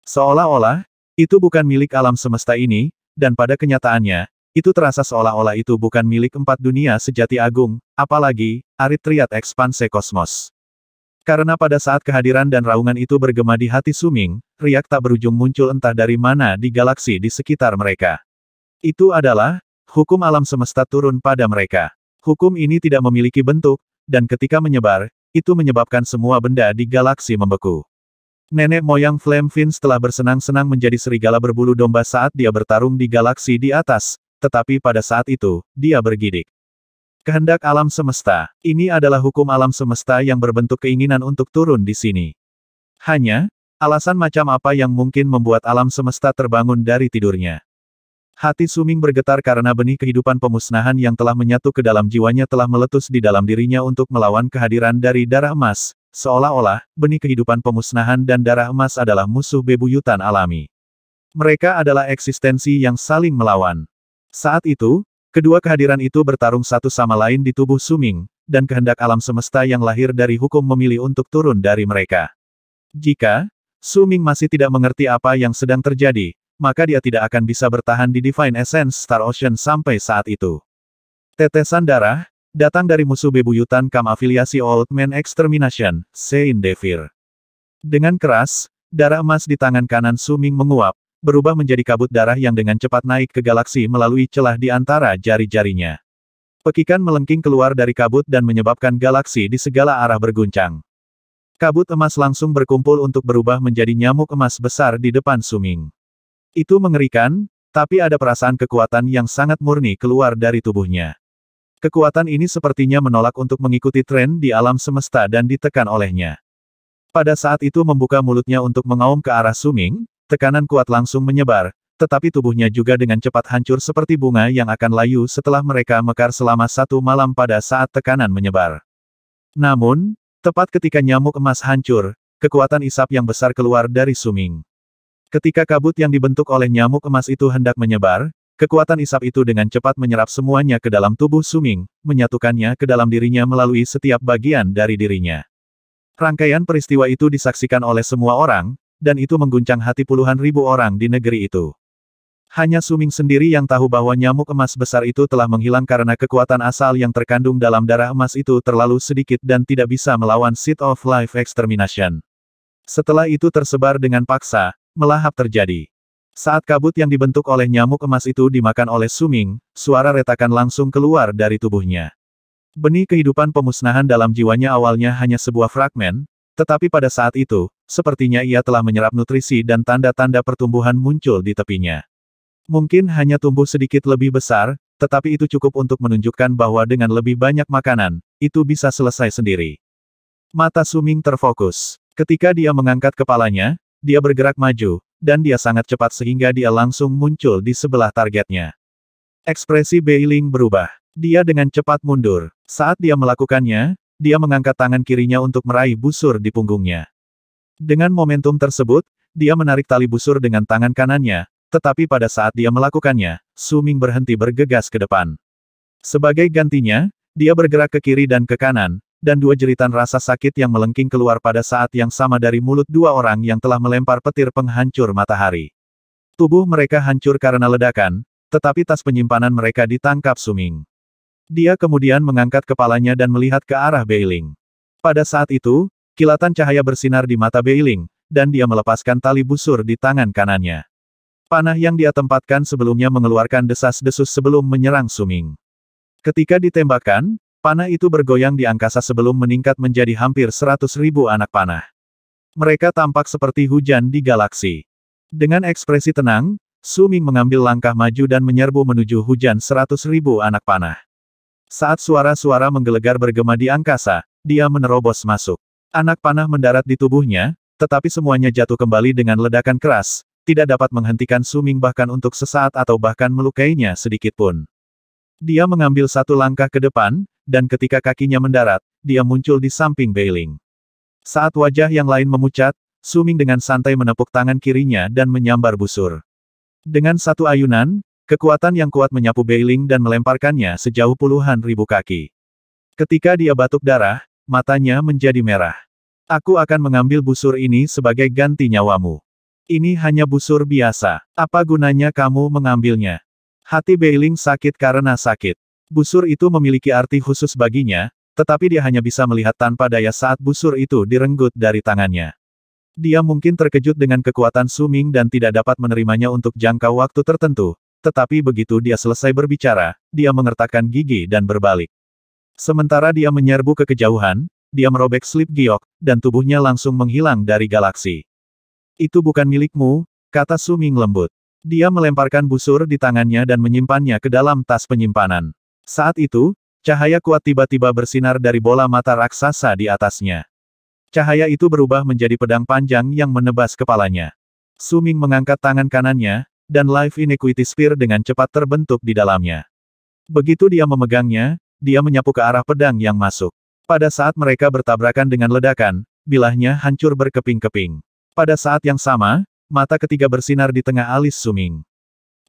Seolah-olah, itu bukan milik alam semesta ini, dan pada kenyataannya, itu terasa seolah-olah itu bukan milik empat dunia sejati agung, apalagi, Aritriat Ekspanse Kosmos. Karena pada saat kehadiran dan raungan itu bergema di hati Suming, riak tak berujung muncul entah dari mana di galaksi di sekitar mereka. Itu adalah, hukum alam semesta turun pada mereka. Hukum ini tidak memiliki bentuk, dan ketika menyebar, itu menyebabkan semua benda di galaksi membeku. Nenek moyang Flame Fins telah bersenang-senang menjadi serigala berbulu domba saat dia bertarung di galaksi di atas, tetapi pada saat itu, dia bergidik. Kehendak alam semesta, ini adalah hukum alam semesta yang berbentuk keinginan untuk turun di sini. Hanya, alasan macam apa yang mungkin membuat alam semesta terbangun dari tidurnya. Hati Suming bergetar karena benih kehidupan pemusnahan yang telah menyatu ke dalam jiwanya telah meletus di dalam dirinya untuk melawan kehadiran dari darah emas, seolah-olah, benih kehidupan pemusnahan dan darah emas adalah musuh bebuyutan alami. Mereka adalah eksistensi yang saling melawan. Saat itu, kedua kehadiran itu bertarung satu sama lain di tubuh Suming, dan kehendak alam semesta yang lahir dari hukum memilih untuk turun dari mereka. Jika Suming masih tidak mengerti apa yang sedang terjadi, maka dia tidak akan bisa bertahan di Divine Essence Star Ocean sampai saat itu. Tetesan darah, datang dari musuh bebuyutan kam afiliasi Old Man Extermination, Sein Devir. Dengan keras, darah emas di tangan kanan Suming menguap, berubah menjadi kabut darah yang dengan cepat naik ke galaksi melalui celah di antara jari-jarinya. Pekikan melengking keluar dari kabut dan menyebabkan galaksi di segala arah berguncang. Kabut emas langsung berkumpul untuk berubah menjadi nyamuk emas besar di depan Suming. Itu mengerikan, tapi ada perasaan kekuatan yang sangat murni keluar dari tubuhnya. Kekuatan ini sepertinya menolak untuk mengikuti tren di alam semesta dan ditekan olehnya. Pada saat itu membuka mulutnya untuk mengaum ke arah Suming, tekanan kuat langsung menyebar, tetapi tubuhnya juga dengan cepat hancur seperti bunga yang akan layu setelah mereka mekar selama satu malam pada saat tekanan menyebar. Namun, tepat ketika nyamuk emas hancur, kekuatan isap yang besar keluar dari Suming. Ketika kabut yang dibentuk oleh nyamuk emas itu hendak menyebar, kekuatan isap itu dengan cepat menyerap semuanya ke dalam tubuh Suming, menyatukannya ke dalam dirinya melalui setiap bagian dari dirinya. Rangkaian peristiwa itu disaksikan oleh semua orang, dan itu mengguncang hati puluhan ribu orang di negeri itu. Hanya Suming sendiri yang tahu bahwa nyamuk emas besar itu telah menghilang karena kekuatan asal yang terkandung dalam darah emas itu terlalu sedikit dan tidak bisa melawan Seed of Life Extermination. Setelah itu tersebar dengan paksa, melahap terjadi. Saat kabut yang dibentuk oleh nyamuk emas itu dimakan oleh Suming, suara retakan langsung keluar dari tubuhnya. Benih kehidupan pemusnahan dalam jiwanya awalnya hanya sebuah fragmen, tetapi pada saat itu, sepertinya ia telah menyerap nutrisi dan tanda-tanda pertumbuhan muncul di tepinya. Mungkin hanya tumbuh sedikit lebih besar, tetapi itu cukup untuk menunjukkan bahwa dengan lebih banyak makanan, itu bisa selesai sendiri. Mata Suming terfokus. Ketika dia mengangkat kepalanya, dia bergerak maju, dan dia sangat cepat sehingga dia langsung muncul di sebelah targetnya. Ekspresi Beiling berubah. Dia dengan cepat mundur. Saat dia melakukannya, dia mengangkat tangan kirinya untuk meraih busur di punggungnya. Dengan momentum tersebut, dia menarik tali busur dengan tangan kanannya, tetapi pada saat dia melakukannya, Suming berhenti bergegas ke depan. Sebagai gantinya, dia bergerak ke kiri dan ke kanan, dan dua jeritan rasa sakit yang melengking keluar pada saat yang sama dari mulut dua orang yang telah melempar petir penghancur matahari. Tubuh mereka hancur karena ledakan, tetapi tas penyimpanan mereka ditangkap Suming. Dia kemudian mengangkat kepalanya dan melihat ke arah Beiling. Pada saat itu, kilatan cahaya bersinar di mata Beiling, dan dia melepaskan tali busur di tangan kanannya. Panah yang dia tempatkan sebelumnya mengeluarkan desas-desus sebelum menyerang Suming. Ketika ditembakkan, Panah itu bergoyang di angkasa sebelum meningkat menjadi hampir seratus ribu anak panah. Mereka tampak seperti hujan di galaksi. Dengan ekspresi tenang, Su Ming mengambil langkah maju dan menyerbu menuju hujan seratus ribu anak panah. Saat suara-suara menggelegar bergema di angkasa, dia menerobos masuk. Anak panah mendarat di tubuhnya, tetapi semuanya jatuh kembali dengan ledakan keras, tidak dapat menghentikan Suming bahkan untuk sesaat atau bahkan melukainya sedikitpun. Dia mengambil satu langkah ke depan, dan ketika kakinya mendarat, dia muncul di samping Beiling. Saat wajah yang lain memucat, Suming dengan santai menepuk tangan kirinya dan menyambar busur. Dengan satu ayunan, kekuatan yang kuat menyapu Beiling dan melemparkannya sejauh puluhan ribu kaki. Ketika dia batuk darah, matanya menjadi merah. Aku akan mengambil busur ini sebagai ganti nyawamu. Ini hanya busur biasa. Apa gunanya kamu mengambilnya? Hati Beiling sakit karena sakit. Busur itu memiliki arti khusus baginya, tetapi dia hanya bisa melihat tanpa daya saat busur itu direnggut dari tangannya. Dia mungkin terkejut dengan kekuatan Suming dan tidak dapat menerimanya untuk jangka waktu tertentu, tetapi begitu dia selesai berbicara, dia mengertakkan gigi dan berbalik. Sementara dia menyerbu ke kejauhan, dia merobek slip giok, dan tubuhnya langsung menghilang dari galaksi. Itu bukan milikmu, kata Suming lembut. Dia melemparkan busur di tangannya dan menyimpannya ke dalam tas penyimpanan. Saat itu, cahaya kuat tiba-tiba bersinar dari bola mata raksasa di atasnya. Cahaya itu berubah menjadi pedang panjang yang menebas kepalanya. Suming mengangkat tangan kanannya, dan Life Inequity Spear dengan cepat terbentuk di dalamnya. Begitu dia memegangnya, dia menyapu ke arah pedang yang masuk. Pada saat mereka bertabrakan dengan ledakan, bilahnya hancur berkeping-keping. Pada saat yang sama, mata ketiga bersinar di tengah alis Suming.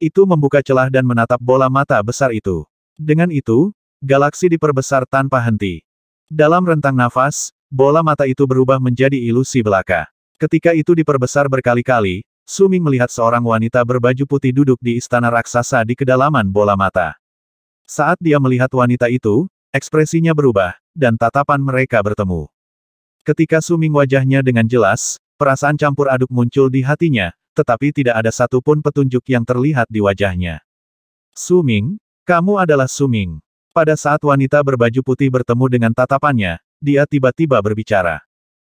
Itu membuka celah dan menatap bola mata besar itu. Dengan itu, galaksi diperbesar tanpa henti. Dalam rentang nafas, bola mata itu berubah menjadi ilusi belaka. Ketika itu diperbesar berkali-kali, Suming melihat seorang wanita berbaju putih duduk di istana raksasa di kedalaman bola mata. Saat dia melihat wanita itu, ekspresinya berubah, dan tatapan mereka bertemu. Ketika Suming wajahnya dengan jelas, perasaan campur aduk muncul di hatinya, tetapi tidak ada satupun petunjuk yang terlihat di wajahnya. Suming, kamu adalah Suming. Pada saat wanita berbaju putih bertemu dengan tatapannya, dia tiba-tiba berbicara.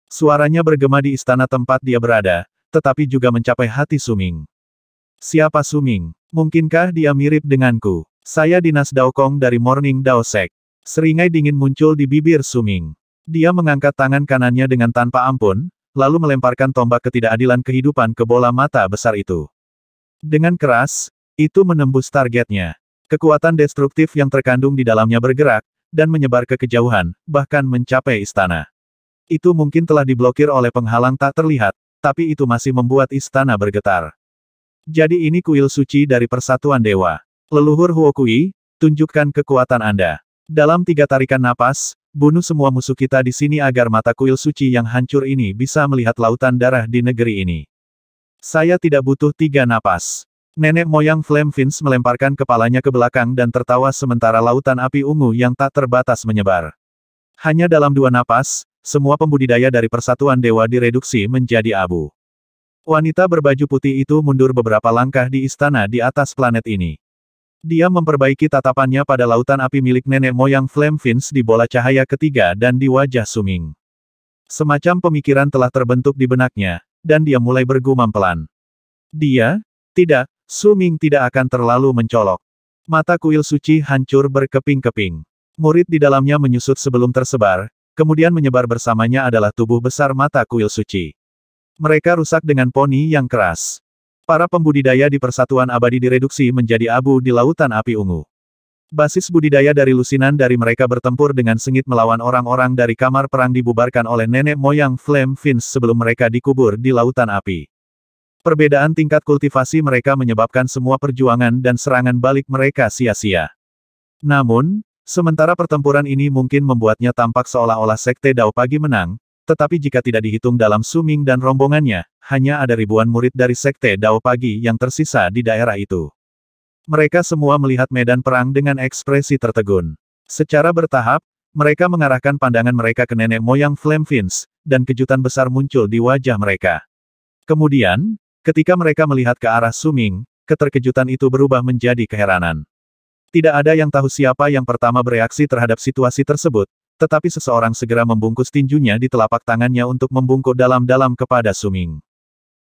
Suaranya bergema di istana tempat dia berada, tetapi juga mencapai hati Suming. Siapa Suming? Mungkinkah dia mirip denganku? Saya Dinas Daokong dari Morning Daosek. Seringai dingin muncul di bibir Suming. Dia mengangkat tangan kanannya dengan tanpa ampun, lalu melemparkan tombak ketidakadilan kehidupan ke bola mata besar itu. Dengan keras, itu menembus targetnya. Kekuatan destruktif yang terkandung di dalamnya bergerak, dan menyebar ke kejauhan, bahkan mencapai istana. Itu mungkin telah diblokir oleh penghalang tak terlihat, tapi itu masih membuat istana bergetar. Jadi ini kuil suci dari persatuan dewa. Leluhur Huokui, tunjukkan kekuatan Anda. Dalam tiga tarikan napas, bunuh semua musuh kita di sini agar mata kuil suci yang hancur ini bisa melihat lautan darah di negeri ini. Saya tidak butuh tiga napas. Nenek moyang Flame Fins melemparkan kepalanya ke belakang dan tertawa sementara lautan api ungu yang tak terbatas menyebar. Hanya dalam dua napas, semua pembudidaya dari persatuan dewa direduksi menjadi abu. Wanita berbaju putih itu mundur beberapa langkah di istana di atas planet ini. Dia memperbaiki tatapannya pada lautan api milik nenek moyang Flame Fins di bola cahaya ketiga dan di wajah Suming. Semacam pemikiran telah terbentuk di benaknya, dan dia mulai bergumam pelan. Dia, tidak, Su tidak akan terlalu mencolok. Mata kuil suci hancur berkeping-keping. Murid di dalamnya menyusut sebelum tersebar, kemudian menyebar bersamanya adalah tubuh besar mata kuil suci. Mereka rusak dengan poni yang keras. Para pembudidaya di Persatuan Abadi direduksi menjadi abu di lautan api ungu. Basis budidaya dari lusinan dari mereka bertempur dengan sengit melawan orang-orang dari kamar perang dibubarkan oleh nenek moyang Flame Fins sebelum mereka dikubur di lautan api. Perbedaan tingkat kultivasi mereka menyebabkan semua perjuangan dan serangan balik mereka sia-sia. Namun, sementara pertempuran ini mungkin membuatnya tampak seolah-olah Sekte Dao Pagi menang, tetapi jika tidak dihitung dalam Suming dan rombongannya, hanya ada ribuan murid dari Sekte Dao Pagi yang tersisa di daerah itu. Mereka semua melihat medan perang dengan ekspresi tertegun. Secara bertahap, mereka mengarahkan pandangan mereka ke nenek moyang Flemfins, dan kejutan besar muncul di wajah mereka. Kemudian, Ketika mereka melihat ke arah Suming, keterkejutan itu berubah menjadi keheranan. Tidak ada yang tahu siapa yang pertama bereaksi terhadap situasi tersebut, tetapi seseorang segera membungkus tinjunya di telapak tangannya untuk membungkuk dalam-dalam kepada Suming.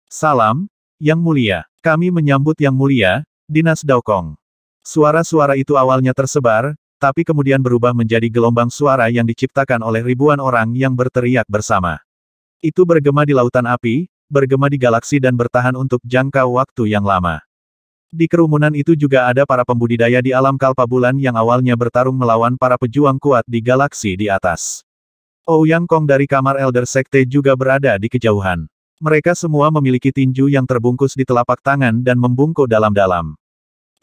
Salam, Yang Mulia. Kami menyambut Yang Mulia, Dinas Daokong. Suara-suara itu awalnya tersebar, tapi kemudian berubah menjadi gelombang suara yang diciptakan oleh ribuan orang yang berteriak bersama. Itu bergema di lautan api, bergema di galaksi dan bertahan untuk jangka waktu yang lama. Di kerumunan itu juga ada para pembudidaya di alam kalpa bulan yang awalnya bertarung melawan para pejuang kuat di galaksi di atas. Ouyang oh, Kong dari kamar Elder Sekte juga berada di kejauhan. Mereka semua memiliki tinju yang terbungkus di telapak tangan dan membungkuk dalam-dalam.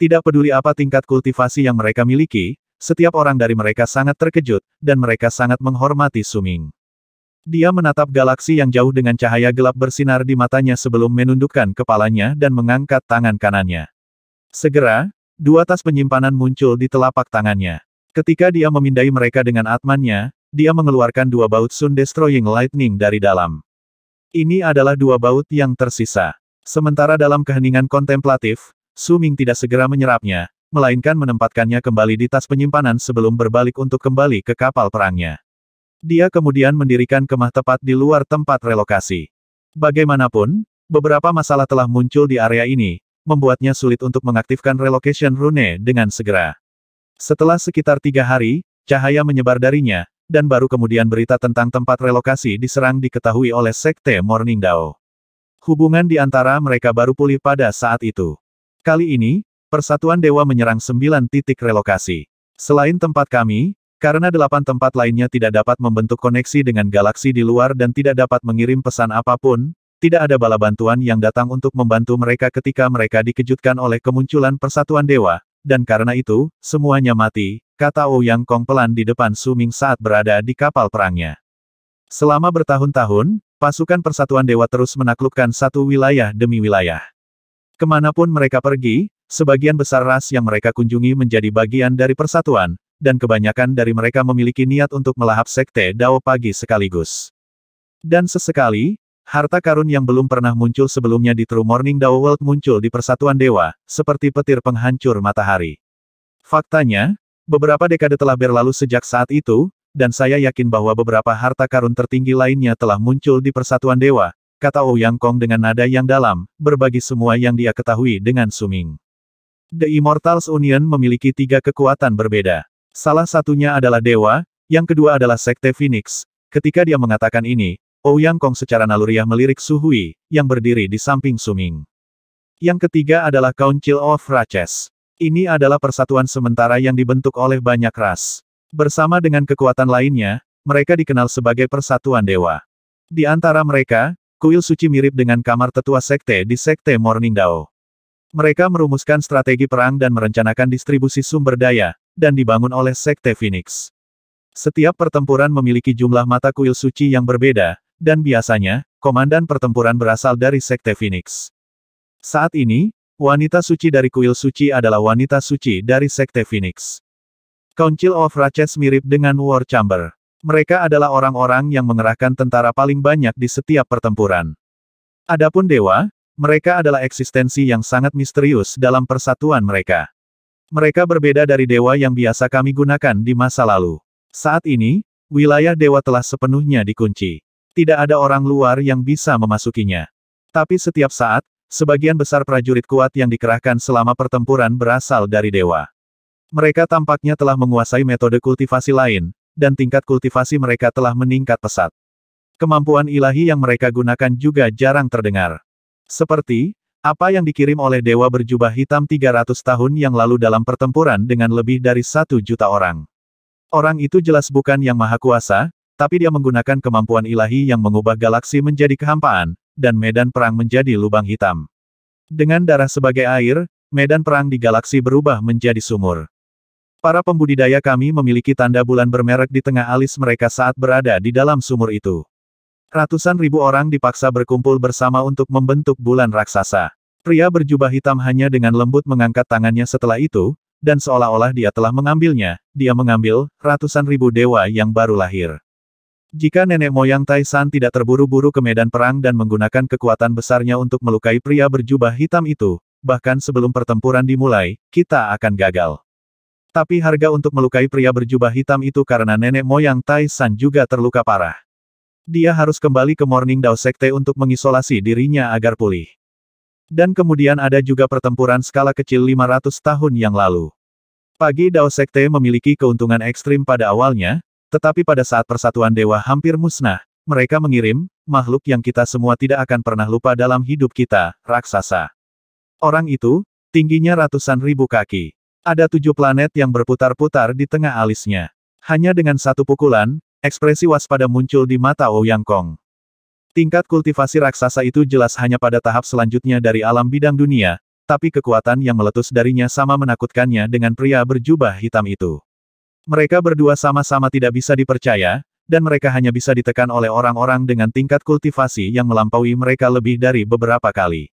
Tidak peduli apa tingkat kultivasi yang mereka miliki, setiap orang dari mereka sangat terkejut, dan mereka sangat menghormati Suming. Dia menatap galaksi yang jauh dengan cahaya gelap bersinar di matanya sebelum menundukkan kepalanya dan mengangkat tangan kanannya. Segera, dua tas penyimpanan muncul di telapak tangannya. Ketika dia memindai mereka dengan atmannya, dia mengeluarkan dua baut Sun Destroying Lightning dari dalam. Ini adalah dua baut yang tersisa. Sementara dalam keheningan kontemplatif, Suming tidak segera menyerapnya, melainkan menempatkannya kembali di tas penyimpanan sebelum berbalik untuk kembali ke kapal perangnya. Dia kemudian mendirikan kemah tepat di luar tempat relokasi. Bagaimanapun, beberapa masalah telah muncul di area ini, membuatnya sulit untuk mengaktifkan relocation rune dengan segera. Setelah sekitar tiga hari, cahaya menyebar darinya, dan baru kemudian berita tentang tempat relokasi diserang diketahui oleh Sekte Morning Dao. Hubungan di antara mereka baru pulih pada saat itu. Kali ini, Persatuan Dewa menyerang sembilan titik relokasi. Selain tempat kami, karena delapan tempat lainnya tidak dapat membentuk koneksi dengan galaksi di luar dan tidak dapat mengirim pesan apapun, tidak ada bala bantuan yang datang untuk membantu mereka ketika mereka dikejutkan oleh kemunculan persatuan dewa, dan karena itu, semuanya mati, kata Ouyang oh Kong pelan di depan Suming saat berada di kapal perangnya. Selama bertahun-tahun, pasukan persatuan dewa terus menaklukkan satu wilayah demi wilayah. Kemanapun mereka pergi, sebagian besar ras yang mereka kunjungi menjadi bagian dari persatuan, dan kebanyakan dari mereka memiliki niat untuk melahap sekte Dao pagi sekaligus. Dan sesekali, harta karun yang belum pernah muncul sebelumnya di True Morning Dao World muncul di Persatuan Dewa, seperti petir penghancur matahari. Faktanya, beberapa dekade telah berlalu sejak saat itu, dan saya yakin bahwa beberapa harta karun tertinggi lainnya telah muncul di Persatuan Dewa, kata Ouyang Kong dengan nada yang dalam, berbagi semua yang dia ketahui dengan Suming. The Immortals Union memiliki tiga kekuatan berbeda. Salah satunya adalah dewa, yang kedua adalah sekte Phoenix. Ketika dia mengatakan ini, Ouyang Kong secara naluriah melirik Suhui, yang berdiri di samping Suming. Yang ketiga adalah Council of Raches. Ini adalah persatuan sementara yang dibentuk oleh banyak ras. Bersama dengan kekuatan lainnya, mereka dikenal sebagai Persatuan Dewa. Di antara mereka, kuil suci mirip dengan kamar tetua sekte di Sekte Morning Dao. Mereka merumuskan strategi perang dan merencanakan distribusi sumber daya, dan dibangun oleh Sekte Phoenix. Setiap pertempuran memiliki jumlah mata kuil suci yang berbeda, dan biasanya, komandan pertempuran berasal dari Sekte Phoenix. Saat ini, wanita suci dari kuil suci adalah wanita suci dari Sekte Phoenix. Council of Ratchets mirip dengan War Chamber. Mereka adalah orang-orang yang mengerahkan tentara paling banyak di setiap pertempuran. Adapun dewa, mereka adalah eksistensi yang sangat misterius dalam persatuan mereka. Mereka berbeda dari dewa yang biasa kami gunakan di masa lalu. Saat ini, wilayah dewa telah sepenuhnya dikunci. Tidak ada orang luar yang bisa memasukinya. Tapi setiap saat, sebagian besar prajurit kuat yang dikerahkan selama pertempuran berasal dari dewa. Mereka tampaknya telah menguasai metode kultivasi lain, dan tingkat kultivasi mereka telah meningkat pesat. Kemampuan ilahi yang mereka gunakan juga jarang terdengar. Seperti, apa yang dikirim oleh Dewa Berjubah Hitam 300 tahun yang lalu dalam pertempuran dengan lebih dari satu juta orang. Orang itu jelas bukan yang maha kuasa, tapi dia menggunakan kemampuan ilahi yang mengubah galaksi menjadi kehampaan, dan medan perang menjadi lubang hitam. Dengan darah sebagai air, medan perang di galaksi berubah menjadi sumur. Para pembudidaya kami memiliki tanda bulan bermerek di tengah alis mereka saat berada di dalam sumur itu. Ratusan ribu orang dipaksa berkumpul bersama untuk membentuk bulan raksasa. Pria berjubah hitam hanya dengan lembut mengangkat tangannya setelah itu, dan seolah-olah dia telah mengambilnya, dia mengambil ratusan ribu dewa yang baru lahir. Jika nenek moyang Taisan tidak terburu-buru ke medan perang dan menggunakan kekuatan besarnya untuk melukai pria berjubah hitam itu, bahkan sebelum pertempuran dimulai, kita akan gagal. Tapi harga untuk melukai pria berjubah hitam itu karena nenek moyang Taisan juga terluka parah. Dia harus kembali ke Morning Dao Sekte untuk mengisolasi dirinya agar pulih. Dan kemudian ada juga pertempuran skala kecil 500 tahun yang lalu. Pagi Dao Sekte memiliki keuntungan ekstrim pada awalnya, tetapi pada saat persatuan dewa hampir musnah, mereka mengirim, makhluk yang kita semua tidak akan pernah lupa dalam hidup kita, raksasa. Orang itu, tingginya ratusan ribu kaki. Ada tujuh planet yang berputar-putar di tengah alisnya. Hanya dengan satu pukulan, Ekspresi waspada muncul di mata Ouyang Kong. Tingkat kultivasi raksasa itu jelas hanya pada tahap selanjutnya dari alam bidang dunia, tapi kekuatan yang meletus darinya sama menakutkannya dengan pria berjubah hitam itu. Mereka berdua sama-sama tidak bisa dipercaya, dan mereka hanya bisa ditekan oleh orang-orang dengan tingkat kultivasi yang melampaui mereka lebih dari beberapa kali.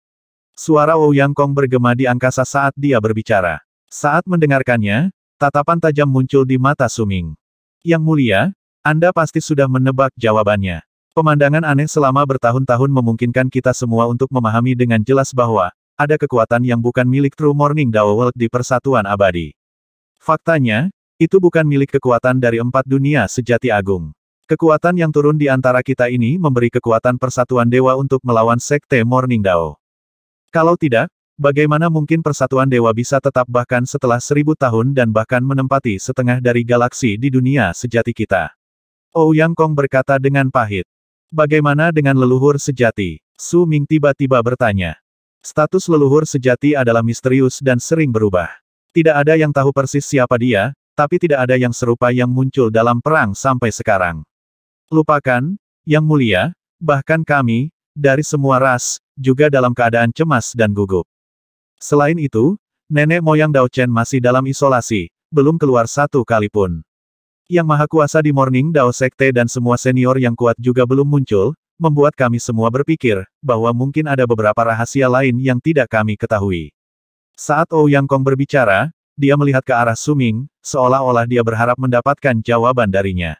Suara Ouyang Kong bergema di angkasa saat dia berbicara. Saat mendengarkannya, tatapan tajam muncul di mata Suming. Yang mulia, anda pasti sudah menebak jawabannya. Pemandangan aneh selama bertahun-tahun memungkinkan kita semua untuk memahami dengan jelas bahwa ada kekuatan yang bukan milik True Morning Dao World di Persatuan Abadi. Faktanya, itu bukan milik kekuatan dari empat dunia sejati agung. Kekuatan yang turun di antara kita ini memberi kekuatan persatuan dewa untuk melawan Sekte Morning Dao. Kalau tidak, Bagaimana mungkin persatuan dewa bisa tetap bahkan setelah seribu tahun dan bahkan menempati setengah dari galaksi di dunia sejati kita? Ouyang Kong berkata dengan pahit. Bagaimana dengan leluhur sejati? Su Ming tiba-tiba bertanya. Status leluhur sejati adalah misterius dan sering berubah. Tidak ada yang tahu persis siapa dia, tapi tidak ada yang serupa yang muncul dalam perang sampai sekarang. Lupakan, Yang Mulia, bahkan kami, dari semua ras, juga dalam keadaan cemas dan gugup. Selain itu, nenek moyang Dao Chen masih dalam isolasi, belum keluar satu kali pun. Yang Maha Kuasa di Morning Dao Sekte dan semua senior yang kuat juga belum muncul, membuat kami semua berpikir, bahwa mungkin ada beberapa rahasia lain yang tidak kami ketahui. Saat Ouyang Kong berbicara, dia melihat ke arah Suming, seolah-olah dia berharap mendapatkan jawaban darinya.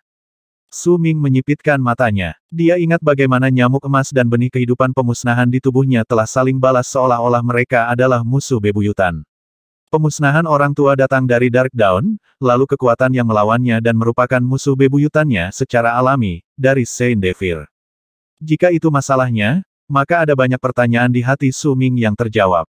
Suming menyipitkan matanya. Dia ingat bagaimana nyamuk emas dan benih kehidupan pemusnahan di tubuhnya telah saling balas seolah-olah mereka adalah musuh bebuyutan. Pemusnahan orang tua datang dari Dark Dawn, lalu kekuatan yang melawannya dan merupakan musuh bebuyutannya secara alami, dari Saint Devir. Jika itu masalahnya, maka ada banyak pertanyaan di hati Su Ming yang terjawab.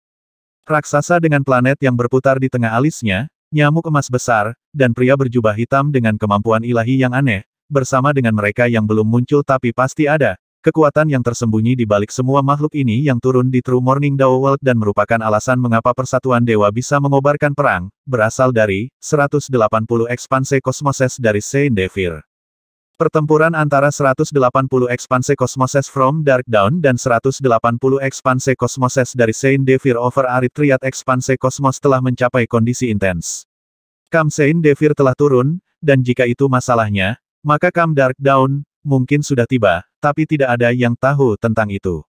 Raksasa dengan planet yang berputar di tengah alisnya, nyamuk emas besar, dan pria berjubah hitam dengan kemampuan ilahi yang aneh, bersama dengan mereka yang belum muncul tapi pasti ada, Kekuatan yang tersembunyi di balik semua makhluk ini yang turun di True Morning Dao World dan merupakan alasan mengapa persatuan dewa bisa mengobarkan perang, berasal dari 180 ekspanse kosmoses dari Saint Devir. Pertempuran antara 180 ekspanse kosmoses from Dark Dawn dan 180 ekspanse kosmoses dari Saint Devir over Aritriat ekspanse kosmos telah mencapai kondisi intens. Kam Saint Devir telah turun, dan jika itu masalahnya, maka Kam Dark Dawn, mungkin sudah tiba, tapi tidak ada yang tahu tentang itu.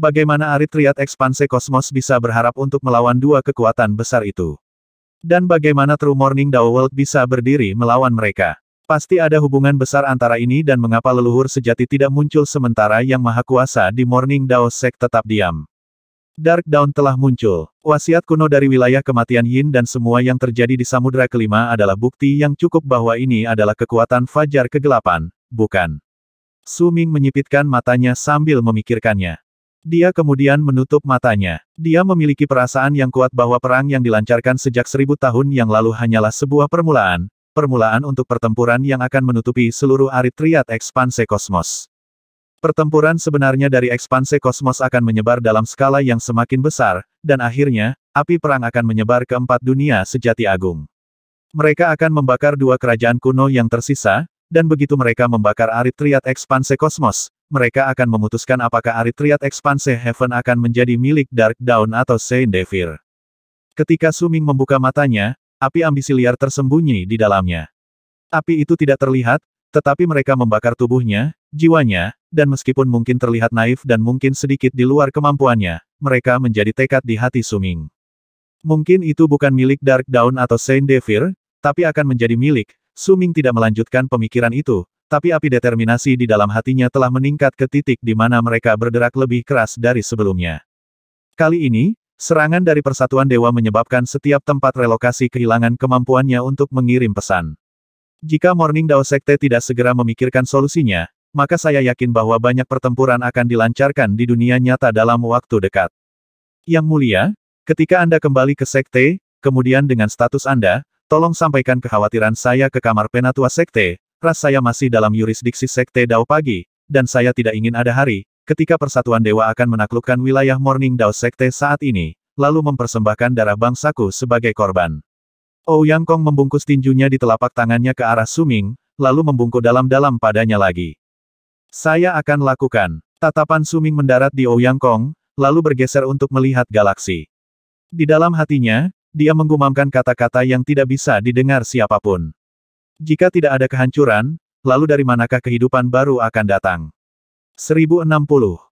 Bagaimana Arit Ekspansi Ekspanse Kosmos bisa berharap untuk melawan dua kekuatan besar itu? Dan bagaimana True Morning Dao World bisa berdiri melawan mereka? Pasti ada hubungan besar antara ini dan mengapa leluhur sejati tidak muncul sementara yang maha kuasa di Morning Dao Sek tetap diam. Dark Dawn telah muncul. Wasiat kuno dari wilayah kematian Yin dan semua yang terjadi di Samudra Kelima adalah bukti yang cukup bahwa ini adalah kekuatan Fajar Kegelapan, bukan? Su Ming menyipitkan matanya sambil memikirkannya. Dia kemudian menutup matanya. Dia memiliki perasaan yang kuat bahwa perang yang dilancarkan sejak seribu tahun yang lalu hanyalah sebuah permulaan, permulaan untuk pertempuran yang akan menutupi seluruh arit triad ekspanse kosmos. Pertempuran sebenarnya dari ekspanse kosmos akan menyebar dalam skala yang semakin besar, dan akhirnya, api perang akan menyebar ke empat dunia sejati agung. Mereka akan membakar dua kerajaan kuno yang tersisa, dan begitu mereka membakar Arit Triad Expanse Kosmos, mereka akan memutuskan apakah Arit Triad Expanse Heaven akan menjadi milik Dark Dawn atau Saint Devir. Ketika Suming membuka matanya, api ambisi liar tersembunyi di dalamnya. Api itu tidak terlihat, tetapi mereka membakar tubuhnya, jiwanya, dan meskipun mungkin terlihat naif dan mungkin sedikit di luar kemampuannya, mereka menjadi tekad di hati Suming. Mungkin itu bukan milik Dark Dawn atau Saint Devir, tapi akan menjadi milik Suming tidak melanjutkan pemikiran itu, tapi api determinasi di dalam hatinya telah meningkat ke titik di mana mereka berderak lebih keras dari sebelumnya. Kali ini, serangan dari Persatuan Dewa menyebabkan setiap tempat relokasi kehilangan kemampuannya untuk mengirim pesan. Jika Morning Dao Sekte tidak segera memikirkan solusinya, maka saya yakin bahwa banyak pertempuran akan dilancarkan di dunia nyata dalam waktu dekat. Yang mulia, ketika Anda kembali ke Sekte, kemudian dengan status Anda, Tolong sampaikan kekhawatiran saya ke kamar penatua sekte, ras saya masih dalam yurisdiksi sekte Dao Pagi, dan saya tidak ingin ada hari, ketika persatuan dewa akan menaklukkan wilayah Morning Dao Sekte saat ini, lalu mempersembahkan darah bangsaku sebagai korban. Ouyang oh, Kong membungkus tinjunya di telapak tangannya ke arah Suming, lalu membungkuk dalam-dalam padanya lagi. Saya akan lakukan. Tatapan Suming mendarat di Ouyang oh Kong, lalu bergeser untuk melihat galaksi. Di dalam hatinya, dia menggumamkan kata-kata yang tidak bisa didengar siapapun. Jika tidak ada kehancuran, lalu dari manakah kehidupan baru akan datang? 1060